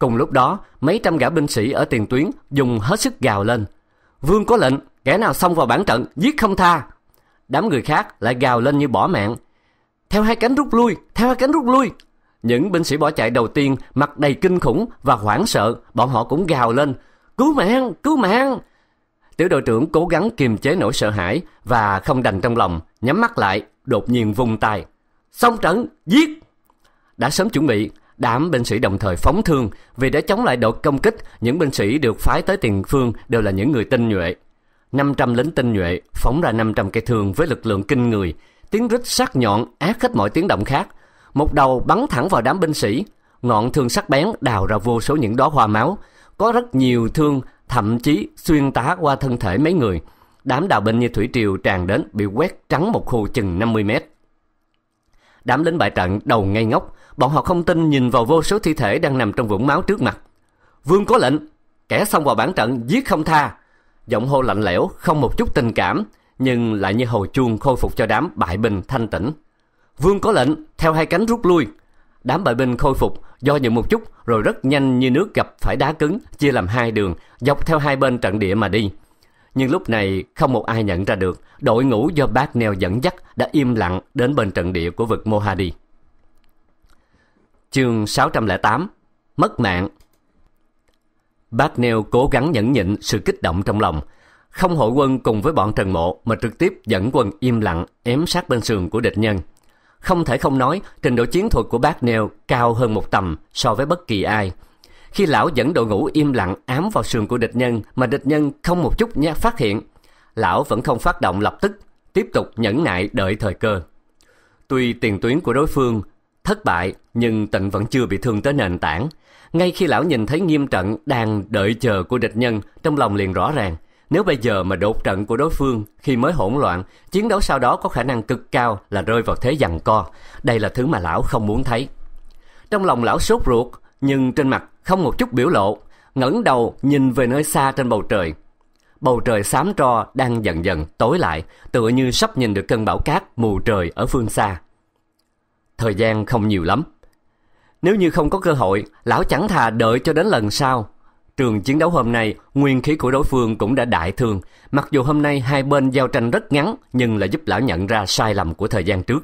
Cùng lúc đó, mấy trăm gã binh sĩ ở tiền tuyến dùng hết sức gào lên. Vương có lệnh, kẻ nào xông vào bản trận, giết không tha. Đám người khác lại gào lên như bỏ mạng. Theo hai cánh rút lui, theo hai cánh rút lui. Những binh sĩ bỏ chạy đầu tiên mặt đầy kinh khủng và hoảng sợ, bọn họ cũng gào lên. Cứu mạng, cứu mạng. Tiểu đội trưởng cố gắng kiềm chế nỗi sợ hãi và không đành trong lòng, nhắm mắt lại, đột nhiên vùng tay. Xong trận, giết! Đã sớm chuẩn bị, Đám binh sĩ đồng thời phóng thương vì để chống lại đột công kích, những binh sĩ được phái tới tiền phương đều là những người tinh nhuệ. 500 lính tinh nhuệ phóng ra 500 cây thương với lực lượng kinh người, tiếng rít sắc nhọn át hết mọi tiếng động khác. Một đầu bắn thẳng vào đám binh sĩ, ngọn thương sắc bén đào ra vô số những đóa hoa máu. Có rất nhiều thương, thậm chí xuyên tá qua thân thể mấy người. Đám đào binh như thủy triều tràn đến bị quét trắng một khu chừng 50 mét. Đám lính bại trận đầu ngay ngốc, Bọn họ không tin nhìn vào vô số thi thể đang nằm trong vũng máu trước mặt. Vương có lệnh, kẻ xông vào bản trận giết không tha. Giọng hô lạnh lẽo, không một chút tình cảm, nhưng lại như hồi chuông khôi phục cho đám bại binh thanh tĩnh. Vương có lệnh, theo hai cánh rút lui. Đám bại binh khôi phục, do dự một chút rồi rất nhanh như nước gặp phải đá cứng, chia làm hai đường, dọc theo hai bên trận địa mà đi. Nhưng lúc này không một ai nhận ra được, đội ngũ do Bác Neo dẫn dắt đã im lặng đến bên trận địa của vực Mohadi. Chương 608 Mất mạng Bác Nêu cố gắng nhẫn nhịn sự kích động trong lòng. Không hội quân cùng với bọn Trần Mộ mà trực tiếp dẫn quân im lặng ém sát bên sườn của địch nhân. Không thể không nói, trình độ chiến thuật của bác Nêu cao hơn một tầm so với bất kỳ ai. Khi lão dẫn đội ngũ im lặng ám vào sườn của địch nhân mà địch nhân không một chút nhát phát hiện, lão vẫn không phát động lập tức, tiếp tục nhẫn nại đợi thời cơ. Tuy tiền tuyến của đối phương thất bại nhưng Tịnh vẫn chưa bị thương tới nền tảng. Ngay khi lão nhìn thấy nghiêm trận đang đợi chờ của địch nhân, trong lòng liền rõ ràng, nếu bây giờ mà đột trận của đối phương khi mới hỗn loạn, chiến đấu sau đó có khả năng cực cao là rơi vào thế giằng co. Đây là thứ mà lão không muốn thấy. Trong lòng lão sốt ruột, nhưng trên mặt không một chút biểu lộ, ngẩng đầu nhìn về nơi xa trên bầu trời. Bầu trời xám tro đang dần dần tối lại, tựa như sắp nhìn được cơn bão cát mù trời ở phương xa. Thời gian không nhiều lắm, nếu như không có cơ hội, lão chẳng thà đợi cho đến lần sau. Trường chiến đấu hôm nay, nguyên khí của đối phương cũng đã đại thương. Mặc dù hôm nay hai bên giao tranh rất ngắn, nhưng là giúp lão nhận ra sai lầm của thời gian trước.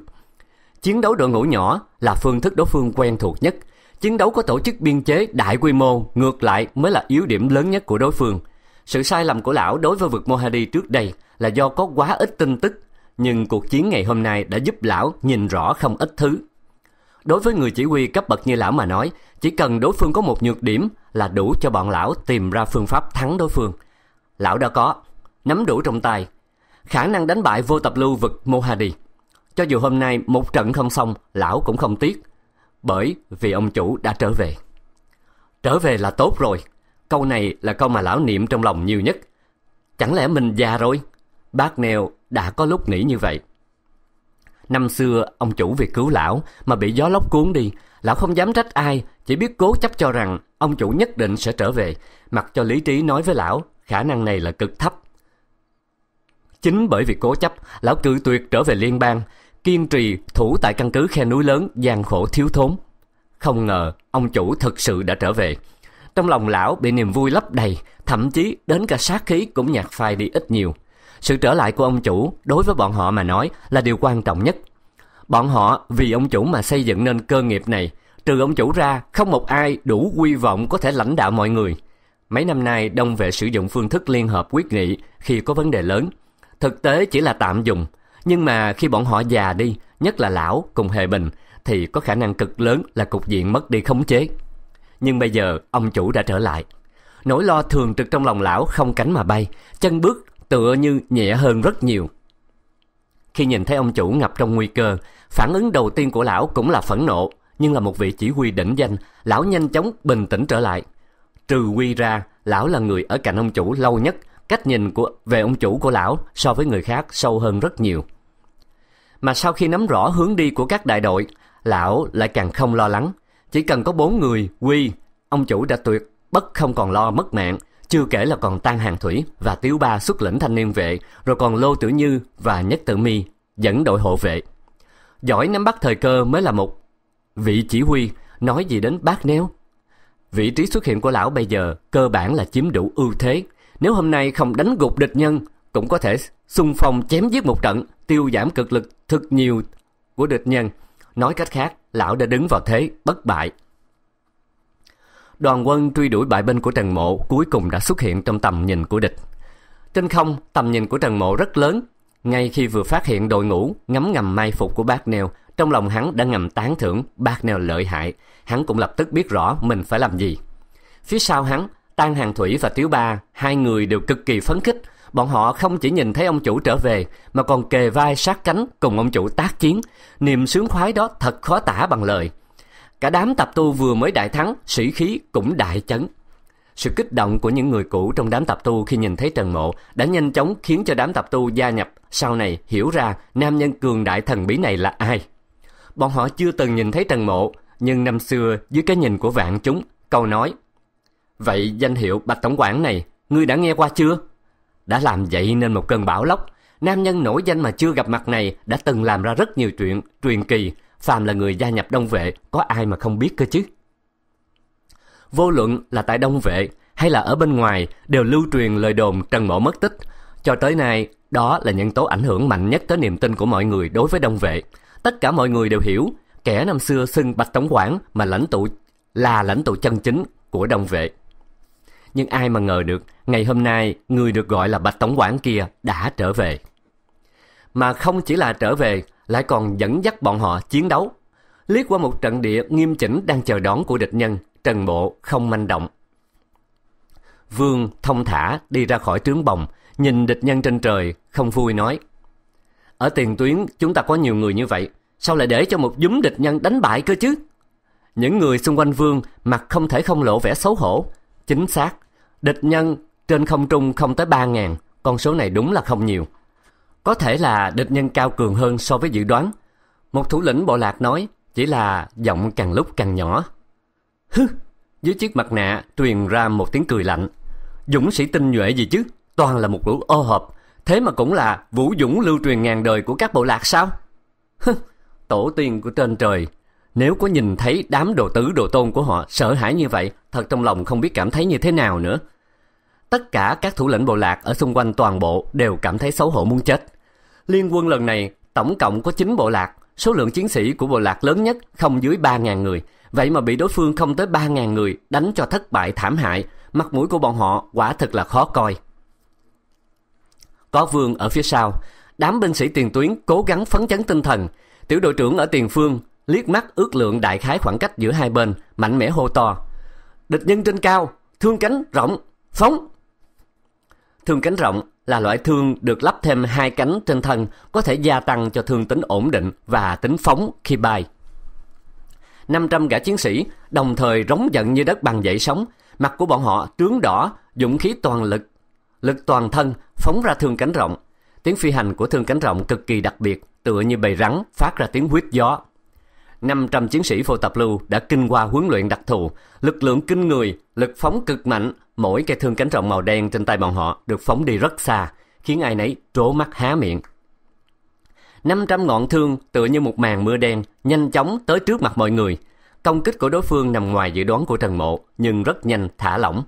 Chiến đấu đội ngũ nhỏ là phương thức đối phương quen thuộc nhất. Chiến đấu có tổ chức biên chế đại quy mô, ngược lại mới là yếu điểm lớn nhất của đối phương. Sự sai lầm của lão đối với vực Mohadi trước đây là do có quá ít tin tức, nhưng cuộc chiến ngày hôm nay đã giúp lão nhìn rõ không ít thứ. Đối với người chỉ huy cấp bậc như lão mà nói, chỉ cần đối phương có một nhược điểm là đủ cho bọn lão tìm ra phương pháp thắng đối phương. Lão đã có, nắm đủ trong tay, khả năng đánh bại vô tập lưu vực Mohadi. Cho dù hôm nay một trận không xong, lão cũng không tiếc, bởi vì ông chủ đã trở về. Trở về là tốt rồi, câu này là câu mà lão niệm trong lòng nhiều nhất. Chẳng lẽ mình già rồi? Bác Neo đã có lúc nghĩ như vậy. Năm xưa, ông chủ vì cứu lão mà bị gió lốc cuốn đi, lão không dám trách ai, chỉ biết cố chấp cho rằng ông chủ nhất định sẽ trở về, mặc cho lý trí nói với lão, khả năng này là cực thấp. Chính bởi vì cố chấp, lão cự tuyệt trở về liên bang, kiên trì thủ tại căn cứ khe núi lớn gian khổ thiếu thốn. Không ngờ, ông chủ thực sự đã trở về. Trong lòng lão bị niềm vui lấp đầy, thậm chí đến cả sát khí cũng nhạt phai đi ít nhiều. Sự trở lại của ông chủ đối với bọn họ mà nói là điều quan trọng nhất. Bọn họ vì ông chủ mà xây dựng nên cơ nghiệp này, trừ ông chủ ra không một ai đủ quy vọng có thể lãnh đạo mọi người. Mấy năm nay đông vệ sử dụng phương thức liên hợp quyết nghị khi có vấn đề lớn. Thực tế chỉ là tạm dùng, nhưng mà khi bọn họ già đi, nhất là lão cùng Hề Bình, thì có khả năng cực lớn là cục diện mất đi khống chế. Nhưng bây giờ ông chủ đã trở lại. Nỗi lo thường trực trong lòng lão không cánh mà bay, chân bước tựa như nhẹ hơn rất nhiều. Khi nhìn thấy ông chủ ngập trong nguy cơ, phản ứng đầu tiên của lão cũng là phẫn nộ, nhưng là một vị chỉ huy đỉnh danh, lão nhanh chóng bình tĩnh trở lại. Trừ quy ra, lão là người ở cạnh ông chủ lâu nhất, cách nhìn của về ông chủ của lão so với người khác sâu hơn rất nhiều. Mà sau khi nắm rõ hướng đi của các đại đội, lão lại càng không lo lắng. Chỉ cần có bốn người quy, ông chủ đã tuyệt, bất không còn lo mất mạng, chưa kể là còn Tan Hàng Thủy và Tiếu Ba xuất lĩnh thanh niên vệ, rồi còn Lô Tử Như và Nhất Tử Mi dẫn đội hộ vệ. Giỏi nắm bắt thời cơ mới là một vị chỉ huy, nói gì đến bác néo. Vị trí xuất hiện của lão bây giờ cơ bản là chiếm đủ ưu thế. Nếu hôm nay không đánh gục địch nhân, cũng có thể xung phong chém giết một trận, tiêu giảm cực lực thực nhiều của địch nhân. Nói cách khác, lão đã đứng vào thế bất bại. Đoàn quân truy đuổi bại binh của Trần Mộ cuối cùng đã xuất hiện trong tầm nhìn của địch. Trên không, tầm nhìn của Trần Mộ rất lớn. Ngay khi vừa phát hiện đội ngũ ngắm ngầm mai phục của bác Neo, trong lòng hắn đã ngầm tán thưởng bác Neo lợi hại. Hắn cũng lập tức biết rõ mình phải làm gì. Phía sau hắn, Tan Hàng Thủy và Tiếu Ba, hai người đều cực kỳ phấn khích. Bọn họ không chỉ nhìn thấy ông chủ trở về mà còn kề vai sát cánh cùng ông chủ tác chiến. Niềm sướng khoái đó thật khó tả bằng lời. Cả đám tập tu vừa mới đại thắng, sĩ khí cũng đại chấn. Sự kích động của những người cũ trong đám tập tu khi nhìn thấy Trần Mộ đã nhanh chóng khiến cho đám tập tu gia nhập sau này hiểu ra nam nhân cường đại thần bí này là ai. Bọn họ chưa từng nhìn thấy Trần Mộ, nhưng năm xưa dưới cái nhìn của vạn chúng, câu nói Vậy danh hiệu Bạch Tổng quản này, ngươi đã nghe qua chưa? Đã làm vậy nên một cơn bão lốc, nam nhân nổi danh mà chưa gặp mặt này đã từng làm ra rất nhiều chuyện truyền kỳ, phàm là người gia nhập đông vệ, có ai mà không biết cơ chứ? Vô luận là tại đông vệ hay là ở bên ngoài đều lưu truyền lời đồn Trần Mỗ mất tích. Cho tới nay, đó là nhân tố ảnh hưởng mạnh nhất tới niềm tin của mọi người đối với đông vệ. Tất cả mọi người đều hiểu, kẻ năm xưa xưng Bạch Tổng Quản mà lãnh tụ là lãnh tụ chân chính của đông vệ. Nhưng ai mà ngờ được, ngày hôm nay người được gọi là Bạch Tổng Quản kia đã trở về. Mà không chỉ là trở về, lại còn dẫn dắt bọn họ chiến đấu. Liếc qua một trận địa nghiêm chỉnh đang chờ đón của địch nhân, Trần Bộ không manh động. Vương thông thả đi ra khỏi trướng bồng, nhìn địch nhân trên trời, không vui nói. Ở tiền tuyến chúng ta có nhiều người như vậy, sao lại để cho một dúm địch nhân đánh bại cơ chứ? Những người xung quanh Vương mặt không thể không lộ vẻ xấu hổ. Chính xác, địch nhân trên không trung không tới 3.000, con số này đúng là không nhiều. Có thể là địch nhân cao cường hơn so với dự đoán. Một thủ lĩnh bộ lạc nói, chỉ là giọng càng lúc càng nhỏ. Hứ, dưới chiếc mặt nạ truyền ra một tiếng cười lạnh. Dũng sĩ tinh nhuệ gì chứ, toàn là một lũ ô hợp. Thế mà cũng là vũ dũng lưu truyền ngàn đời của các bộ lạc sao? Hứ, tổ tiên của trên trời. Nếu có nhìn thấy đám đồ tứ đồ tôn của họ sợ hãi như vậy, thật trong lòng không biết cảm thấy như thế nào nữa. Tất cả các thủ lĩnh bộ lạc ở xung quanh toàn bộ đều cảm thấy xấu hổ muốn chết. Liên quân lần này tổng cộng có 9 bộ lạc, số lượng chiến sĩ của bộ lạc lớn nhất không dưới 3.000 người. Vậy mà bị đối phương không tới 3.000 người đánh cho thất bại thảm hại, mặt mũi của bọn họ quả thật là khó coi. Có vương ở phía sau, đám binh sĩ tiền tuyến cố gắng phấn chấn tinh thần. Tiểu đội trưởng ở tiền phương liếc mắt ước lượng đại khái khoảng cách giữa hai bên, mạnh mẽ hô to. Địch nhân trên cao, thương cánh rộng, phóng! Thương cánh rộng là loại thương được lắp thêm hai cánh trên thân, có thể gia tăng cho thương tính ổn định và tính phóng khi bay. 500 gã chiến sĩ đồng thời rống giận như đất bằng dậy sóng, mặt của bọn họ tướng đỏ, dũng khí toàn lực, lực toàn thân phóng ra thương cánh rộng. Tiếng phi hành của thương cánh rộng cực kỳ đặc biệt, tựa như bầy rắn phát ra tiếng huyết gió. 500 chiến sĩ vô tập lưu đã kinh qua huấn luyện đặc thù, lực lượng kinh người, lực phóng cực mạnh, mỗi cây thương cánh rộng màu đen trên tay bọn họ được phóng đi rất xa, khiến ai nấy trố mắt há miệng. 500 ngọn thương tựa như một màn mưa đen, nhanh chóng tới trước mặt mọi người. Công kích của đối phương nằm ngoài dự đoán của Trần Mộ, nhưng rất nhanh thả lỏng.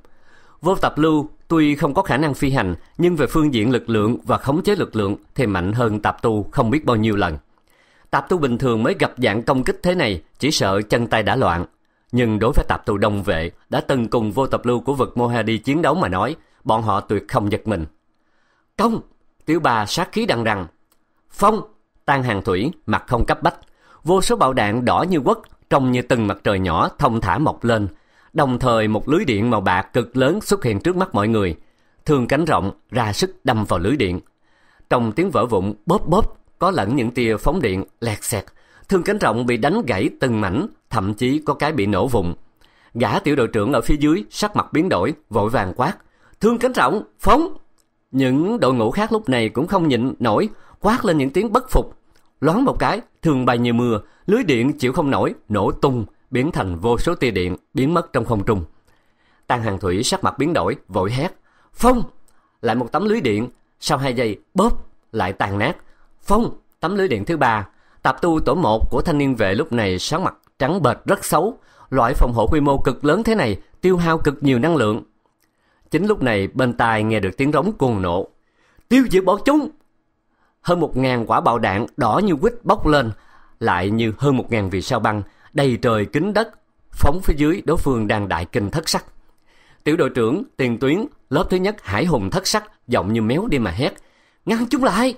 Vô tập lưu tuy không có khả năng phi hành, nhưng về phương diện lực lượng và khống chế lực lượng thì mạnh hơn tập tu không biết bao nhiêu lần tạp tu bình thường mới gặp dạng công kích thế này chỉ sợ chân tay đã loạn. Nhưng đối với tạp tu đông vệ đã từng cùng vô tập lưu của vực Mohadi chiến đấu mà nói, bọn họ tuyệt không giật mình. Công! Tiểu bà sát khí đằng đằng. Phong! Tan hàng thủy, mặt không cấp bách. Vô số bạo đạn đỏ như quất, trông như từng mặt trời nhỏ thông thả mọc lên. Đồng thời một lưới điện màu bạc cực lớn xuất hiện trước mắt mọi người. Thường cánh rộng, ra sức đâm vào lưới điện. Trong tiếng vỡ vụn bóp bóp có lẫn những tia phóng điện lẹt xẹt, thương cánh rộng bị đánh gãy từng mảnh, thậm chí có cái bị nổ vùng. Gã tiểu đội trưởng ở phía dưới sắc mặt biến đổi, vội vàng quát, thương cánh rộng, phóng! Những đội ngũ khác lúc này cũng không nhịn nổi, quát lên những tiếng bất phục. Loáng một cái, thường bay như mưa, lưới điện chịu không nổi, nổ tung, biến thành vô số tia điện, biến mất trong không trung. Tang Hàng Thủy sắc mặt biến đổi, vội hét, phong! Lại một tấm lưới điện, sau hai giây, bóp, lại tàn nát, Phong, tấm lưới điện thứ ba, tập tu tổ một của thanh niên vệ lúc này sáng mặt trắng bệt rất xấu. Loại phòng hộ quy mô cực lớn thế này tiêu hao cực nhiều năng lượng. Chính lúc này bên tai nghe được tiếng rống cuồng nộ. Tiêu diệt bọn chúng! Hơn một ngàn quả bạo đạn đỏ như quýt bốc lên, lại như hơn một ngàn vì sao băng, đầy trời kính đất, phóng phía dưới đối phương đang đại kinh thất sắc. Tiểu đội trưởng, tiền tuyến, lớp thứ nhất Hải Hùng thất sắc, giọng như méo đi mà hét. Ngăn chúng lại!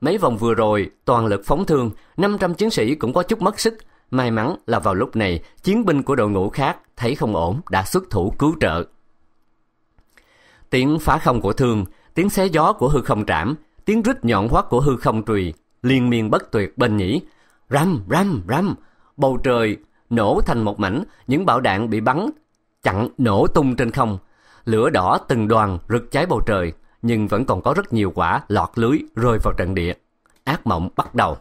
Mấy vòng vừa rồi, toàn lực phóng thương, 500 chiến sĩ cũng có chút mất sức. May mắn là vào lúc này, chiến binh của đội ngũ khác thấy không ổn đã xuất thủ cứu trợ. Tiếng phá không của thương, tiếng xé gió của hư không trảm, tiếng rít nhọn hoắt của hư không trùy, liên miên bất tuyệt bên nhĩ. Răm, răm, răm, bầu trời nổ thành một mảnh, những bạo đạn bị bắn, chặn nổ tung trên không. Lửa đỏ từng đoàn rực cháy bầu trời, nhưng vẫn còn có rất nhiều quả lọt lưới rơi vào trận địa. Ác mộng bắt đầu.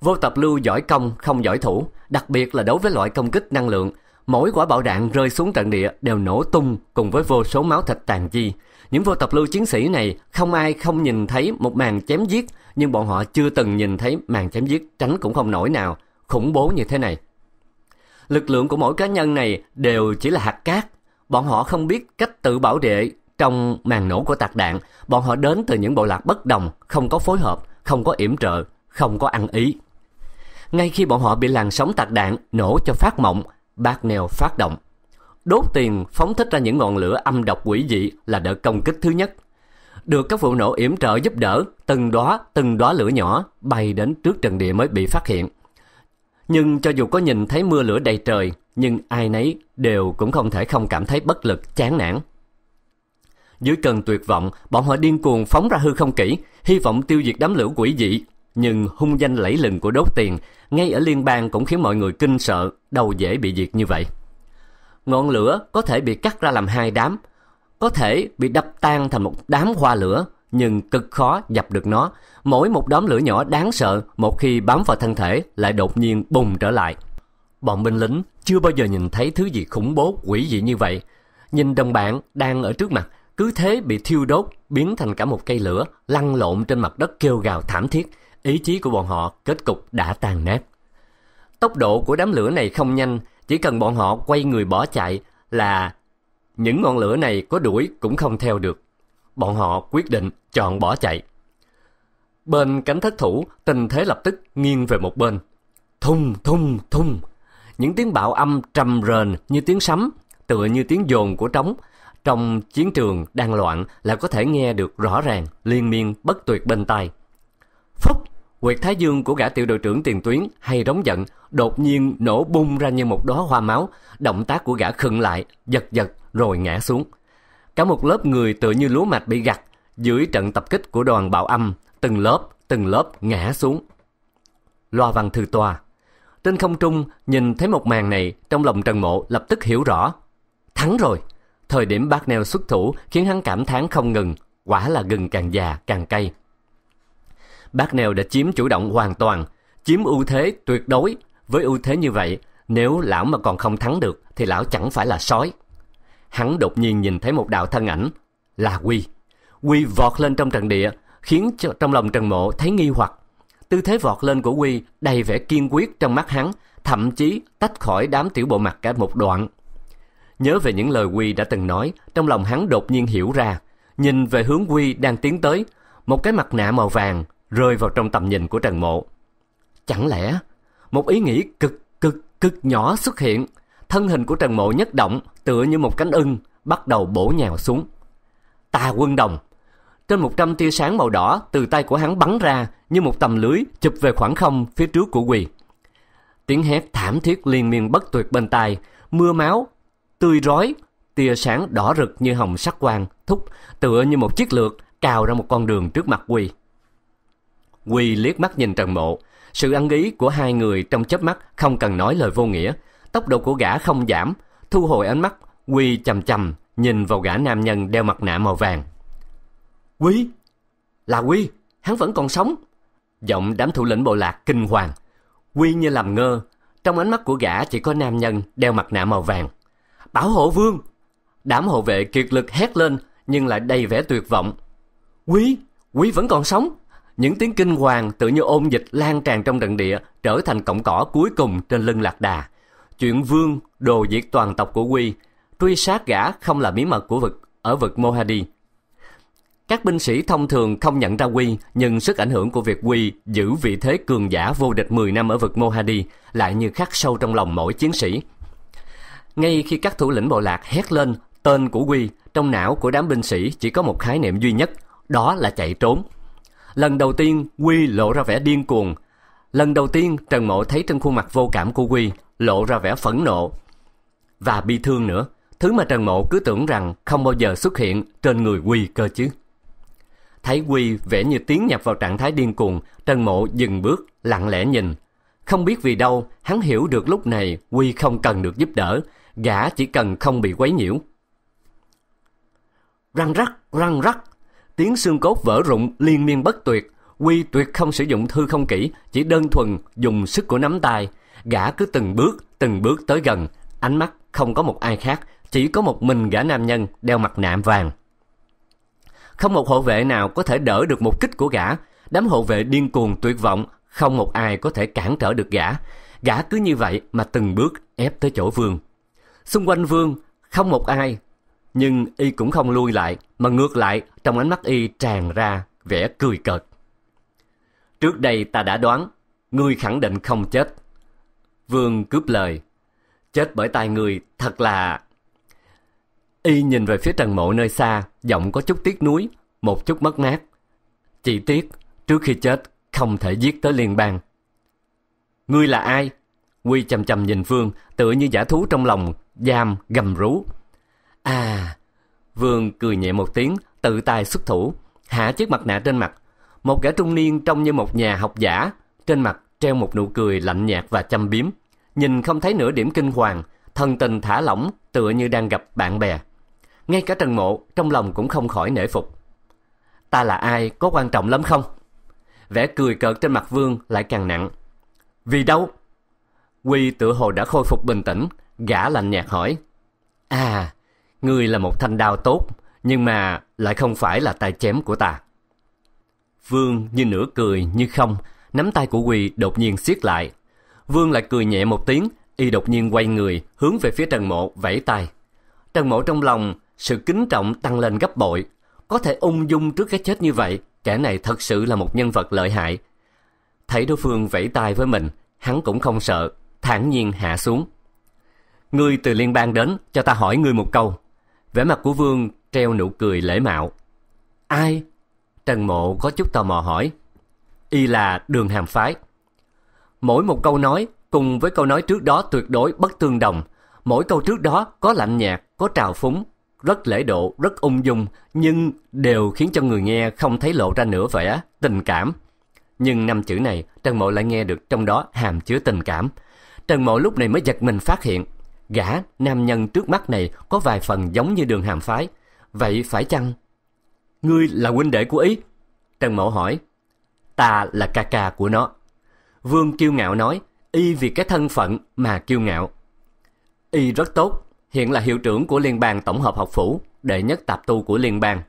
Vô tập lưu giỏi công, không giỏi thủ, đặc biệt là đối với loại công kích năng lượng. Mỗi quả bạo đạn rơi xuống trận địa đều nổ tung cùng với vô số máu thịt tàn chi. Những vô tập lưu chiến sĩ này không ai không nhìn thấy một màn chém giết, nhưng bọn họ chưa từng nhìn thấy màn chém giết tránh cũng không nổi nào, khủng bố như thế này. Lực lượng của mỗi cá nhân này đều chỉ là hạt cát, bọn họ không biết cách tự bảo vệ trong màn nổ của tạc đạn, bọn họ đến từ những bộ lạc bất đồng, không có phối hợp, không có yểm trợ, không có ăn ý. Ngay khi bọn họ bị làn sóng tạc đạn nổ cho phát mộng, bác nèo phát động. Đốt tiền phóng thích ra những ngọn lửa âm độc quỷ dị là đợt công kích thứ nhất. Được các vụ nổ yểm trợ giúp đỡ, từng đóa từng đóa lửa nhỏ bay đến trước trận địa mới bị phát hiện. Nhưng cho dù có nhìn thấy mưa lửa đầy trời, nhưng ai nấy đều cũng không thể không cảm thấy bất lực, chán nản. Dưới cơn tuyệt vọng, bọn họ điên cuồng phóng ra hư không kỹ, hy vọng tiêu diệt đám lửa quỷ dị. Nhưng hung danh lẫy lừng của đốt tiền, ngay ở liên bang cũng khiến mọi người kinh sợ, đâu dễ bị diệt như vậy. Ngọn lửa có thể bị cắt ra làm hai đám, có thể bị đập tan thành một đám hoa lửa, nhưng cực khó dập được nó. Mỗi một đám lửa nhỏ đáng sợ một khi bám vào thân thể lại đột nhiên bùng trở lại. Bọn binh lính chưa bao giờ nhìn thấy thứ gì khủng bố, quỷ dị như vậy. Nhìn đồng bạn đang ở trước mặt, cứ thế bị thiêu đốt, biến thành cả một cây lửa, lăn lộn trên mặt đất kêu gào thảm thiết. Ý chí của bọn họ kết cục đã tàn nát. Tốc độ của đám lửa này không nhanh, chỉ cần bọn họ quay người bỏ chạy là những ngọn lửa này có đuổi cũng không theo được. Bọn họ quyết định chọn bỏ chạy. Bên cánh thất thủ, tình thế lập tức nghiêng về một bên. Thung, thung, thung. Những tiếng bạo âm trầm rền như tiếng sấm, tựa như tiếng dồn của trống, trong chiến trường đang loạn là có thể nghe được rõ ràng, liên miên, bất tuyệt bên tai. Phúc! Quyệt thái dương của gã tiểu đội trưởng tiền tuyến hay đóng giận, đột nhiên nổ bung ra như một đóa hoa máu, động tác của gã khựng lại, giật giật rồi ngã xuống. Cả một lớp người tựa như lúa mạch bị gặt, dưới trận tập kích của đoàn bạo âm, từng lớp, từng lớp ngã xuống. Loa văn thư toa Trên không trung, nhìn thấy một màn này, trong lòng Trần Mộ lập tức hiểu rõ. Thắng rồi! Thời điểm bác Barnell xuất thủ khiến hắn cảm thán không ngừng, quả là gừng càng già càng cay. bác Barnell đã chiếm chủ động hoàn toàn, chiếm ưu thế tuyệt đối. Với ưu thế như vậy, nếu lão mà còn không thắng được thì lão chẳng phải là sói. Hắn đột nhiên nhìn thấy một đạo thân ảnh, là Quy. Quy vọt lên trong trận địa, khiến cho trong lòng Trần Mộ thấy nghi hoặc. Tư thế vọt lên của Quy đầy vẻ kiên quyết trong mắt hắn, thậm chí tách khỏi đám tiểu bộ mặt cả một đoạn Nhớ về những lời Quy đã từng nói, trong lòng hắn đột nhiên hiểu ra. Nhìn về hướng Quy đang tiến tới, một cái mặt nạ màu vàng rơi vào trong tầm nhìn của Trần Mộ. Chẳng lẽ một ý nghĩ cực cực cực nhỏ xuất hiện, thân hình của Trần Mộ nhất động tựa như một cánh ưng bắt đầu bổ nhào xuống. Tà quân đồng Trên một trăm tia sáng màu đỏ từ tay của hắn bắn ra như một tầm lưới chụp về khoảng không phía trước của quỳ. Tiếng hét thảm thiết liên miên bất tuyệt bên tai, mưa máu tươi rói, tia sáng đỏ rực như hồng sắc quang, thúc tựa như một chiếc lược cào ra một con đường trước mặt quỳ quỳ liếc mắt nhìn Trần Mộ, sự ăn ý của hai người trong chớp mắt không cần nói lời vô nghĩa, tốc độ của gã không giảm, thu hồi ánh mắt, quỳ chầm chầm nhìn vào gã nam nhân đeo mặt nạ màu vàng. quỳ Là quỳ Hắn vẫn còn sống! Giọng đám thủ lĩnh bộ lạc kinh hoàng. quỳ như làm ngơ, trong ánh mắt của gã chỉ có nam nhân đeo mặt nạ màu vàng. Bảo hộ vương! Đám hộ vệ kiệt lực hét lên nhưng lại đầy vẻ tuyệt vọng. Quý! Quý vẫn còn sống! Những tiếng kinh hoàng tự như ôn dịch lan tràn trong trận địa trở thành cọng cỏ cuối cùng trên lưng lạc đà. Chuyện vương đồ diệt toàn tộc của Quy truy sát gã không là bí mật của vực ở vực Mohadi. Các binh sĩ thông thường không nhận ra Quy, nhưng sức ảnh hưởng của việc Quy giữ vị thế cường giả vô địch 10 năm ở vực Mohadi lại như khắc sâu trong lòng mỗi chiến sĩ. Ngay khi các thủ lĩnh bộ lạc hét lên tên của Quy, trong não của đám binh sĩ chỉ có một khái niệm duy nhất, đó là chạy trốn. Lần đầu tiên Quy lộ ra vẻ điên cuồng. Lần đầu tiên Trần Mộ thấy trên khuôn mặt vô cảm của Quy lộ ra vẻ phẫn nộ và bi thương nữa, thứ mà Trần Mộ cứ tưởng rằng không bao giờ xuất hiện trên người Quy cơ chứ. Thấy Quy vẻ như tiến nhập vào trạng thái điên cuồng, Trần Mộ dừng bước, lặng lẽ nhìn. Không biết vì đâu, hắn hiểu được lúc này Quy không cần được giúp đỡ, gã chỉ cần không bị quấy nhiễu. Răng rắc, răng rắc, tiếng xương cốt vỡ rụng liên miên bất tuyệt, Quy tuyệt không sử dụng thư không kỹ, chỉ đơn thuần dùng sức của nắm tay. Gã cứ từng bước, từng bước tới gần, ánh mắt không có một ai khác, chỉ có một mình gã nam nhân đeo mặt nạ vàng. Không một hộ vệ nào có thể đỡ được một kích của gã, đám hộ vệ điên cuồng tuyệt vọng, không một ai có thể cản trở được gã. Gã cứ như vậy mà từng bước ép tới chỗ vương. Xung quanh Vương không một ai, nhưng y cũng không lui lại, mà ngược lại trong ánh mắt y tràn ra vẻ cười cợt. Trước đây ta đã đoán, ngươi khẳng định không chết. Vương cướp lời, chết bởi tay người thật là... Y nhìn về phía trần mộ nơi xa, giọng có chút tiếc nuối, một chút mất mát. Chỉ tiếc, trước khi chết, không thể giết tới liên bang. Ngươi là ai? Quy chầm chầm nhìn Vương, tựa như giả thú trong lòng, giam, gầm rú. À, Vương cười nhẹ một tiếng, tự tay xuất thủ, hạ chiếc mặt nạ trên mặt. Một gã trung niên trông như một nhà học giả, trên mặt treo một nụ cười lạnh nhạt và châm biếm. Nhìn không thấy nửa điểm kinh hoàng, thần tình thả lỏng tựa như đang gặp bạn bè. Ngay cả Trần Mộ trong lòng cũng không khỏi nể phục. Ta là ai có quan trọng lắm không? Vẻ cười cợt trên mặt Vương lại càng nặng. Vì đâu? Quy tự hồ đã khôi phục bình tĩnh, Gã lạnh nhạt hỏi. À, ngươi là một thanh đao tốt, nhưng mà lại không phải là tay chém của ta. Vương như nửa cười như không, nắm tay của Quỳ đột nhiên siết lại. Vương lại cười nhẹ một tiếng, y đột nhiên quay người, hướng về phía Trần Mộ vẫy tay. Trần Mộ trong lòng, sự kính trọng tăng lên gấp bội. Có thể ung dung trước cái chết như vậy, kẻ này thật sự là một nhân vật lợi hại. Thấy đối phương vẫy tay với mình, hắn cũng không sợ, thản nhiên hạ xuống. Ngươi từ liên bang đến, cho ta hỏi ngươi một câu. Vẻ mặt của Vương treo nụ cười lễ mạo. Ai? Trần Mộ có chút tò mò hỏi. Y là đường hàm phái. Mỗi một câu nói cùng với câu nói trước đó tuyệt đối bất tương đồng. Mỗi câu trước đó có lạnh nhạt, có trào phúng, rất lễ độ, rất ung dung, nhưng đều khiến cho người nghe không thấy lộ ra nửa vẻ tình cảm. Nhưng năm chữ này, Trần Mộ lại nghe được trong đó hàm chứa tình cảm. Trần Mộ lúc này mới giật mình phát hiện gã nam nhân trước mắt này có vài phần giống như đường hàm phái. Vậy phải chăng? Ngươi là huynh đệ của Ý? Trần Mộ hỏi. Ta là ca ca của nó. Vương kiêu ngạo nói, y vì cái thân phận mà kiêu ngạo. Y rất tốt, hiện là hiệu trưởng của Liên bang Tổng hợp học phủ, đệ nhất tạp tu của Liên bang.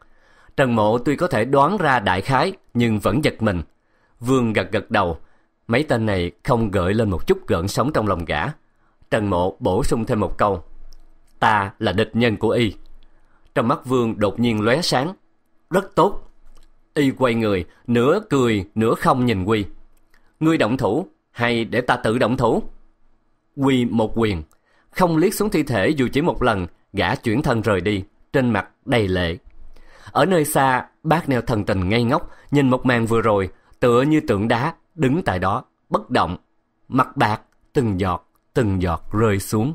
Trần Mộ tuy có thể đoán ra đại khái, nhưng vẫn giật mình. Vương gật gật đầu, mấy tên này không gợi lên một chút gợn sống trong lòng gã. Tần Mộ bổ sung thêm một câu. Ta là địch nhân của y. Trong mắt Vương đột nhiên lóe sáng. Rất tốt. Y quay người, nửa cười, nửa không nhìn Quy. Ngươi động thủ, hay để ta tự động thủ? Quy một quyền. Không liếc xuống thi thể dù chỉ một lần, gã chuyển thân rời đi, trên mặt đầy lệ. Ở nơi xa, bác neo thần tình ngây ngốc, nhìn một màn vừa rồi, tựa như tượng đá, đứng tại đó, bất động, mặt bạc, từng giọt từng giọt rơi xuống.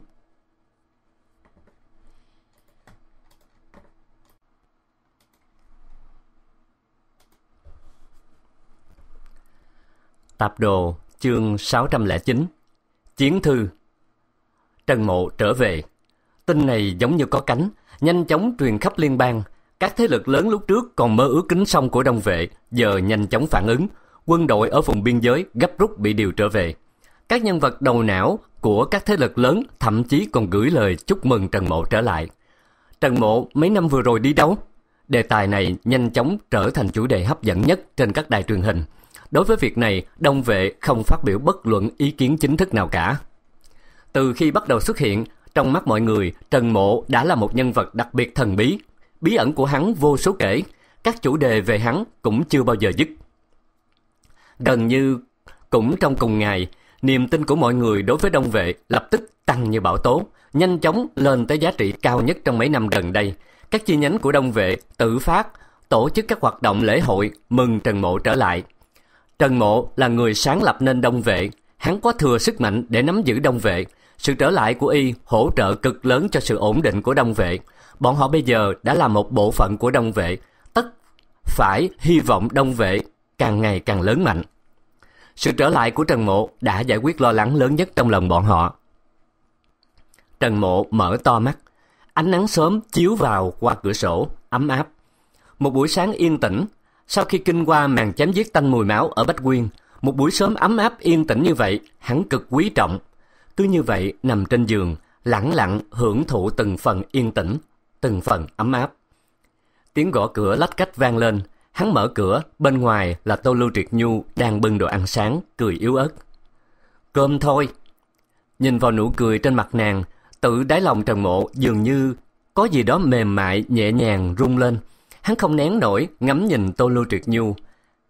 Tạp đồ chương 609 Chiến thư Trần Mộ trở về Tin này giống như có cánh Nhanh chóng truyền khắp liên bang Các thế lực lớn lúc trước còn mơ ước kính sông của đông vệ Giờ nhanh chóng phản ứng Quân đội ở vùng biên giới gấp rút bị điều trở về Các nhân vật đầu não của các thế lực lớn thậm chí còn gửi lời chúc mừng Trần Mộ trở lại. Trần Mộ mấy năm vừa rồi đi đâu? Đề tài này nhanh chóng trở thành chủ đề hấp dẫn nhất trên các đài truyền hình. Đối với việc này, Đông Vệ không phát biểu bất luận ý kiến chính thức nào cả. Từ khi bắt đầu xuất hiện, trong mắt mọi người, Trần Mộ đã là một nhân vật đặc biệt thần bí. Bí ẩn của hắn vô số kể, các chủ đề về hắn cũng chưa bao giờ dứt. Gần như cũng trong cùng ngày, niềm tin của mọi người đối với Đông Vệ lập tức tăng như bão tố, nhanh chóng lên tới giá trị cao nhất trong mấy năm gần đây. Các chi nhánh của Đông Vệ tự phát tổ chức các hoạt động lễ hội mừng Trần Mộ trở lại. Trần Mộ là người sáng lập nên Đông Vệ, hắn có thừa sức mạnh để nắm giữ Đông Vệ. Sự trở lại của y hỗ trợ cực lớn cho sự ổn định của Đông Vệ. Bọn họ bây giờ đã là một bộ phận của Đông Vệ, tất phải hy vọng Đông Vệ càng ngày càng lớn mạnh. Sự trở lại của Trần Mộ đã giải quyết lo lắng lớn nhất trong lòng bọn họ. Trần Mộ mở to mắt, ánh nắng sớm chiếu vào qua cửa sổ, ấm áp. Một buổi sáng yên tĩnh, sau khi kinh qua màn chém giết tanh mùi máu ở Bách Quyên, một buổi sớm ấm áp yên tĩnh như vậy, hắn cực quý trọng. Cứ như vậy nằm trên giường, lặng lặng hưởng thụ từng phần yên tĩnh, từng phần ấm áp. Tiếng gõ cửa lách cách vang lên, Hắn mở cửa, bên ngoài là Tô Lưu Triệt Nhu đang bưng đồ ăn sáng, cười yếu ớt. Cơm thôi. Nhìn vào nụ cười trên mặt nàng, tự đáy lòng Trần Mộ dường như có gì đó mềm mại, nhẹ nhàng rung lên. Hắn không nén nổi, ngắm nhìn Tô Lưu Triệt Nhu.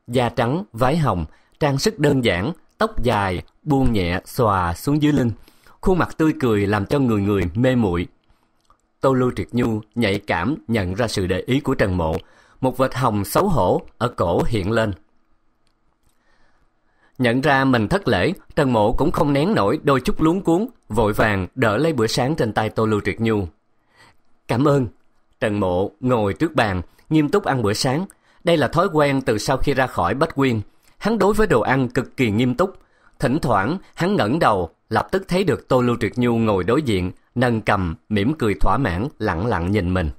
Da trắng, váy hồng, trang sức đơn giản, tóc dài, buông nhẹ, xòa xuống dưới lưng. Khuôn mặt tươi cười làm cho người người mê muội Tô Lưu Triệt Nhu nhạy cảm nhận ra sự để ý của Trần Mộ, một vệt hồng xấu hổ ở cổ hiện lên. Nhận ra mình thất lễ, Trần Mộ cũng không nén nổi đôi chút luống cuốn, vội vàng đỡ lấy bữa sáng trên tay Tô Lưu Triệt Nhu. Cảm ơn. Trần Mộ ngồi trước bàn, nghiêm túc ăn bữa sáng. Đây là thói quen từ sau khi ra khỏi Bách Quyên. Hắn đối với đồ ăn cực kỳ nghiêm túc. Thỉnh thoảng, hắn ngẩng đầu, lập tức thấy được Tô Lưu Triệt Nhu ngồi đối diện, nâng cầm, mỉm cười thỏa mãn, lặng lặng nhìn mình.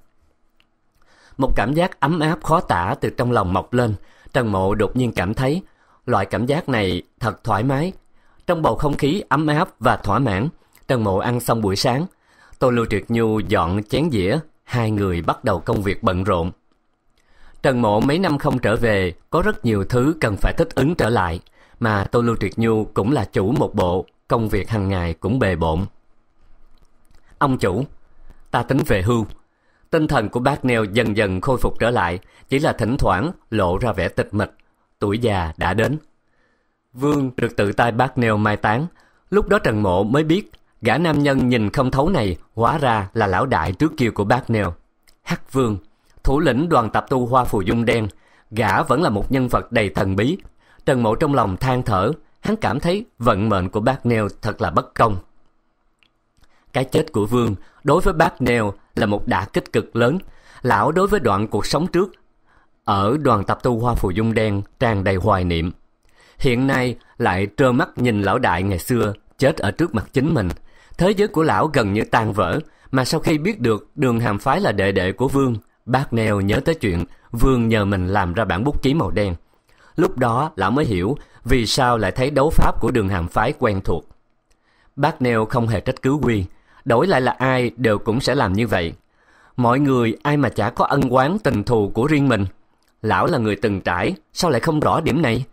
Một cảm giác ấm áp khó tả từ trong lòng mọc lên, Trần Mộ đột nhiên cảm thấy, loại cảm giác này thật thoải mái. Trong bầu không khí ấm áp và thỏa mãn, Trần Mộ ăn xong buổi sáng, Tô Lưu Triệt Nhu dọn chén dĩa, hai người bắt đầu công việc bận rộn. Trần Mộ mấy năm không trở về, có rất nhiều thứ cần phải thích ứng trở lại, mà Tô Lưu Triệt Nhu cũng là chủ một bộ, công việc hàng ngày cũng bề bộn. Ông chủ, ta tính về hưu, Tinh thần của bác Neo dần dần khôi phục trở lại, chỉ là thỉnh thoảng lộ ra vẻ tịch mịch. Tuổi già đã đến. Vương được tự tay bác Neo mai táng. Lúc đó Trần Mộ mới biết, gã nam nhân nhìn không thấu này hóa ra là lão đại trước kia của bác Neo. Hắc Vương, thủ lĩnh đoàn tập tu Hoa Phù Dung Đen, gã vẫn là một nhân vật đầy thần bí. Trần Mộ trong lòng than thở, hắn cảm thấy vận mệnh của bác Neo thật là bất công. Cái chết của Vương đối với bác Neo là một đả kích cực lớn, lão đối với đoạn cuộc sống trước. Ở đoàn tập tu Hoa Phù Dung Đen tràn đầy hoài niệm. Hiện nay lại trơ mắt nhìn lão đại ngày xưa chết ở trước mặt chính mình. Thế giới của lão gần như tan vỡ, mà sau khi biết được đường hàm phái là đệ đệ của Vương, bác Neo nhớ tới chuyện Vương nhờ mình làm ra bản bút ký màu đen. Lúc đó lão mới hiểu vì sao lại thấy đấu pháp của đường hàm phái quen thuộc. Bác Neo không hề trách cứ Quy, đổi lại là ai đều cũng sẽ làm như vậy. Mọi người ai mà chả có ân oán tình thù của riêng mình. Lão là người từng trải, sao lại không rõ điểm này?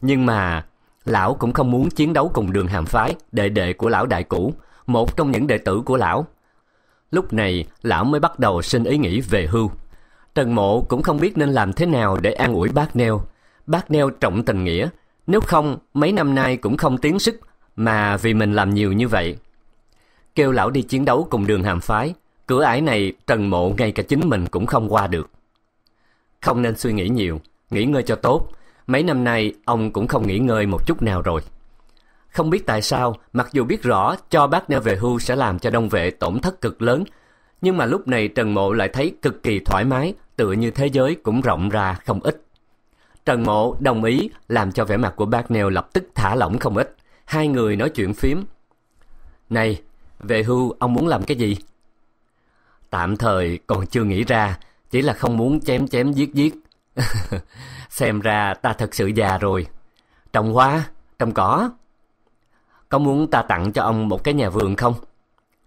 Nhưng mà lão cũng không muốn chiến đấu cùng đường hàm phái, đệ đệ của lão đại cũ, một trong những đệ tử của lão. Lúc này, lão mới bắt đầu xin ý nghĩ về hưu. Trần Mộ cũng không biết nên làm thế nào để an ủi bác Neo. Bác Neo trọng tình nghĩa, nếu không mấy năm nay cũng không tiến sức mà vì mình làm nhiều như vậy kêu lão đi chiến đấu cùng đường hàm phái, cửa ải này trần mộ ngay cả chính mình cũng không qua được. Không nên suy nghĩ nhiều, nghỉ ngơi cho tốt, mấy năm nay ông cũng không nghỉ ngơi một chút nào rồi. Không biết tại sao, mặc dù biết rõ cho bác neo về hưu sẽ làm cho đông vệ tổn thất cực lớn, nhưng mà lúc này Trần Mộ lại thấy cực kỳ thoải mái, tựa như thế giới cũng rộng ra không ít. Trần Mộ đồng ý làm cho vẻ mặt của bác Neo lập tức thả lỏng không ít. Hai người nói chuyện phím. Này, về hưu ông muốn làm cái gì? Tạm thời còn chưa nghĩ ra, chỉ là không muốn chém chém giết giết. Xem ra ta thật sự già rồi. Trồng hoa, trồng cỏ. Có muốn ta tặng cho ông một cái nhà vườn không?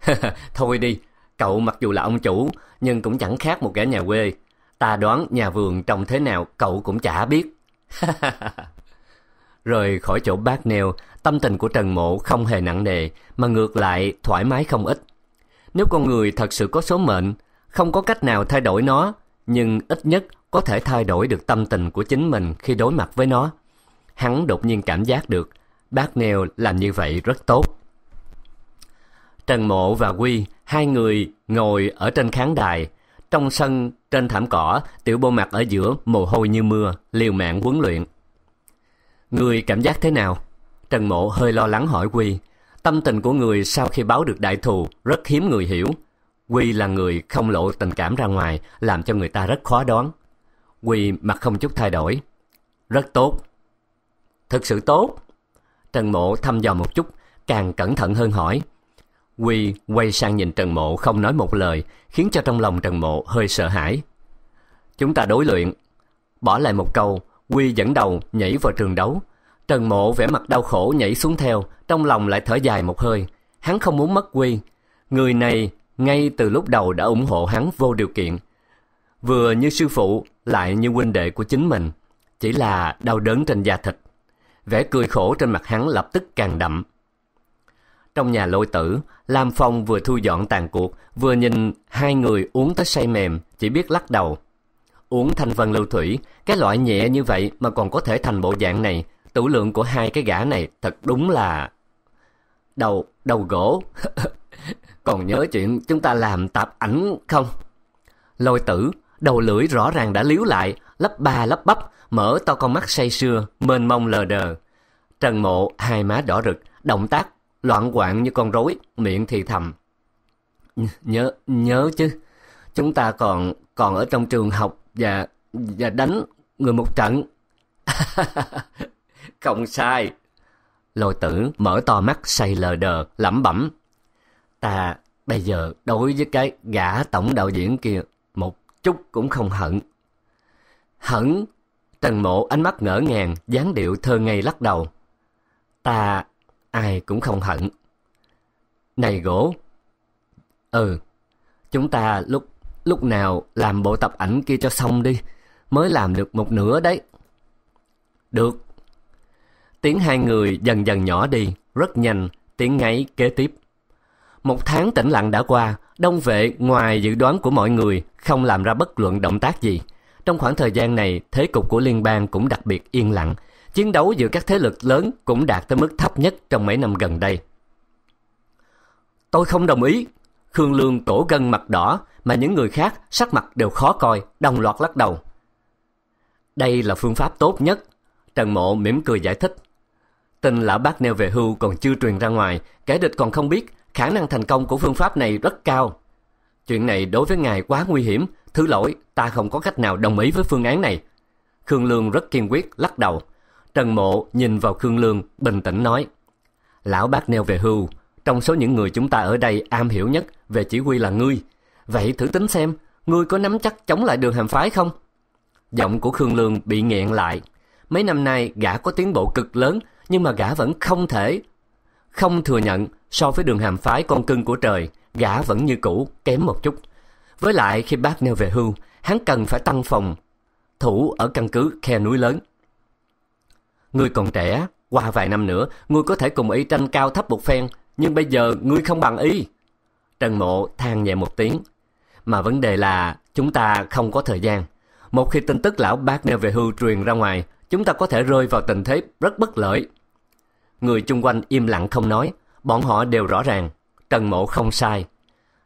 Thôi đi, cậu mặc dù là ông chủ, nhưng cũng chẳng khác một kẻ nhà quê. Ta đoán nhà vườn trồng thế nào cậu cũng chả biết. Rời khỏi chỗ bác nêu, tâm tình của Trần Mộ không hề nặng nề, mà ngược lại thoải mái không ít. Nếu con người thật sự có số mệnh, không có cách nào thay đổi nó, nhưng ít nhất có thể thay đổi được tâm tình của chính mình khi đối mặt với nó. Hắn đột nhiên cảm giác được, bác Neo làm như vậy rất tốt. Trần Mộ và Quy, hai người ngồi ở trên khán đài. Trong sân, trên thảm cỏ, tiểu bô mặt ở giữa, mồ hôi như mưa, liều mạng huấn luyện người cảm giác thế nào trần mộ hơi lo lắng hỏi quy tâm tình của người sau khi báo được đại thù rất hiếm người hiểu quy là người không lộ tình cảm ra ngoài làm cho người ta rất khó đoán quy mặt không chút thay đổi rất tốt thực sự tốt trần mộ thăm dò một chút càng cẩn thận hơn hỏi quy quay sang nhìn trần mộ không nói một lời khiến cho trong lòng trần mộ hơi sợ hãi chúng ta đối luyện bỏ lại một câu Quy dẫn đầu nhảy vào trường đấu. Trần Mộ vẻ mặt đau khổ nhảy xuống theo, trong lòng lại thở dài một hơi. Hắn không muốn mất Quy. Người này ngay từ lúc đầu đã ủng hộ hắn vô điều kiện. Vừa như sư phụ, lại như huynh đệ của chính mình. Chỉ là đau đớn trên da thịt. Vẻ cười khổ trên mặt hắn lập tức càng đậm. Trong nhà lôi tử, Lam Phong vừa thu dọn tàn cuộc, vừa nhìn hai người uống tới say mềm, chỉ biết lắc đầu. Uống thành phần lưu thủy, cái loại nhẹ như vậy mà còn có thể thành bộ dạng này, tủ lượng của hai cái gã này thật đúng là... Đầu, đầu gỗ. còn nhớ chuyện chúng ta làm tạp ảnh không? Lôi tử, đầu lưỡi rõ ràng đã liếu lại, lấp ba lấp bắp, mở to con mắt say sưa, mênh mông lờ đờ. Trần mộ, hai má đỏ rực, động tác, loạn quạng như con rối, miệng thì thầm. Nhớ, nhớ chứ, chúng ta còn, còn ở trong trường học và và đánh người một trận không sai lôi tử mở to mắt say lờ đờ lẩm bẩm ta bây giờ đối với cái gã tổng đạo diễn kia một chút cũng không hận hận trần mộ ánh mắt ngỡ ngàng dáng điệu thơ ngây lắc đầu ta ai cũng không hận này gỗ ừ chúng ta lúc lúc nào làm bộ tập ảnh kia cho xong đi, mới làm được một nửa đấy. Được. Tiếng hai người dần dần nhỏ đi, rất nhanh, tiếng ngáy kế tiếp. Một tháng tĩnh lặng đã qua, đông vệ ngoài dự đoán của mọi người không làm ra bất luận động tác gì. Trong khoảng thời gian này, thế cục của liên bang cũng đặc biệt yên lặng. Chiến đấu giữa các thế lực lớn cũng đạt tới mức thấp nhất trong mấy năm gần đây. Tôi không đồng ý. Khương Lương cổ gân mặt đỏ, mà những người khác sắc mặt đều khó coi, đồng loạt lắc đầu. Đây là phương pháp tốt nhất, Trần Mộ mỉm cười giải thích. Tình lão bác neo về hưu còn chưa truyền ra ngoài, kẻ địch còn không biết, khả năng thành công của phương pháp này rất cao. Chuyện này đối với ngài quá nguy hiểm, thứ lỗi, ta không có cách nào đồng ý với phương án này. Khương Lương rất kiên quyết lắc đầu. Trần Mộ nhìn vào Khương Lương, bình tĩnh nói. Lão bác neo về hưu, trong số những người chúng ta ở đây am hiểu nhất về chỉ huy là ngươi, Vậy thử tính xem, ngươi có nắm chắc chống lại đường hàm phái không? Giọng của Khương Lương bị nghẹn lại. Mấy năm nay gã có tiến bộ cực lớn, nhưng mà gã vẫn không thể. Không thừa nhận, so với đường hàm phái con cưng của trời, gã vẫn như cũ, kém một chút. Với lại khi bác nêu về hưu, hắn cần phải tăng phòng thủ ở căn cứ khe núi lớn. Ngươi còn trẻ, qua vài năm nữa, ngươi có thể cùng ý tranh cao thấp một phen, nhưng bây giờ ngươi không bằng ý. Trần Mộ than nhẹ một tiếng, mà vấn đề là chúng ta không có thời gian. Một khi tin tức lão bác Wagner về hưu truyền ra ngoài, chúng ta có thể rơi vào tình thế rất bất lợi. Người chung quanh im lặng không nói, bọn họ đều rõ ràng, Trần Mộ không sai.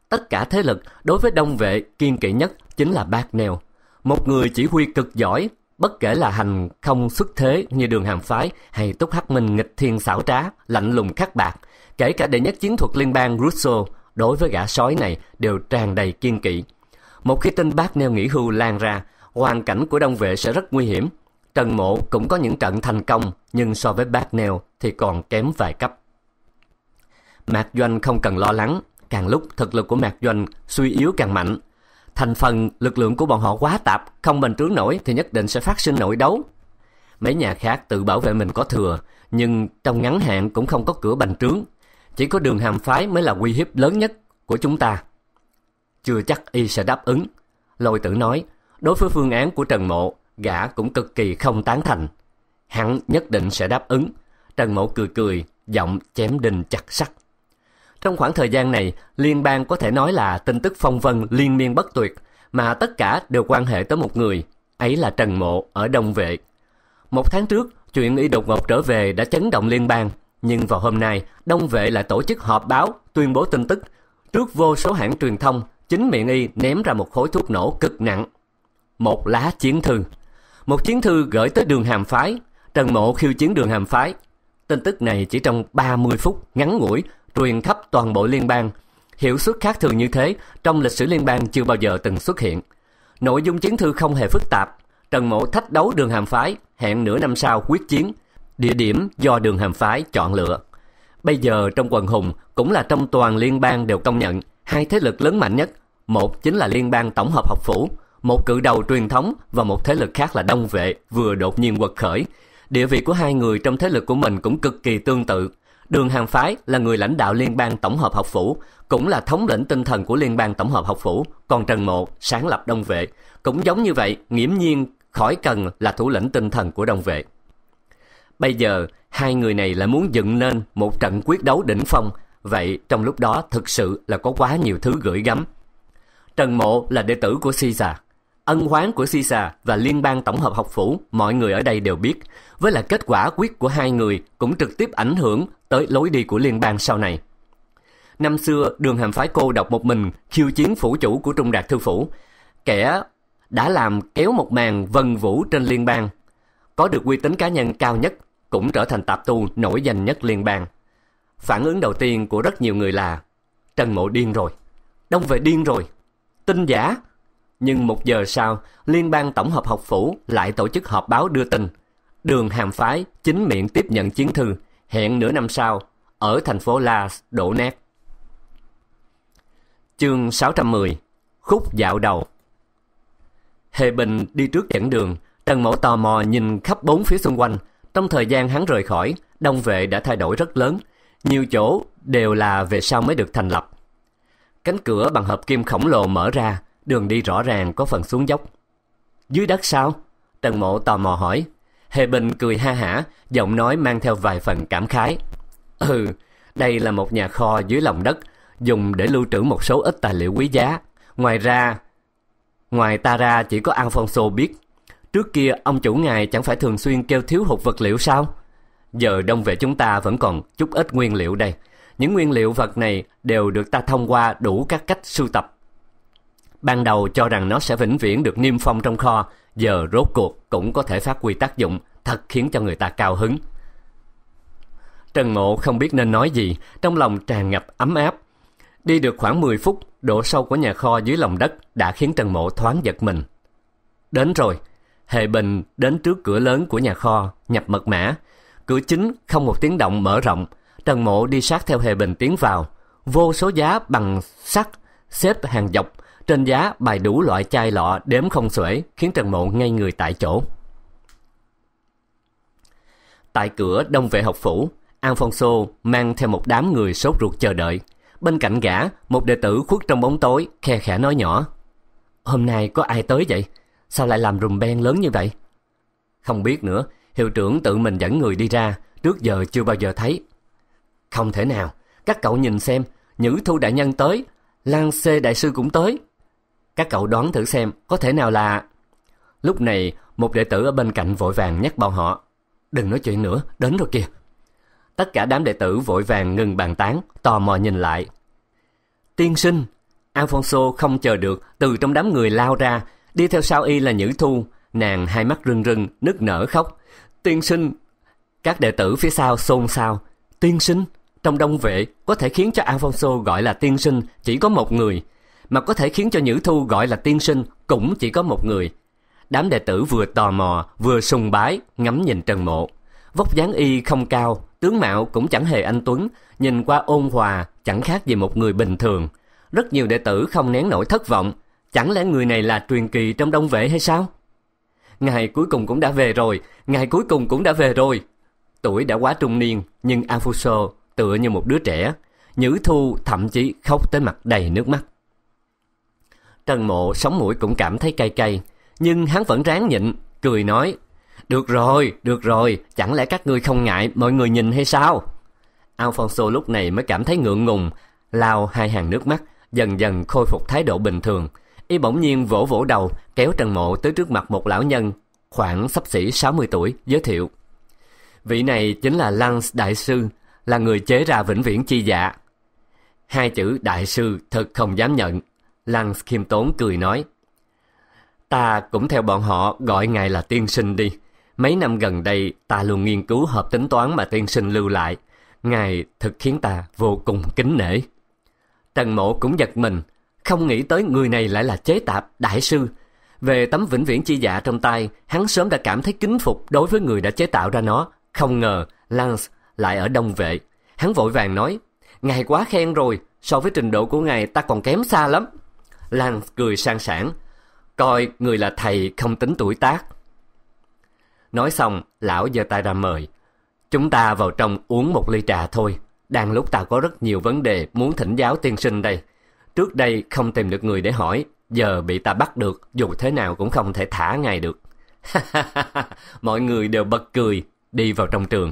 Tất cả thế lực đối với đông vệ kiên kỵ nhất chính là bác Wagner, một người chỉ huy cực giỏi, bất kể là hành không xuất thế như đường hàm phái hay túc hắc minh nghịch thiên xảo trá, lạnh lùng khắc bạc, kể cả đệ nhất chiến thuật liên bang Russo đối với gã sói này đều tràn đầy kiên kỵ. Một khi tin bác neo nghỉ hưu lan ra, hoàn cảnh của đông vệ sẽ rất nguy hiểm. Trần Mộ cũng có những trận thành công, nhưng so với bác neo thì còn kém vài cấp. Mạc Doanh không cần lo lắng, càng lúc thực lực của Mạc Doanh suy yếu càng mạnh. Thành phần lực lượng của bọn họ quá tạp, không bình trướng nổi thì nhất định sẽ phát sinh nội đấu. Mấy nhà khác tự bảo vệ mình có thừa, nhưng trong ngắn hạn cũng không có cửa bành trướng, chỉ có đường hàm phái mới là uy hiếp lớn nhất của chúng ta. Chưa chắc y sẽ đáp ứng. Lôi tử nói, đối với phương án của Trần Mộ, gã cũng cực kỳ không tán thành. Hắn nhất định sẽ đáp ứng. Trần Mộ cười cười, giọng chém đinh chặt sắt. Trong khoảng thời gian này, liên bang có thể nói là tin tức phong vân liên miên bất tuyệt, mà tất cả đều quan hệ tới một người, ấy là Trần Mộ ở Đông Vệ. Một tháng trước, chuyện y đột ngột trở về đã chấn động liên bang, nhưng vào hôm nay, Đông Vệ lại tổ chức họp báo, tuyên bố tin tức. Trước vô số hãng truyền thông, chính miệng y ném ra một khối thuốc nổ cực nặng. Một lá chiến thư. Một chiến thư gửi tới đường hàm phái. Trần Mộ khiêu chiến đường hàm phái. Tin tức này chỉ trong 30 phút ngắn ngủi, truyền khắp toàn bộ liên bang. Hiệu suất khác thường như thế trong lịch sử liên bang chưa bao giờ từng xuất hiện. Nội dung chiến thư không hề phức tạp. Trần Mộ thách đấu đường hàm phái, hẹn nửa năm sau quyết chiến – địa điểm do đường hàm phái chọn lựa. Bây giờ trong quần hùng cũng là trong toàn liên bang đều công nhận hai thế lực lớn mạnh nhất, một chính là liên bang tổng hợp học phủ, một cự đầu truyền thống và một thế lực khác là đông vệ vừa đột nhiên quật khởi. Địa vị của hai người trong thế lực của mình cũng cực kỳ tương tự. Đường Hàng Phái là người lãnh đạo liên bang tổng hợp học phủ, cũng là thống lĩnh tinh thần của liên bang tổng hợp học phủ, còn Trần Mộ sáng lập đông vệ. Cũng giống như vậy, nghiễm nhiên khỏi cần là thủ lĩnh tinh thần của đông vệ. Bây giờ, hai người này lại muốn dựng nên một trận quyết đấu đỉnh phong. Vậy trong lúc đó thực sự là có quá nhiều thứ gửi gắm. Trần Mộ là đệ tử của Caesar. Ân hoán của Caesar và liên bang tổng hợp học phủ, mọi người ở đây đều biết. Với là kết quả quyết của hai người cũng trực tiếp ảnh hưởng tới lối đi của liên bang sau này. Năm xưa, đường hàm phái cô đọc một mình khiêu chiến phủ chủ của Trung Đạt Thư Phủ. Kẻ đã làm kéo một màn vần vũ trên liên bang. Có được uy tín cá nhân cao nhất cũng trở thành tạp tu nổi danh nhất liên bang. Phản ứng đầu tiên của rất nhiều người là Trần Mộ điên rồi, Đông về điên rồi, tin giả. Nhưng một giờ sau, Liên bang Tổng hợp học phủ lại tổ chức họp báo đưa tin. Đường Hàm Phái chính miệng tiếp nhận chiến thư, hẹn nửa năm sau, ở thành phố La đổ Nét. Chương 610 Khúc dạo đầu Hề Bình đi trước dẫn đường, Trần Mộ tò mò nhìn khắp bốn phía xung quanh, trong thời gian hắn rời khỏi, đông vệ đã thay đổi rất lớn, nhiều chỗ đều là về sau mới được thành lập. Cánh cửa bằng hợp kim khổng lồ mở ra, đường đi rõ ràng có phần xuống dốc. Dưới đất sao? Trần Mộ tò mò hỏi. Hề Bình cười ha hả, giọng nói mang theo vài phần cảm khái. Ừ, đây là một nhà kho dưới lòng đất, dùng để lưu trữ một số ít tài liệu quý giá. Ngoài ra, ngoài ta ra chỉ có Alfonso biết. Trước kia ông chủ ngài chẳng phải thường xuyên kêu thiếu hụt vật liệu sao? Giờ đông về chúng ta vẫn còn chút ít nguyên liệu đây. Những nguyên liệu vật này đều được ta thông qua đủ các cách sưu tập. Ban đầu cho rằng nó sẽ vĩnh viễn được niêm phong trong kho, giờ rốt cuộc cũng có thể phát huy tác dụng, thật khiến cho người ta cao hứng. Trần Ngộ không biết nên nói gì, trong lòng tràn ngập ấm áp. Đi được khoảng 10 phút, độ sâu của nhà kho dưới lòng đất đã khiến Trần Mộ thoáng giật mình. Đến rồi, Hề Bình đến trước cửa lớn của nhà kho, nhập mật mã. Cửa chính không một tiếng động mở rộng. Trần Mộ đi sát theo Hề Bình tiến vào. Vô số giá bằng sắt, xếp hàng dọc. Trên giá bày đủ loại chai lọ đếm không xuể, khiến Trần Mộ ngây người tại chỗ. Tại cửa Đông Vệ Học Phủ, Alfonso mang theo một đám người sốt ruột chờ đợi. Bên cạnh gã, một đệ tử khuất trong bóng tối, khe khẽ nói nhỏ. Hôm nay có ai tới vậy? Sao lại làm rùm beng lớn như vậy? Không biết nữa, hiệu trưởng tự mình dẫn người đi ra, trước giờ chưa bao giờ thấy. Không thể nào, các cậu nhìn xem, Nhữ Thu Đại Nhân tới, Lan Xê Đại Sư cũng tới. Các cậu đoán thử xem, có thể nào là... Lúc này, một đệ tử ở bên cạnh vội vàng nhắc bọn họ. Đừng nói chuyện nữa, đến rồi kìa. Tất cả đám đệ tử vội vàng ngừng bàn tán, tò mò nhìn lại. Tiên sinh, Alfonso không chờ được, từ trong đám người lao ra, Đi theo sau y là Nhữ Thu, nàng hai mắt rưng rưng, nức nở khóc. Tiên sinh! Các đệ tử phía sau xôn xao. Tiên sinh! Trong đông vệ, có thể khiến cho Alfonso gọi là tiên sinh chỉ có một người, mà có thể khiến cho Nhữ Thu gọi là tiên sinh cũng chỉ có một người. Đám đệ tử vừa tò mò, vừa sùng bái, ngắm nhìn Trần Mộ. Vóc dáng y không cao, tướng mạo cũng chẳng hề anh Tuấn, nhìn qua ôn hòa, chẳng khác gì một người bình thường. Rất nhiều đệ tử không nén nổi thất vọng, Chẳng lẽ người này là truyền kỳ trong đông vệ hay sao? Ngài cuối cùng cũng đã về rồi, ngài cuối cùng cũng đã về rồi. Tuổi đã quá trung niên, nhưng Afuso tựa như một đứa trẻ. Nhữ thu thậm chí khóc tới mặt đầy nước mắt. Trần mộ sống mũi cũng cảm thấy cay cay, nhưng hắn vẫn ráng nhịn, cười nói. Được rồi, được rồi, chẳng lẽ các ngươi không ngại mọi người nhìn hay sao? Alfonso lúc này mới cảm thấy ngượng ngùng, lao hai hàng nước mắt, dần dần khôi phục thái độ bình thường y bỗng nhiên vỗ vỗ đầu kéo trần mộ tới trước mặt một lão nhân khoảng sắp xỉ 60 tuổi giới thiệu vị này chính là lăng đại sư là người chế ra vĩnh viễn chi dạ hai chữ đại sư thật không dám nhận lăng khiêm tốn cười nói ta cũng theo bọn họ gọi ngài là tiên sinh đi mấy năm gần đây ta luôn nghiên cứu hợp tính toán mà tiên sinh lưu lại ngài thực khiến ta vô cùng kính nể trần mộ cũng giật mình không nghĩ tới người này lại là chế tạp, đại sư. Về tấm vĩnh viễn chi dạ trong tay, hắn sớm đã cảm thấy kính phục đối với người đã chế tạo ra nó. Không ngờ, Lance lại ở đông vệ. Hắn vội vàng nói, Ngài quá khen rồi, so với trình độ của ngài ta còn kém xa lắm. Lance cười sang sảng, coi người là thầy không tính tuổi tác. Nói xong, lão giơ tay ra mời. Chúng ta vào trong uống một ly trà thôi. Đang lúc ta có rất nhiều vấn đề muốn thỉnh giáo tiên sinh đây. Trước đây không tìm được người để hỏi, giờ bị ta bắt được, dù thế nào cũng không thể thả ngài được. Mọi người đều bật cười, đi vào trong trường.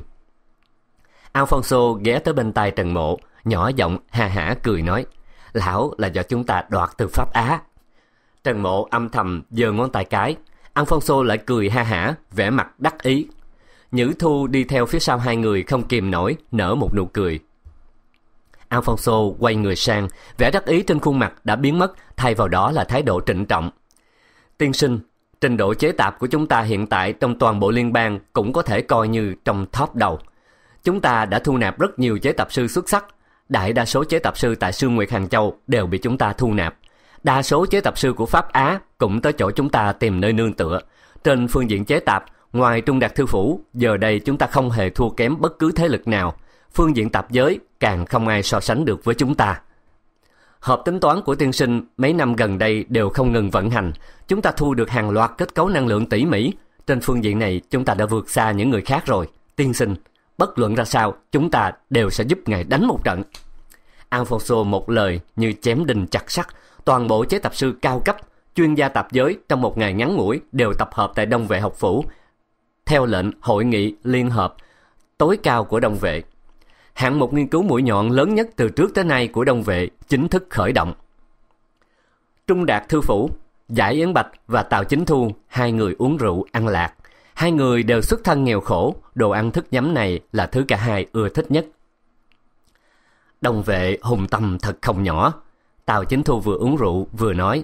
Alfonso ghé tới bên tai Trần Mộ, nhỏ giọng ha hả cười nói, lão là do chúng ta đoạt từ Pháp Á. Trần Mộ âm thầm giơ ngón tay cái, Alfonso lại cười ha hả, vẻ mặt đắc ý. Nhữ Thu đi theo phía sau hai người không kìm nổi, nở một nụ cười, Alfonso quay người sang, vẻ đắc ý trên khuôn mặt đã biến mất, thay vào đó là thái độ trịnh trọng. Tiên sinh, trình độ chế tạp của chúng ta hiện tại trong toàn bộ liên bang cũng có thể coi như trong top đầu. Chúng ta đã thu nạp rất nhiều chế tạp sư xuất sắc. Đại đa số chế tạp sư tại Sương Nguyệt Hàng Châu đều bị chúng ta thu nạp. Đa số chế tạp sư của Pháp Á cũng tới chỗ chúng ta tìm nơi nương tựa. Trên phương diện chế tạp, ngoài Trung Đạt Thư Phủ, giờ đây chúng ta không hề thua kém bất cứ thế lực nào – phương diện tạp giới càng không ai so sánh được với chúng ta. Hợp tính toán của tiên sinh mấy năm gần đây đều không ngừng vận hành, chúng ta thu được hàng loạt kết cấu năng lượng tỉ mỉ. Trên phương diện này chúng ta đã vượt xa những người khác rồi. Tiên sinh, bất luận ra sao, chúng ta đều sẽ giúp ngài đánh một trận. Alfonso một lời như chém đinh chặt sắt, toàn bộ chế tập sư cao cấp, chuyên gia tạp giới trong một ngày ngắn ngủi đều tập hợp tại Đông Vệ học phủ. Theo lệnh hội nghị liên hợp tối cao của Đông Vệ, hạng mục nghiên cứu mũi nhọn lớn nhất từ trước tới nay của Đông Vệ chính thức khởi động. Trung Đạt Thư Phủ, Giải Yến Bạch và Tào Chính Thu, hai người uống rượu ăn lạc. Hai người đều xuất thân nghèo khổ, đồ ăn thức nhắm này là thứ cả hai ưa thích nhất. Đồng vệ hùng tâm thật không nhỏ. Tào Chính Thu vừa uống rượu vừa nói.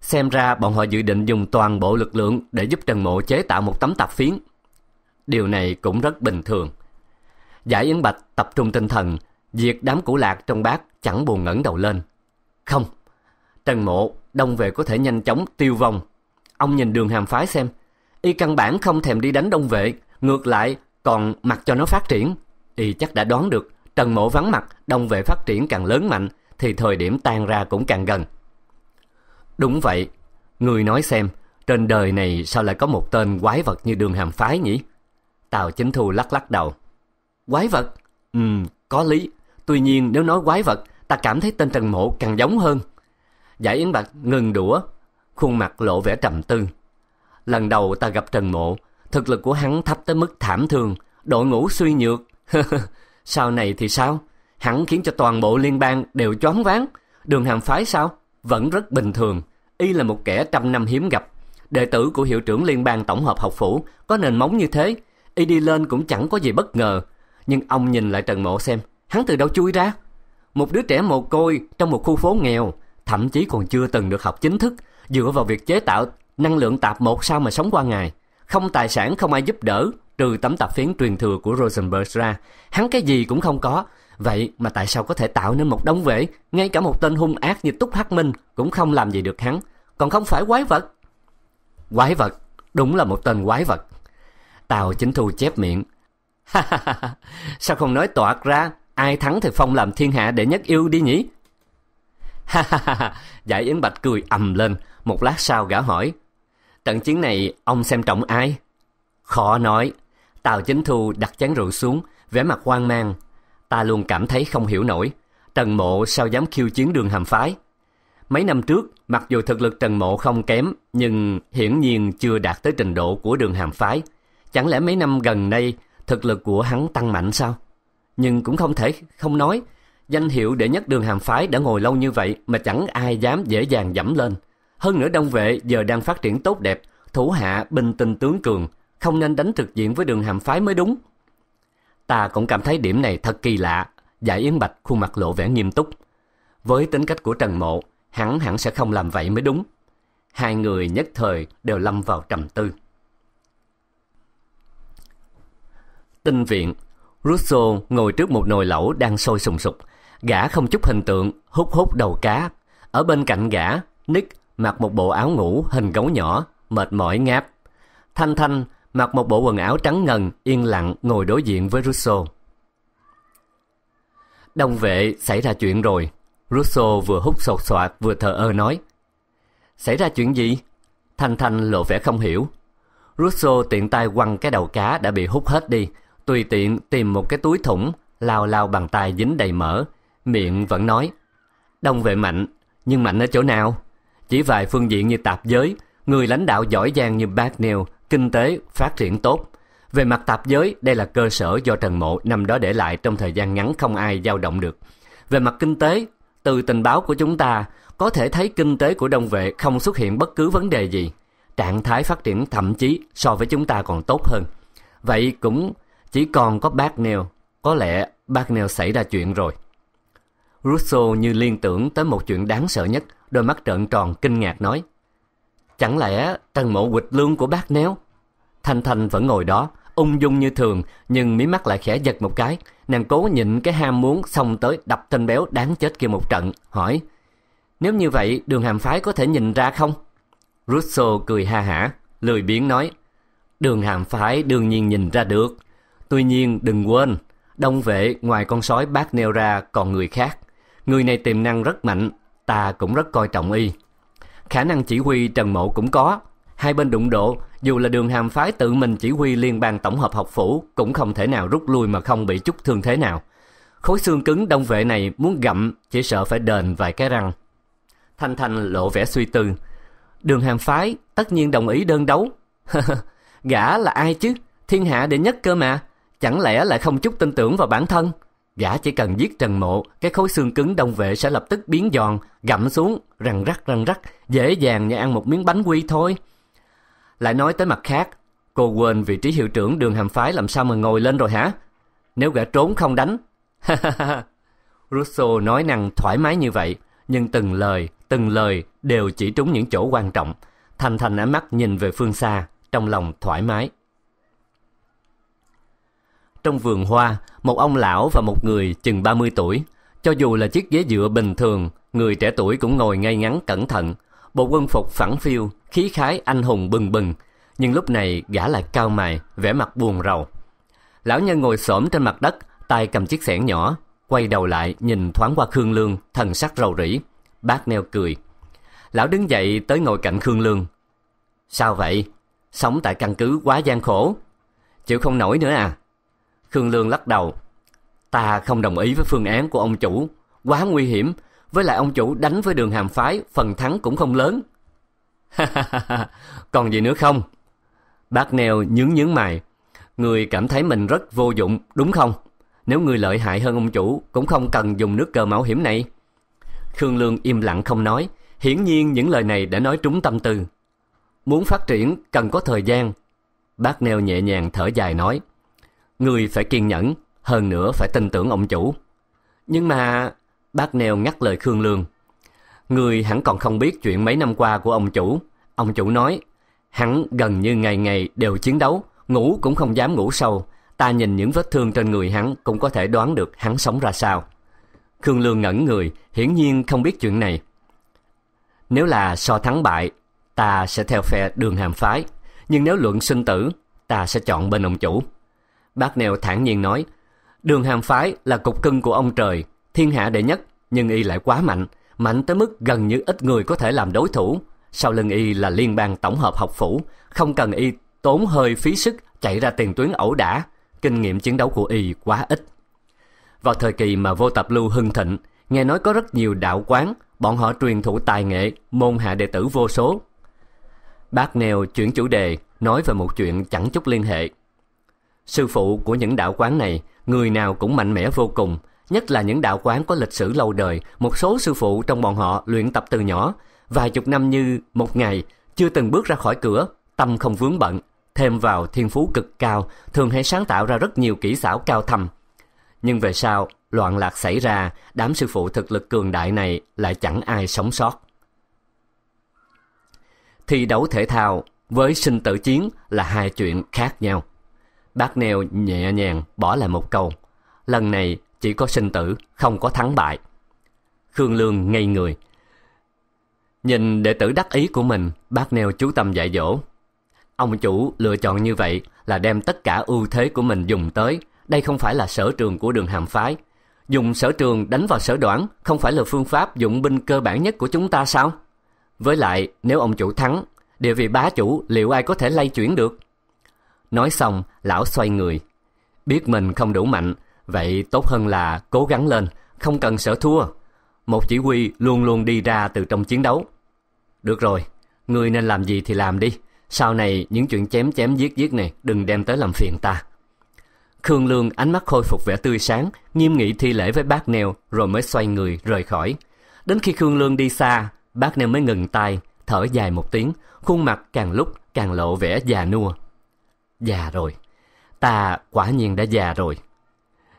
Xem ra bọn họ dự định dùng toàn bộ lực lượng để giúp Trần Mộ chế tạo một tấm tạp phiến. Điều này cũng rất bình thường. Giải Yến Bạch tập trung tinh thần, diệt đám củ lạc trong bát chẳng buồn ngẩng đầu lên. Không, Trần Mộ đông về có thể nhanh chóng tiêu vong. Ông nhìn đường hàm phái xem, y căn bản không thèm đi đánh đông vệ, ngược lại còn mặc cho nó phát triển. Y chắc đã đoán được Trần Mộ vắng mặt, đông vệ phát triển càng lớn mạnh thì thời điểm tan ra cũng càng gần. Đúng vậy, người nói xem, trên đời này sao lại có một tên quái vật như đường hàm phái nhỉ? Tào Chính Thu lắc lắc đầu. Quái vật? Ừ, có lý. Tuy nhiên nếu nói quái vật, ta cảm thấy tên Trần Mộ càng giống hơn. Giải Yến Bạch ngừng đũa, khuôn mặt lộ vẻ trầm tư. Lần đầu ta gặp Trần Mộ, thực lực của hắn thấp tới mức thảm thường, đội ngũ suy nhược. sau này thì sao? Hắn khiến cho toàn bộ liên bang đều choáng váng. Đường hàm phái sao? Vẫn rất bình thường. Y là một kẻ trăm năm hiếm gặp. Đệ tử của hiệu trưởng liên bang tổng hợp học phủ có nền móng như thế. Y đi lên cũng chẳng có gì bất ngờ. Nhưng ông nhìn lại Trần Mộ xem, hắn từ đâu chui ra? Một đứa trẻ mồ côi trong một khu phố nghèo, thậm chí còn chưa từng được học chính thức, dựa vào việc chế tạo năng lượng tạp một sao mà sống qua ngày. Không tài sản không ai giúp đỡ, trừ tấm tạp phiến truyền thừa của Rosenberg ra. Hắn cái gì cũng không có. Vậy mà tại sao có thể tạo nên một đống vệ, ngay cả một tên hung ác như Túc Hắc Minh cũng không làm gì được hắn. Còn không phải quái vật. Quái vật, đúng là một tên quái vật. Tào chính thu chép miệng, ha Sao không nói toạc ra, ai thắng thì phong làm thiên hạ để nhất yêu đi nhỉ? ha ha ha Giải Yến Bạch cười ầm lên, một lát sau gã hỏi. Trận chiến này ông xem trọng ai? Khó nói. Tào Chính Thu đặt chén rượu xuống, vẻ mặt hoang mang. Ta luôn cảm thấy không hiểu nổi. Trần Mộ sao dám khiêu chiến đường hàm phái? Mấy năm trước, mặc dù thực lực Trần Mộ không kém, nhưng hiển nhiên chưa đạt tới trình độ của đường hàm phái. Chẳng lẽ mấy năm gần đây thực lực của hắn tăng mạnh sao? Nhưng cũng không thể không nói, danh hiệu đệ nhất đường hàm phái đã ngồi lâu như vậy mà chẳng ai dám dễ dàng dẫm lên. Hơn nữa đông vệ giờ đang phát triển tốt đẹp, thủ hạ bình tình tướng cường, không nên đánh trực diện với đường hàm phái mới đúng. Ta cũng cảm thấy điểm này thật kỳ lạ, giải dạ Yến Bạch khuôn mặt lộ vẻ nghiêm túc. Với tính cách của Trần Mộ, hắn hẳn sẽ không làm vậy mới đúng. Hai người nhất thời đều lâm vào trầm tư. tinh viện. Russo ngồi trước một nồi lẩu đang sôi sùng sục. Gã không chút hình tượng, hút hút đầu cá. Ở bên cạnh gã, Nick mặc một bộ áo ngủ hình gấu nhỏ, mệt mỏi ngáp. Thanh Thanh mặc một bộ quần áo trắng ngần, yên lặng ngồi đối diện với Russo. đồng vệ xảy ra chuyện rồi. Russo vừa hút sột soạt vừa thờ ơ nói. Xảy ra chuyện gì? Thanh Thanh lộ vẻ không hiểu. Russo tiện tay quăng cái đầu cá đã bị hút hết đi, tùy tiện tìm một cái túi thủng, lao lao bàn tay dính đầy mỡ, miệng vẫn nói. Đông vệ mạnh, nhưng mạnh ở chỗ nào? Chỉ vài phương diện như tạp giới, người lãnh đạo giỏi giang như bác nêu kinh tế phát triển tốt. Về mặt tạp giới, đây là cơ sở do Trần Mộ năm đó để lại trong thời gian ngắn không ai giao động được. Về mặt kinh tế, từ tình báo của chúng ta, có thể thấy kinh tế của Đông Vệ không xuất hiện bất cứ vấn đề gì. Trạng thái phát triển thậm chí so với chúng ta còn tốt hơn. Vậy cũng chỉ còn có bác Neil, có lẽ bác Neil xảy ra chuyện rồi. Russo như liên tưởng tới một chuyện đáng sợ nhất, đôi mắt trợn tròn kinh ngạc nói. Chẳng lẽ trần mộ quịch lương của bác Neil? Thanh Thanh vẫn ngồi đó, ung dung như thường, nhưng mí mắt lại khẽ giật một cái. Nàng cố nhịn cái ham muốn xong tới đập tên béo đáng chết kia một trận, hỏi. Nếu như vậy, đường hàm phái có thể nhìn ra không? Russo cười ha hả, lười biếng nói. Đường hàm phái đương nhiên nhìn ra được, Tuy nhiên đừng quên, đông vệ ngoài con sói bác nêu ra còn người khác. Người này tiềm năng rất mạnh, ta cũng rất coi trọng y. Khả năng chỉ huy Trần Mộ cũng có. Hai bên đụng độ, dù là đường hàm phái tự mình chỉ huy liên bang tổng hợp học phủ cũng không thể nào rút lui mà không bị chút thương thế nào. Khối xương cứng đông vệ này muốn gặm chỉ sợ phải đền vài cái răng. Thanh Thanh lộ vẻ suy tư. Đường hàm phái tất nhiên đồng ý đơn đấu. Gã là ai chứ? Thiên hạ đệ nhất cơ mà. Chẳng lẽ lại không chút tin tưởng vào bản thân? Gã chỉ cần giết Trần Mộ, cái khối xương cứng đông vệ sẽ lập tức biến giòn, gặm xuống, răng rắc răng rắc, dễ dàng như ăn một miếng bánh quy thôi. Lại nói tới mặt khác, cô quên vị trí hiệu trưởng đường hàm phái làm sao mà ngồi lên rồi hả? Nếu gã trốn không đánh. Russo nói năng thoải mái như vậy, nhưng từng lời, từng lời đều chỉ trúng những chỗ quan trọng. Thành Thành ánh mắt nhìn về phương xa, trong lòng thoải mái. Trong vườn hoa, một ông lão và một người chừng 30 tuổi. Cho dù là chiếc ghế dựa bình thường, người trẻ tuổi cũng ngồi ngay ngắn cẩn thận. Bộ quân phục phẳng phiu, khí khái anh hùng bừng bừng. Nhưng lúc này gã lại cao mày, vẻ mặt buồn rầu. Lão nhân ngồi xổm trên mặt đất, tay cầm chiếc xẻng nhỏ, quay đầu lại nhìn thoáng qua Khương Lương, thần sắc rầu rĩ. Bác neo cười. Lão đứng dậy tới ngồi cạnh Khương Lương. Sao vậy? Sống tại căn cứ quá gian khổ. Chịu không nổi nữa à? Khương Lương lắc đầu. Ta không đồng ý với phương án của ông chủ. Quá nguy hiểm. Với lại ông chủ đánh với đường hàm phái, phần thắng cũng không lớn. Còn gì nữa không? Bác Nèo nhướng nhướng mày. Người cảm thấy mình rất vô dụng, đúng không? Nếu người lợi hại hơn ông chủ, cũng không cần dùng nước cờ mạo hiểm này. Khương Lương im lặng không nói. Hiển nhiên những lời này đã nói trúng tâm tư. Muốn phát triển cần có thời gian. Bác Nèo nhẹ nhàng thở dài nói. Người phải kiên nhẫn, hơn nữa phải tin tưởng ông chủ. Nhưng mà... Bác Neo ngắt lời Khương Lương. Người hẳn còn không biết chuyện mấy năm qua của ông chủ. Ông chủ nói, hắn gần như ngày ngày đều chiến đấu, ngủ cũng không dám ngủ sâu. Ta nhìn những vết thương trên người hắn cũng có thể đoán được hắn sống ra sao. Khương Lương ngẩn người, hiển nhiên không biết chuyện này. Nếu là so thắng bại, ta sẽ theo phe đường hàm phái. Nhưng nếu luận sinh tử, ta sẽ chọn bên ông chủ. Bác Nèo thản nhiên nói, đường hàm phái là cục cưng của ông trời, thiên hạ đệ nhất, nhưng y lại quá mạnh, mạnh tới mức gần như ít người có thể làm đối thủ. Sau lưng y là liên bang tổng hợp học phủ, không cần y tốn hơi phí sức chạy ra tiền tuyến ẩu đả, kinh nghiệm chiến đấu của y quá ít. Vào thời kỳ mà vô tập lưu hưng thịnh, nghe nói có rất nhiều đạo quán, bọn họ truyền thụ tài nghệ, môn hạ đệ tử vô số. Bác Nèo chuyển chủ đề, nói về một chuyện chẳng chút liên hệ. Sư phụ của những đạo quán này, người nào cũng mạnh mẽ vô cùng, nhất là những đạo quán có lịch sử lâu đời, một số sư phụ trong bọn họ luyện tập từ nhỏ, vài chục năm như một ngày, chưa từng bước ra khỏi cửa, tâm không vướng bận, thêm vào thiên phú cực cao, thường hay sáng tạo ra rất nhiều kỹ xảo cao thầm. Nhưng về sau, loạn lạc xảy ra, đám sư phụ thực lực cường đại này lại chẳng ai sống sót. Thi đấu thể thao với sinh tử chiến là hai chuyện khác nhau. Bác Neo nhẹ nhàng bỏ lại một câu. Lần này chỉ có sinh tử, không có thắng bại. Khương Lương ngây người. Nhìn đệ tử đắc ý của mình, bác Neo chú tâm dạy dỗ. Ông chủ lựa chọn như vậy là đem tất cả ưu thế của mình dùng tới. Đây không phải là sở trường của đường hàm phái. Dùng sở trường đánh vào sở đoán không phải là phương pháp dụng binh cơ bản nhất của chúng ta sao? Với lại, nếu ông chủ thắng, địa vị bá chủ liệu ai có thể lay chuyển được? Nói xong, lão xoay người. Biết mình không đủ mạnh, vậy tốt hơn là cố gắng lên, không cần sợ thua. Một chỉ huy luôn luôn đi ra từ trong chiến đấu. Được rồi, người nên làm gì thì làm đi. Sau này những chuyện chém chém giết giết này đừng đem tới làm phiền ta. Khương Lương ánh mắt khôi phục vẻ tươi sáng, nghiêm nghị thi lễ với bác Neo rồi mới xoay người rời khỏi. Đến khi Khương Lương đi xa, bác Neo mới ngừng tay, thở dài một tiếng, khuôn mặt càng lúc càng lộ vẻ già nua già rồi ta quả nhiên đã già rồi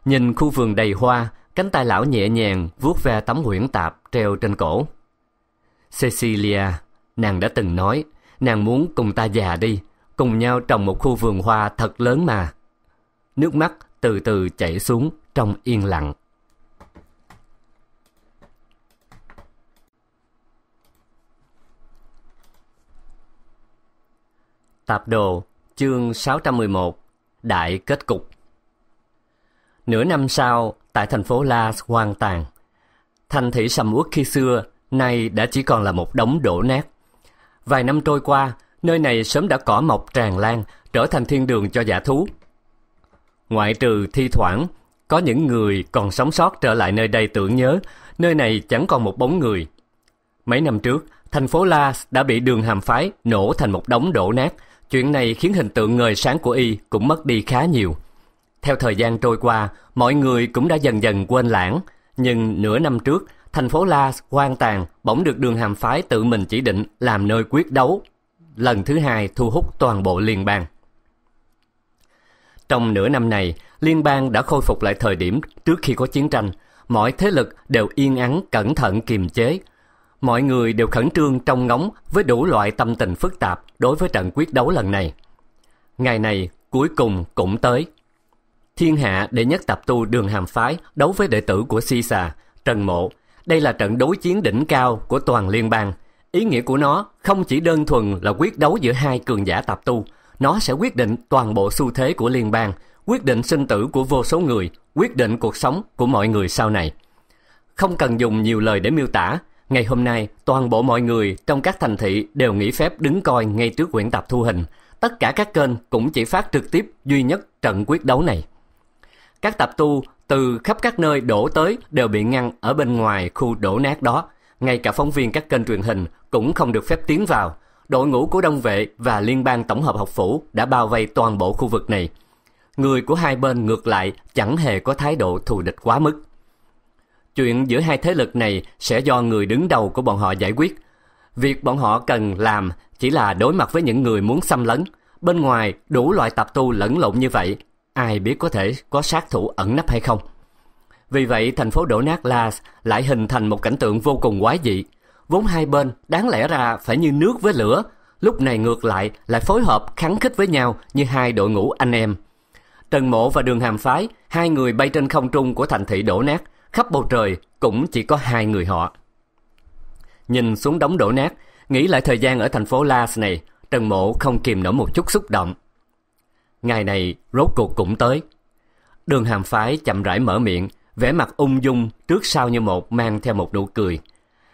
nhìn khu vườn đầy hoa cánh tay lão nhẹ nhàng vuốt ve tấm huyễn tạp treo trên cổ cecilia nàng đã từng nói nàng muốn cùng ta già đi cùng nhau trồng một khu vườn hoa thật lớn mà nước mắt từ từ chảy xuống trong yên lặng tạp đồ chương 611 Đại kết cục Nửa năm sau, tại thành phố Las hoang tàn, thành thị sầm uất khi xưa nay đã chỉ còn là một đống đổ nát. Vài năm trôi qua, nơi này sớm đã cỏ mọc tràn lan, trở thành thiên đường cho giả thú. Ngoại trừ thi thoảng, có những người còn sống sót trở lại nơi đây tưởng nhớ, nơi này chẳng còn một bóng người. Mấy năm trước, thành phố Las đã bị đường hàm phái nổ thành một đống đổ nát, Chuyện này khiến hình tượng ngời sáng của y cũng mất đi khá nhiều. Theo thời gian trôi qua, mọi người cũng đã dần dần quên lãng. Nhưng nửa năm trước, thành phố La hoang tàn bỗng được đường hàm phái tự mình chỉ định làm nơi quyết đấu. Lần thứ hai thu hút toàn bộ liên bang. Trong nửa năm này, liên bang đã khôi phục lại thời điểm trước khi có chiến tranh. Mọi thế lực đều yên ắng cẩn thận kiềm chế, Mọi người đều khẩn trương trong ngóng với đủ loại tâm tình phức tạp đối với trận quyết đấu lần này. Ngày này cuối cùng cũng tới. Thiên hạ đệ nhất tập tu đường hàm phái đấu với đệ tử của Si xà Trần Mộ. Đây là trận đối chiến đỉnh cao của toàn liên bang. Ý nghĩa của nó không chỉ đơn thuần là quyết đấu giữa hai cường giả tập tu, nó sẽ quyết định toàn bộ xu thế của liên bang, quyết định sinh tử của vô số người, quyết định cuộc sống của mọi người sau này. Không cần dùng nhiều lời để miêu tả, Ngày hôm nay, toàn bộ mọi người trong các thành thị đều nghỉ phép đứng coi ngay trước quyển tập thu hình. Tất cả các kênh cũng chỉ phát trực tiếp duy nhất trận quyết đấu này. Các tập tu từ khắp các nơi đổ tới đều bị ngăn ở bên ngoài khu đổ nát đó. Ngay cả phóng viên các kênh truyền hình cũng không được phép tiến vào. Đội ngũ của Đông Vệ và Liên bang Tổng hợp Học Phủ đã bao vây toàn bộ khu vực này. Người của hai bên ngược lại chẳng hề có thái độ thù địch quá mức chuyện giữa hai thế lực này sẽ do người đứng đầu của bọn họ giải quyết. Việc bọn họ cần làm chỉ là đối mặt với những người muốn xâm lấn. Bên ngoài đủ loại tập tu lẫn lộn như vậy, ai biết có thể có sát thủ ẩn nấp hay không. Vì vậy, thành phố đổ nát Las lại hình thành một cảnh tượng vô cùng quái dị. Vốn hai bên đáng lẽ ra phải như nước với lửa, lúc này ngược lại lại phối hợp kháng khích với nhau như hai đội ngũ anh em. Trần Mộ và Đường Hàm Phái, hai người bay trên không trung của thành thị đổ nát, khắp bầu trời cũng chỉ có hai người họ. Nhìn xuống đống đổ nát, nghĩ lại thời gian ở thành phố Las này, Trần Mộ không kìm nổi một chút xúc động. Ngày này rốt cuộc cũng tới. Đường hàm phái chậm rãi mở miệng, vẻ mặt ung dung trước sau như một mang theo một nụ cười.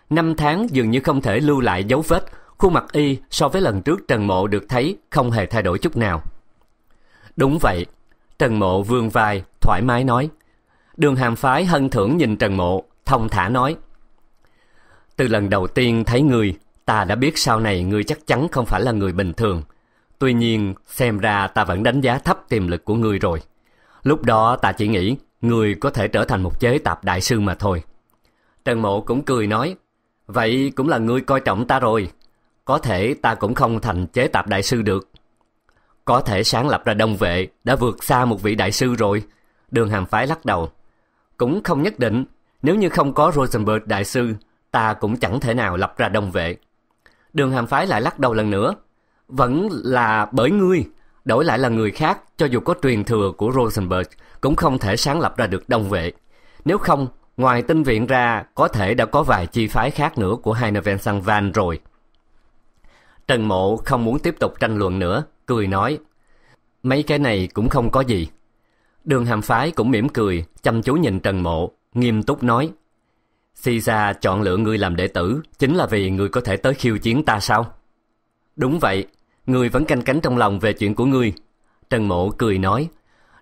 Năm tháng dường như không thể lưu lại dấu vết, khuôn mặt y so với lần trước Trần Mộ được thấy không hề thay đổi chút nào. Đúng vậy, Trần Mộ vươn vai, thoải mái nói. Đường hàm phái hân thưởng nhìn Trần Mộ, thông thả nói. Từ lần đầu tiên thấy người, ta đã biết sau này người chắc chắn không phải là người bình thường. Tuy nhiên, xem ra ta vẫn đánh giá thấp tiềm lực của người rồi. Lúc đó ta chỉ nghĩ người có thể trở thành một chế tạp đại sư mà thôi. Trần Mộ cũng cười nói, vậy cũng là người coi trọng ta rồi. Có thể ta cũng không thành chế tạp đại sư được. Có thể sáng lập ra đông vệ đã vượt xa một vị đại sư rồi. Đường Hàm Phái lắc đầu. Cũng không nhất định, nếu như không có Rosenberg đại sư, ta cũng chẳng thể nào lập ra đông vệ. Đường hàm phái lại lắc đầu lần nữa. Vẫn là bởi ngươi, đổi lại là người khác, cho dù có truyền thừa của Rosenberg, cũng không thể sáng lập ra được đông vệ. Nếu không, ngoài tinh viện ra, có thể đã có vài chi phái khác nữa của Heineven Sang Van rồi. Trần Mộ không muốn tiếp tục tranh luận nữa, cười nói. Mấy cái này cũng không có gì. Đường hàm phái cũng mỉm cười, chăm chú nhìn Trần Mộ, nghiêm túc nói. Si Sa chọn lựa ngươi làm đệ tử chính là vì ngươi có thể tới khiêu chiến ta sao? Đúng vậy, ngươi vẫn canh cánh trong lòng về chuyện của ngươi. Trần Mộ cười nói,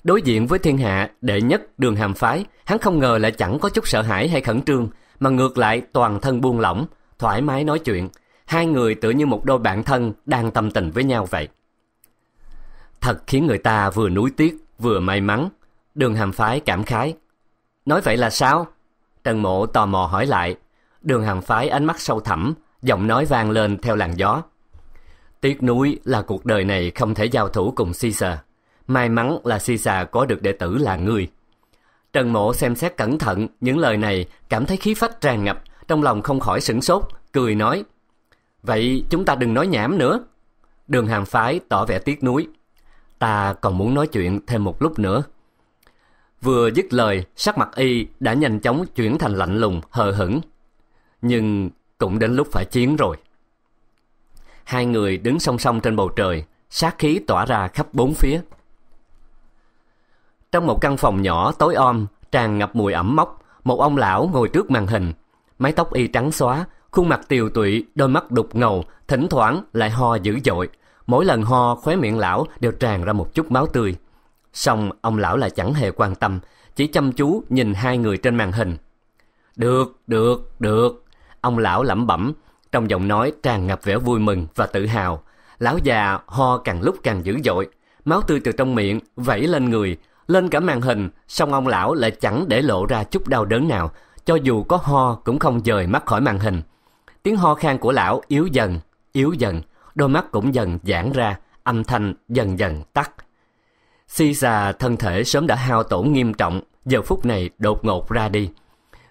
đối diện với thiên hạ, đệ nhất đường hàm phái, hắn không ngờ lại chẳng có chút sợ hãi hay khẩn trương, mà ngược lại toàn thân buông lỏng, thoải mái nói chuyện. Hai người tựa như một đôi bạn thân đang tâm tình với nhau vậy. Thật khiến người ta vừa nuối tiếc, vừa may mắn đường hàm phái cảm khái nói vậy là sao trần mộ tò mò hỏi lại đường hàm phái ánh mắt sâu thẳm giọng nói vang lên theo làn gió tiếc nuối là cuộc đời này không thể giao thủ cùng caesar may mắn là caesar có được đệ tử là người trần mộ xem xét cẩn thận những lời này cảm thấy khí phách tràn ngập trong lòng không khỏi sửng sốt cười nói vậy chúng ta đừng nói nhảm nữa đường hàm phái tỏ vẻ tiếc nuối ta còn muốn nói chuyện thêm một lúc nữa. Vừa dứt lời, sắc mặt y đã nhanh chóng chuyển thành lạnh lùng, hờ hững. Nhưng cũng đến lúc phải chiến rồi. Hai người đứng song song trên bầu trời, sát khí tỏa ra khắp bốn phía. Trong một căn phòng nhỏ tối om, tràn ngập mùi ẩm mốc, một ông lão ngồi trước màn hình. Mái tóc y trắng xóa, khuôn mặt tiều tụy, đôi mắt đục ngầu, thỉnh thoảng lại ho dữ dội, mỗi lần ho khóe miệng lão đều tràn ra một chút máu tươi. song ông lão lại chẳng hề quan tâm, chỉ chăm chú nhìn hai người trên màn hình. Được, được, được, ông lão lẩm bẩm, trong giọng nói tràn ngập vẻ vui mừng và tự hào. Lão già ho càng lúc càng dữ dội, máu tươi từ trong miệng vẩy lên người, lên cả màn hình, song ông lão lại chẳng để lộ ra chút đau đớn nào, cho dù có ho cũng không rời mắt khỏi màn hình. Tiếng ho khan của lão yếu dần, yếu dần, đôi mắt cũng dần giãn ra, âm thanh dần dần tắt. Si già thân thể sớm đã hao tổn nghiêm trọng, giờ phút này đột ngột ra đi.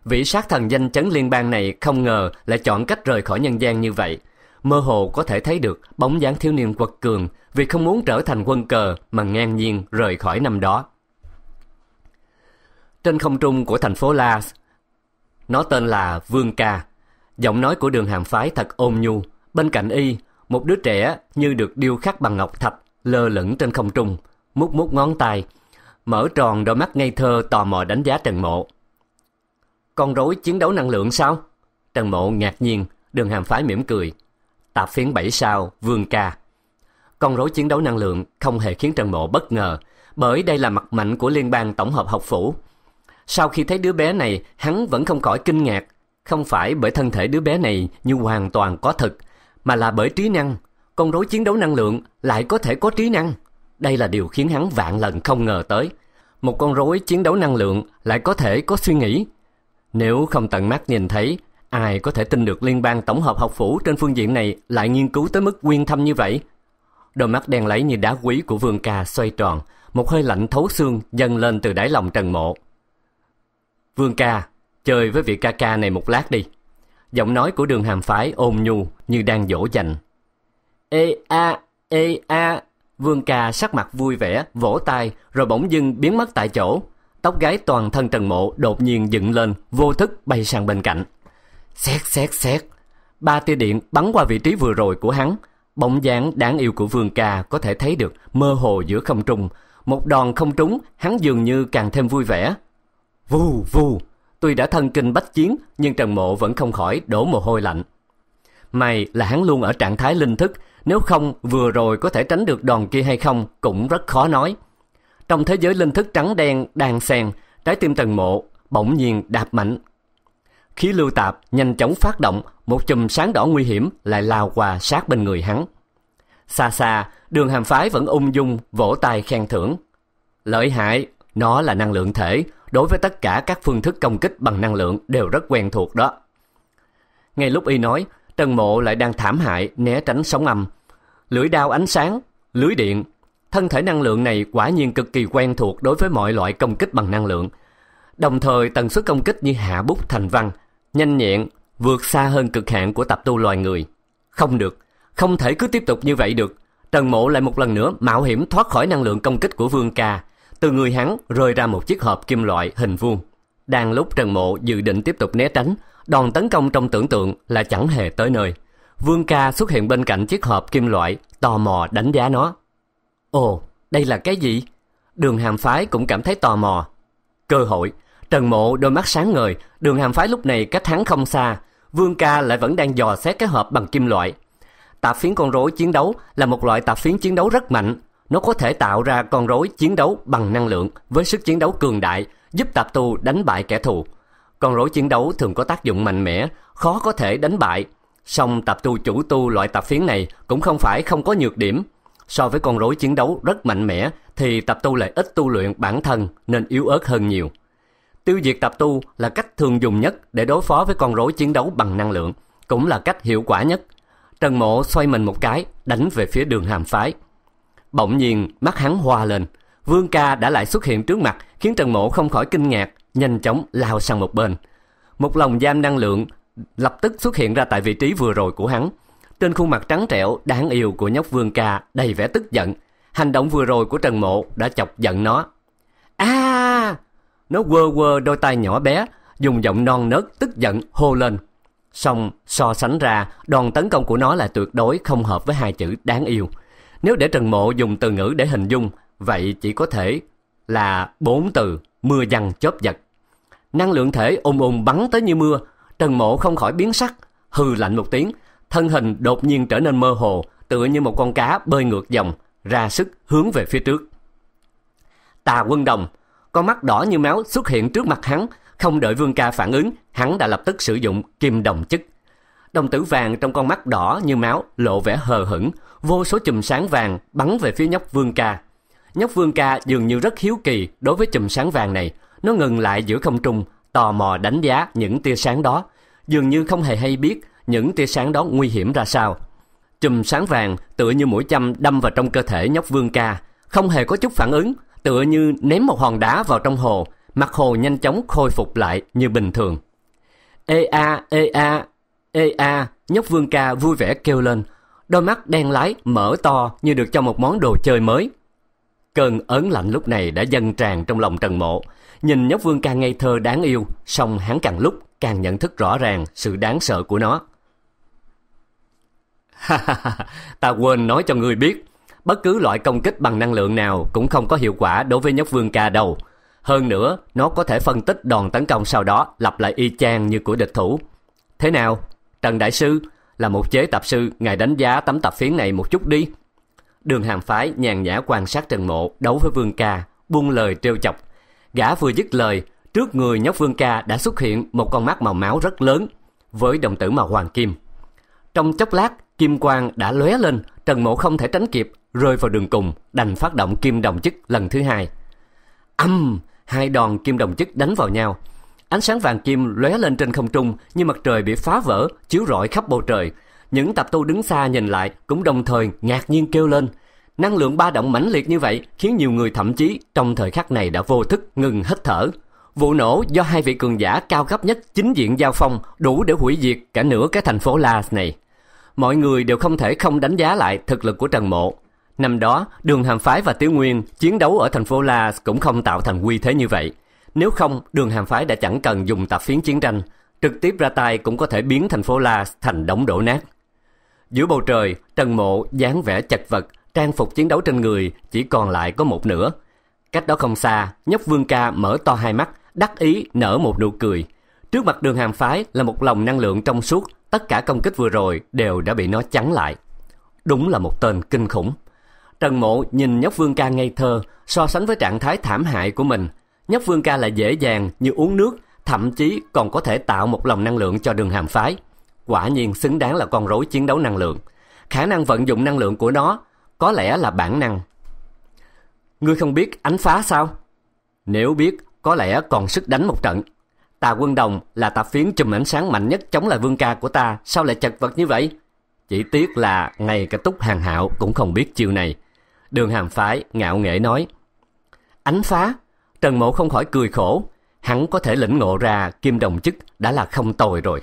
Vĩ sát thần danh chấn liên bang này không ngờ lại chọn cách rời khỏi nhân gian như vậy. Mơ hồ có thể thấy được bóng dáng thiếu niên quật cường vì không muốn trở thành quân cờ mà ngang nhiên rời khỏi năm đó. Trên không trung của thành phố Las, nó tên là Vương Ca. Giọng nói của đường hàm phái thật ôm nhu, bên cạnh y một đứa trẻ như được điêu khắc bằng ngọc thạch lơ lửng trên không trung, mút mút ngón tay, mở tròn đôi mắt ngây thơ tò mò đánh giá Trần Mộ. Con rối chiến đấu năng lượng sao? Trần Mộ ngạc nhiên, đường hàm phái mỉm cười. Tạp phiến bảy sao, vương ca. Con rối chiến đấu năng lượng không hề khiến Trần Mộ bất ngờ, bởi đây là mặt mạnh của liên bang tổng hợp học phủ. Sau khi thấy đứa bé này, hắn vẫn không khỏi kinh ngạc, không phải bởi thân thể đứa bé này như hoàn toàn có thực, mà là bởi trí năng. Con rối chiến đấu năng lượng lại có thể có trí năng. Đây là điều khiến hắn vạn lần không ngờ tới. Một con rối chiến đấu năng lượng lại có thể có suy nghĩ. Nếu không tận mắt nhìn thấy, ai có thể tin được liên bang tổng hợp học phủ trên phương diện này lại nghiên cứu tới mức quyên thâm như vậy? Đôi mắt đen lấy như đá quý của Vương Ca xoay tròn, một hơi lạnh thấu xương dâng lên từ đáy lòng Trần Mộ. Vương Ca, chơi với vị ca ca này một lát đi giọng nói của đường hàm phái ôm nhu như đang dỗ dành. Ê a, ê a, Vương ca sắc mặt vui vẻ, vỗ tay, rồi bỗng dưng biến mất tại chỗ. Tóc gái toàn thân Trần Mộ đột nhiên dựng lên, vô thức bay sang bên cạnh. Xét xét xét, ba tia điện bắn qua vị trí vừa rồi của hắn. Bóng dáng đáng yêu của Vương ca có thể thấy được mơ hồ giữa không trung. Một đòn không trúng, hắn dường như càng thêm vui vẻ. Vù vù, Tuy đã thân kinh bách chiến, nhưng Trần Mộ vẫn không khỏi đổ mồ hôi lạnh. May là hắn luôn ở trạng thái linh thức, nếu không vừa rồi có thể tránh được đòn kia hay không cũng rất khó nói. Trong thế giới linh thức trắng đen đang xen trái tim Trần Mộ bỗng nhiên đạp mạnh. Khí lưu tạp nhanh chóng phát động, một chùm sáng đỏ nguy hiểm lại lao qua sát bên người hắn. Xa xa, đường hàm phái vẫn ung dung, vỗ tay khen thưởng. Lợi hại, nó là năng lượng thể, đối với tất cả các phương thức công kích bằng năng lượng đều rất quen thuộc đó. Ngay lúc y nói, Trần Mộ lại đang thảm hại, né tránh sóng âm. Lưỡi đao ánh sáng, lưới điện, thân thể năng lượng này quả nhiên cực kỳ quen thuộc đối với mọi loại công kích bằng năng lượng. Đồng thời tần suất công kích như hạ bút thành văn, nhanh nhẹn, vượt xa hơn cực hạn của tập tu loài người. Không được, không thể cứ tiếp tục như vậy được. Trần Mộ lại một lần nữa mạo hiểm thoát khỏi năng lượng công kích của Vương Ca, từ người hắn rơi ra một chiếc hộp kim loại hình vuông. Đang lúc Trần Mộ dự định tiếp tục né tránh, đòn tấn công trong tưởng tượng là chẳng hề tới nơi. Vương ca xuất hiện bên cạnh chiếc hộp kim loại, tò mò đánh giá nó. Ồ, đây là cái gì? Đường hàm phái cũng cảm thấy tò mò. Cơ hội, Trần Mộ đôi mắt sáng ngời, đường hàm phái lúc này cách hắn không xa. Vương ca lại vẫn đang dò xét cái hộp bằng kim loại. Tạp phiến con rối chiến đấu là một loại tạp phiến chiến đấu rất mạnh, nó có thể tạo ra con rối chiến đấu bằng năng lượng với sức chiến đấu cường đại, giúp tạp tu đánh bại kẻ thù. Con rối chiến đấu thường có tác dụng mạnh mẽ, khó có thể đánh bại. Song tạp tu chủ tu loại tạp phiến này cũng không phải không có nhược điểm. So với con rối chiến đấu rất mạnh mẽ thì tạp tu lại ít tu luyện bản thân nên yếu ớt hơn nhiều. Tiêu diệt tạp tu là cách thường dùng nhất để đối phó với con rối chiến đấu bằng năng lượng, cũng là cách hiệu quả nhất. Trần Mộ xoay mình một cái, đánh về phía đường hàm phái. Bỗng nhiên, mắt hắn hoa lên. Vương ca đã lại xuất hiện trước mặt, khiến Trần Mộ không khỏi kinh ngạc, nhanh chóng lao sang một bên. Một lòng giam năng lượng lập tức xuất hiện ra tại vị trí vừa rồi của hắn. Trên khuôn mặt trắng trẻo, đáng yêu của nhóc Vương ca đầy vẻ tức giận. Hành động vừa rồi của Trần Mộ đã chọc giận nó. a Nó quơ quơ đôi tay nhỏ bé, dùng giọng non nớt tức giận hô lên. Song so sánh ra, đòn tấn công của nó là tuyệt đối không hợp với hai chữ đáng yêu. Nếu để Trần Mộ dùng từ ngữ để hình dung, vậy chỉ có thể là bốn từ mưa dằn chớp giật. Năng lượng thể ùm ùm bắn tới như mưa, Trần Mộ không khỏi biến sắc, hừ lạnh một tiếng, thân hình đột nhiên trở nên mơ hồ, tựa như một con cá bơi ngược dòng, ra sức hướng về phía trước. Tà quân đồng, con mắt đỏ như máu xuất hiện trước mặt hắn, không đợi Vương Ca phản ứng, hắn đã lập tức sử dụng kim đồng chức. Đồng tử vàng trong con mắt đỏ như máu lộ vẻ hờ hững, vô số chùm sáng vàng bắn về phía nhóc Vương Ca. Nhóc Vương Ca dường như rất hiếu kỳ đối với chùm sáng vàng này. Nó ngừng lại giữa không trung, tò mò đánh giá những tia sáng đó. Dường như không hề hay biết những tia sáng đó nguy hiểm ra sao. Chùm sáng vàng tựa như mũi châm đâm vào trong cơ thể nhóc Vương Ca. Không hề có chút phản ứng, tựa như ném một hòn đá vào trong hồ. Mặt hồ nhanh chóng khôi phục lại như bình thường. Ê a, ê a, ê a, nhóc Vương Ca vui vẻ kêu lên đôi mắt đen lái mở to như được cho một món đồ chơi mới. Cơn ớn lạnh lúc này đã dâng tràn trong lòng Trần Mộ. Nhìn nhóc vương ca ngây thơ đáng yêu, song hắn càng lúc càng nhận thức rõ ràng sự đáng sợ của nó. Ha ta quên nói cho ngươi biết, bất cứ loại công kích bằng năng lượng nào cũng không có hiệu quả đối với nhóc vương ca đâu. Hơn nữa, nó có thể phân tích đòn tấn công sau đó lặp lại y chang như của địch thủ. Thế nào, Trần Đại Sư, là một chế tập sư, ngài đánh giá tấm tập phiến này một chút đi. Đường hàng phái nhàn nhã quan sát Trần Mộ đấu với Vương Ca, buông lời trêu chọc. Gã vừa dứt lời, trước người nhóc Vương Ca đã xuất hiện một con mắt màu máu rất lớn với đồng tử màu hoàng kim. Trong chốc lát, kim quang đã lóe lên, Trần Mộ không thể tránh kịp, rơi vào đường cùng, đành phát động kim đồng chức lần thứ hai. Âm, hai đòn kim đồng chức đánh vào nhau. Ánh sáng vàng kim lóe lên trên không trung như mặt trời bị phá vỡ, chiếu rọi khắp bầu trời. Những tạp tu đứng xa nhìn lại cũng đồng thời ngạc nhiên kêu lên. Năng lượng ba động mãnh liệt như vậy khiến nhiều người thậm chí trong thời khắc này đã vô thức ngừng hít thở. Vụ nổ do hai vị cường giả cao cấp nhất chính diện giao phong đủ để hủy diệt cả nửa cái thành phố Las này. Mọi người đều không thể không đánh giá lại thực lực của Trần Mộ. Năm đó, Đường Hàm Phái và Tiểu Nguyên chiến đấu ở thành phố Las cũng không tạo thành quy thế như vậy. Nếu không, đường hàm phái đã chẳng cần dùng tạp phiến chiến tranh, trực tiếp ra tay cũng có thể biến thành phố La thành đống đổ nát. Giữa bầu trời, Trần Mộ dáng vẻ chật vật, trang phục chiến đấu trên người chỉ còn lại có một nửa. Cách đó không xa, nhóc Vương Ca mở to hai mắt, đắc ý nở một nụ cười. Trước mặt đường hàm phái là một lòng năng lượng trong suốt, tất cả công kích vừa rồi đều đã bị nó chắn lại. Đúng là một tên kinh khủng. Trần Mộ nhìn nhóc Vương Ca ngây thơ, so sánh với trạng thái thảm hại của mình, nhấp Vương Ca lại dễ dàng như uống nước, thậm chí còn có thể tạo một lòng năng lượng cho đường hàm phái. Quả nhiên xứng đáng là con rối chiến đấu năng lượng. Khả năng vận dụng năng lượng của nó có lẽ là bản năng. Ngươi không biết ánh phá sao? Nếu biết, có lẽ còn sức đánh một trận. Tà quân đồng là tà phiến chùm ánh sáng mạnh nhất chống lại vương ca của ta, sao lại chật vật như vậy? Chỉ tiếc là ngay cả túc hàng hạo cũng không biết chiêu này. Đường hàm phái ngạo nghễ nói. Ánh phá? Tần mộ không khỏi cười khổ, hắn có thể lĩnh ngộ ra kim đồng chức đã là không tồi rồi.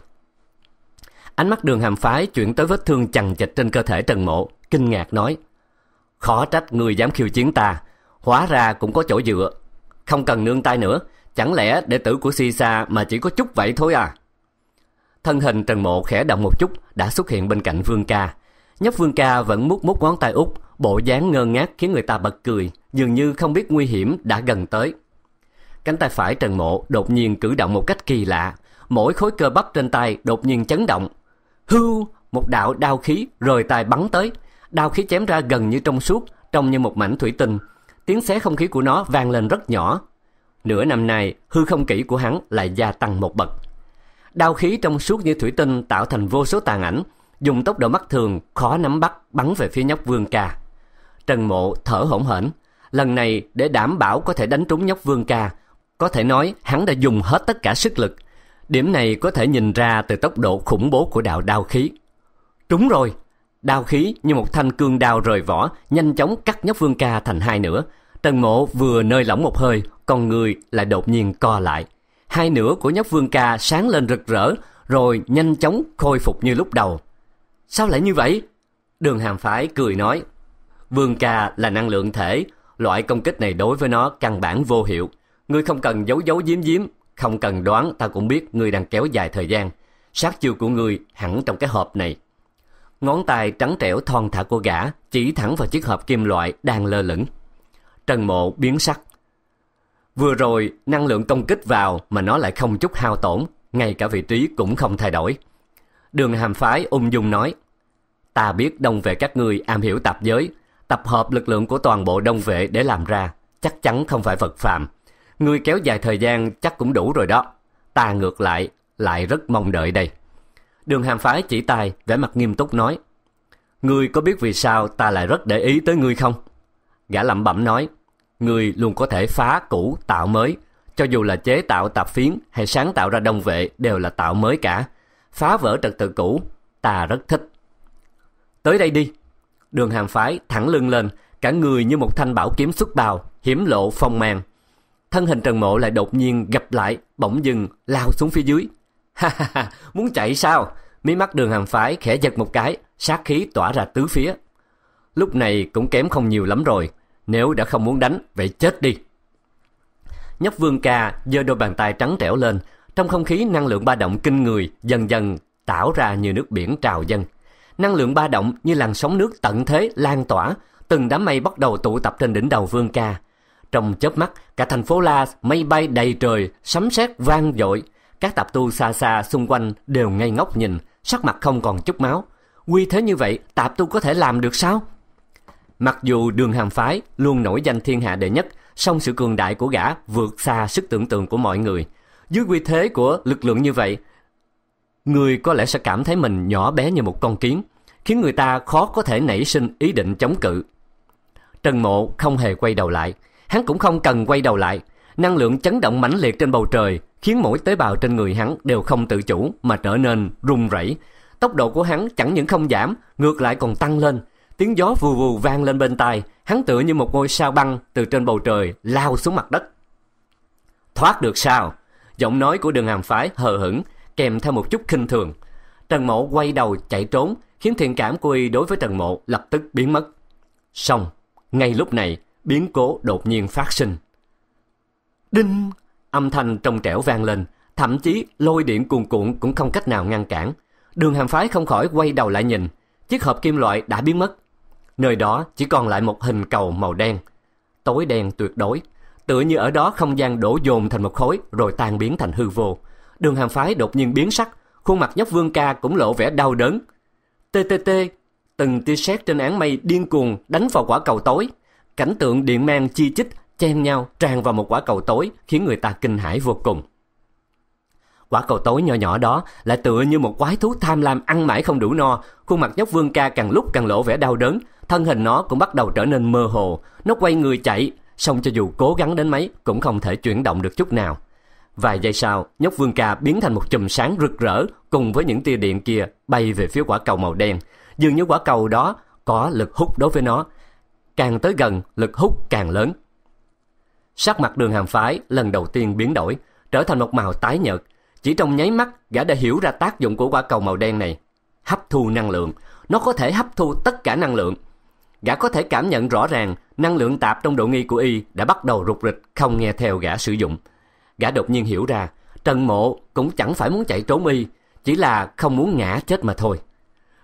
Ánh mắt đường hàm phái chuyển tới vết thương chằng chịch trên cơ thể tần mộ, kinh ngạc nói. Khó trách người dám khiêu chiến ta, hóa ra cũng có chỗ dựa. Không cần nương tay nữa, chẳng lẽ đệ tử của si sa mà chỉ có chút vậy thôi à? Thân hình Trần Mộ khẽ động một chút đã xuất hiện bên cạnh Vương Ca. Nhóc Vương Ca vẫn mút mút ngón tay út, bộ dáng ngơ ngác khiến người ta bật cười, dường như không biết nguy hiểm đã gần tới. Cánh tay phải Trần Mộ đột nhiên cử động một cách kỳ lạ, mỗi khối cơ bắp trên tay đột nhiên chấn động. Hư một đạo đao khí rời tay bắn tới, đao khí chém ra gần như trong suốt, trông như một mảnh thủy tinh. Tiếng xé không khí của nó vang lên rất nhỏ. Nửa năm nay, hư không kỹ của hắn lại gia tăng một bậc. Đao khí trong suốt như thủy tinh tạo thành vô số tàn ảnh, dùng tốc độ mắt thường khó nắm bắt bắn về phía nhóc Vương Ca. Trần Mộ thở hổn hển, lần này để đảm bảo có thể đánh trúng nhóc Vương Ca, có thể nói hắn đã dùng hết tất cả sức lực. Điểm này có thể nhìn ra từ tốc độ khủng bố của đạo đao khí. Đúng rồi, đao khí như một thanh cương đao rời vỏ, nhanh chóng cắt nhóc vương ca thành hai nửa. Tần mộ vừa nơi lỏng một hơi, con người lại đột nhiên co lại. Hai nửa của nhóc vương ca sáng lên rực rỡ, rồi nhanh chóng khôi phục như lúc đầu. Sao lại như vậy? Đường hàm phái cười nói. Vương ca là năng lượng thể, loại công kích này đối với nó căn bản vô hiệu. Ngươi không cần giấu giấu giếm giếm, không cần đoán ta cũng biết ngươi đang kéo dài thời gian. Sát chiêu của ngươi hẳn trong cái hộp này. Ngón tay trắng trẻo thon thả của gã chỉ thẳng vào chiếc hộp kim loại đang lơ lửng. Trần mộ biến sắc. Vừa rồi năng lượng công kích vào mà nó lại không chút hao tổn, ngay cả vị trí cũng không thay đổi. Đường hàm phái ung dung nói, ta biết đông vệ các ngươi am hiểu tạp giới, tập hợp lực lượng của toàn bộ đông vệ để làm ra, chắc chắn không phải vật phạm. Ngươi kéo dài thời gian chắc cũng đủ rồi đó. Ta ngược lại, lại rất mong đợi đây. Đường hàm phái chỉ tay vẻ mặt nghiêm túc nói. Ngươi có biết vì sao ta lại rất để ý tới ngươi không? Gã lẩm bẩm nói, ngươi luôn có thể phá cũ tạo mới. Cho dù là chế tạo tạp phiến hay sáng tạo ra đông vệ đều là tạo mới cả. Phá vỡ trật tự cũ, ta rất thích. Tới đây đi. Đường hàng phái thẳng lưng lên, cả người như một thanh bảo kiếm xuất bào, hiểm lộ phong mang, thân hình Trần Mộ lại đột nhiên gặp lại, bỗng dừng, lao xuống phía dưới. Ha ha ha, muốn chạy sao? Mí mắt đường hàng phái khẽ giật một cái, sát khí tỏa ra tứ phía. Lúc này cũng kém không nhiều lắm rồi, nếu đã không muốn đánh, vậy chết đi. Nhóc vương ca giơ đôi bàn tay trắng trẻo lên, trong không khí năng lượng ba động kinh người dần dần tảo ra như nước biển trào dâng. Năng lượng ba động như làn sóng nước tận thế lan tỏa, từng đám mây bắt đầu tụ tập trên đỉnh đầu vương ca. Trong chớp mắt, cả thành phố La mây bay đầy trời, sấm sét vang dội. Các tạp tu xa xa xung quanh đều ngây ngốc nhìn, sắc mặt không còn chút máu. Quy thế như vậy, tạp tu có thể làm được sao? Mặc dù đường hàm phái luôn nổi danh thiên hạ đệ nhất, song sự cường đại của gã vượt xa sức tưởng tượng của mọi người. Dưới quy thế của lực lượng như vậy, người có lẽ sẽ cảm thấy mình nhỏ bé như một con kiến, khiến người ta khó có thể nảy sinh ý định chống cự. Trần Mộ không hề quay đầu lại, Hắn cũng không cần quay đầu lại. Năng lượng chấn động mãnh liệt trên bầu trời khiến mỗi tế bào trên người hắn đều không tự chủ mà trở nên run rẩy. Tốc độ của hắn chẳng những không giảm, ngược lại còn tăng lên. Tiếng gió vù vù vang lên bên tai, hắn tựa như một ngôi sao băng từ trên bầu trời lao xuống mặt đất. Thoát được sao? Giọng nói của đường hàm phái hờ hững, kèm theo một chút khinh thường. Trần Mộ quay đầu chạy trốn, khiến thiện cảm của y đối với Trần Mộ lập tức biến mất. Xong, ngay lúc này, biến cố đột nhiên phát sinh. Đinh! Âm thanh trong trẻo vang lên, thậm chí lôi điện cuồn cuộn cũng không cách nào ngăn cản. Đường hàm phái không khỏi quay đầu lại nhìn, chiếc hộp kim loại đã biến mất. Nơi đó chỉ còn lại một hình cầu màu đen. Tối đen tuyệt đối, tựa như ở đó không gian đổ dồn thành một khối rồi tan biến thành hư vô. Đường hàm phái đột nhiên biến sắc, khuôn mặt nhóc vương ca cũng lộ vẻ đau đớn. TTT, từng tia sét trên án mây điên cuồng đánh vào quả cầu tối cảnh tượng điện mang chi chích chen nhau tràn vào một quả cầu tối khiến người ta kinh hãi vô cùng. Quả cầu tối nhỏ nhỏ đó lại tựa như một quái thú tham lam ăn mãi không đủ no, khuôn mặt nhóc vương ca càng lúc càng lộ vẻ đau đớn, thân hình nó cũng bắt đầu trở nên mơ hồ, nó quay người chạy, song cho dù cố gắng đến mấy cũng không thể chuyển động được chút nào. Vài giây sau, nhóc vương ca biến thành một chùm sáng rực rỡ cùng với những tia điện kia bay về phía quả cầu màu đen. Dường như quả cầu đó có lực hút đối với nó, càng tới gần lực hút càng lớn. Sắc mặt đường hàm phái lần đầu tiên biến đổi, trở thành một màu tái nhợt. Chỉ trong nháy mắt, gã đã hiểu ra tác dụng của quả cầu màu đen này. Hấp thu năng lượng, nó có thể hấp thu tất cả năng lượng. Gã có thể cảm nhận rõ ràng năng lượng tạp trong độ nghi của y đã bắt đầu rụt rịch không nghe theo gã sử dụng. Gã đột nhiên hiểu ra, Trần Mộ cũng chẳng phải muốn chạy trốn y, chỉ là không muốn ngã chết mà thôi.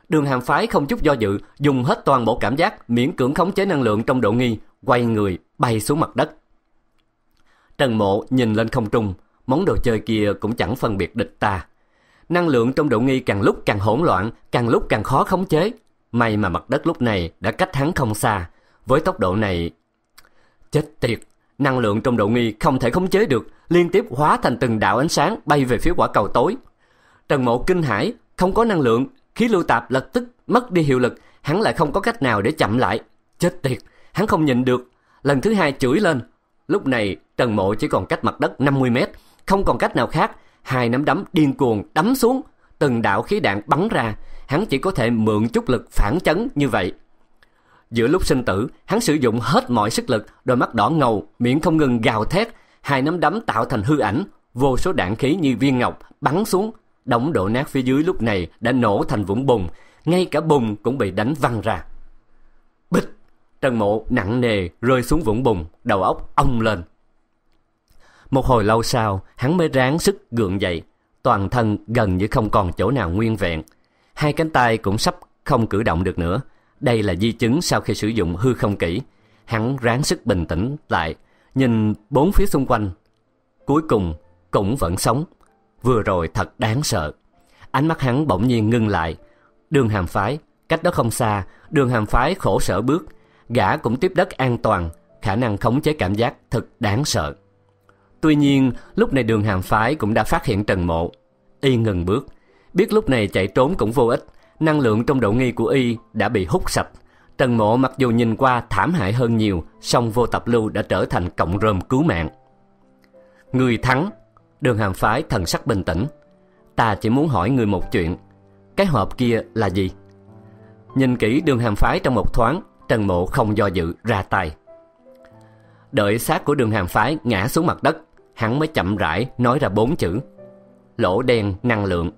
Đường hàng phái không chút do dự, dùng hết toàn bộ cảm giác, miễn cưỡng khống chế năng lượng trong độ nghi, quay người, bay xuống mặt đất. Trần mộ nhìn lên không trung, món đồ chơi kia cũng chẳng phân biệt địch ta. Năng lượng trong độ nghi càng lúc càng hỗn loạn, càng lúc càng khó khống chế. May mà mặt đất lúc này đã cách hắn không xa. Với tốc độ này... Chết tiệt! Năng lượng trong độ nghi không thể khống chế được, liên tiếp hóa thành từng đạo ánh sáng bay về phía quả cầu tối. Trần mộ kinh hãi, không có năng lượng Khí lưu tạp lập tức mất đi hiệu lực, hắn lại không có cách nào để chậm lại. Chết tiệt, hắn không nhìn được. Lần thứ hai chửi lên. Lúc này, Trần Mộ chỉ còn cách mặt đất 50 mét, không còn cách nào khác. Hai nắm đấm điên cuồng đấm xuống, từng đạo khí đạn bắn ra, hắn chỉ có thể mượn chút lực phản chấn như vậy. Giữa lúc sinh tử, hắn sử dụng hết mọi sức lực, đôi mắt đỏ ngầu, miệng không ngừng gào thét, hai nắm đấm tạo thành hư ảnh, vô số đạn khí như viên ngọc bắn xuống, đống đổ nát phía dưới lúc này đã nổ thành vũng bùn, ngay cả bùn cũng bị đánh văng ra. Bịch! Trần Mộ nặng nề rơi xuống vũng bùn, đầu óc ông lên. Một hồi lâu sau, hắn mới ráng sức gượng dậy, toàn thân gần như không còn chỗ nào nguyên vẹn. Hai cánh tay cũng sắp không cử động được nữa. Đây là di chứng sau khi sử dụng hư không kỹ. Hắn ráng sức bình tĩnh lại, nhìn bốn phía xung quanh. Cuối cùng, cũng vẫn sống vừa rồi thật đáng sợ. Ánh mắt hắn bỗng nhiên ngưng lại. Đường hàm phái, cách đó không xa, đường hàm phái khổ sở bước. Gã cũng tiếp đất an toàn, khả năng khống chế cảm giác thật đáng sợ. Tuy nhiên, lúc này đường hàm phái cũng đã phát hiện trần mộ. Y ngừng bước, biết lúc này chạy trốn cũng vô ích, năng lượng trong độ nghi của Y đã bị hút sạch. Trần mộ mặc dù nhìn qua thảm hại hơn nhiều, song vô tập lưu đã trở thành cộng rơm cứu mạng. Người thắng Đường hàm phái thần sắc bình tĩnh Ta chỉ muốn hỏi người một chuyện Cái hộp kia là gì? Nhìn kỹ đường hàm phái trong một thoáng Trần mộ không do dự ra tay Đợi xác của đường hàm phái ngã xuống mặt đất Hắn mới chậm rãi nói ra bốn chữ Lỗ đen năng lượng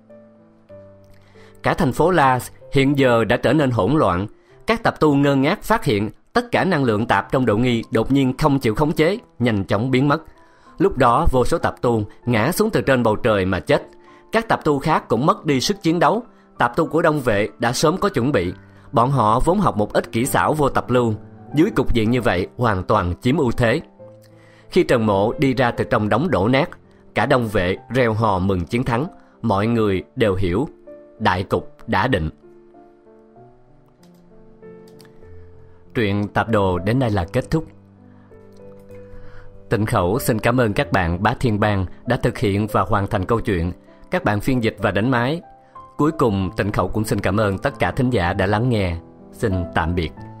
Cả thành phố La hiện giờ đã trở nên hỗn loạn Các tập tu ngơ ngác phát hiện Tất cả năng lượng tạp trong độ nghi đột nhiên không chịu khống chế Nhanh chóng biến mất Lúc đó vô số tập tu ngã xuống từ trên bầu trời mà chết. Các tập tu khác cũng mất đi sức chiến đấu. tập tu của đông vệ đã sớm có chuẩn bị. Bọn họ vốn học một ít kỹ xảo vô tập lưu. Dưới cục diện như vậy hoàn toàn chiếm ưu thế. Khi Trần Mộ đi ra từ trong đống đổ nát, cả đông vệ reo hò mừng chiến thắng. Mọi người đều hiểu. Đại cục đã định. Truyện tạp đồ đến đây là kết thúc. Tịnh Khẩu xin cảm ơn các bạn Bá Thiên Bang đã thực hiện và hoàn thành câu chuyện, các bạn phiên dịch và đánh máy. Cuối cùng, Tịnh Khẩu cũng xin cảm ơn tất cả thính giả đã lắng nghe. Xin tạm biệt.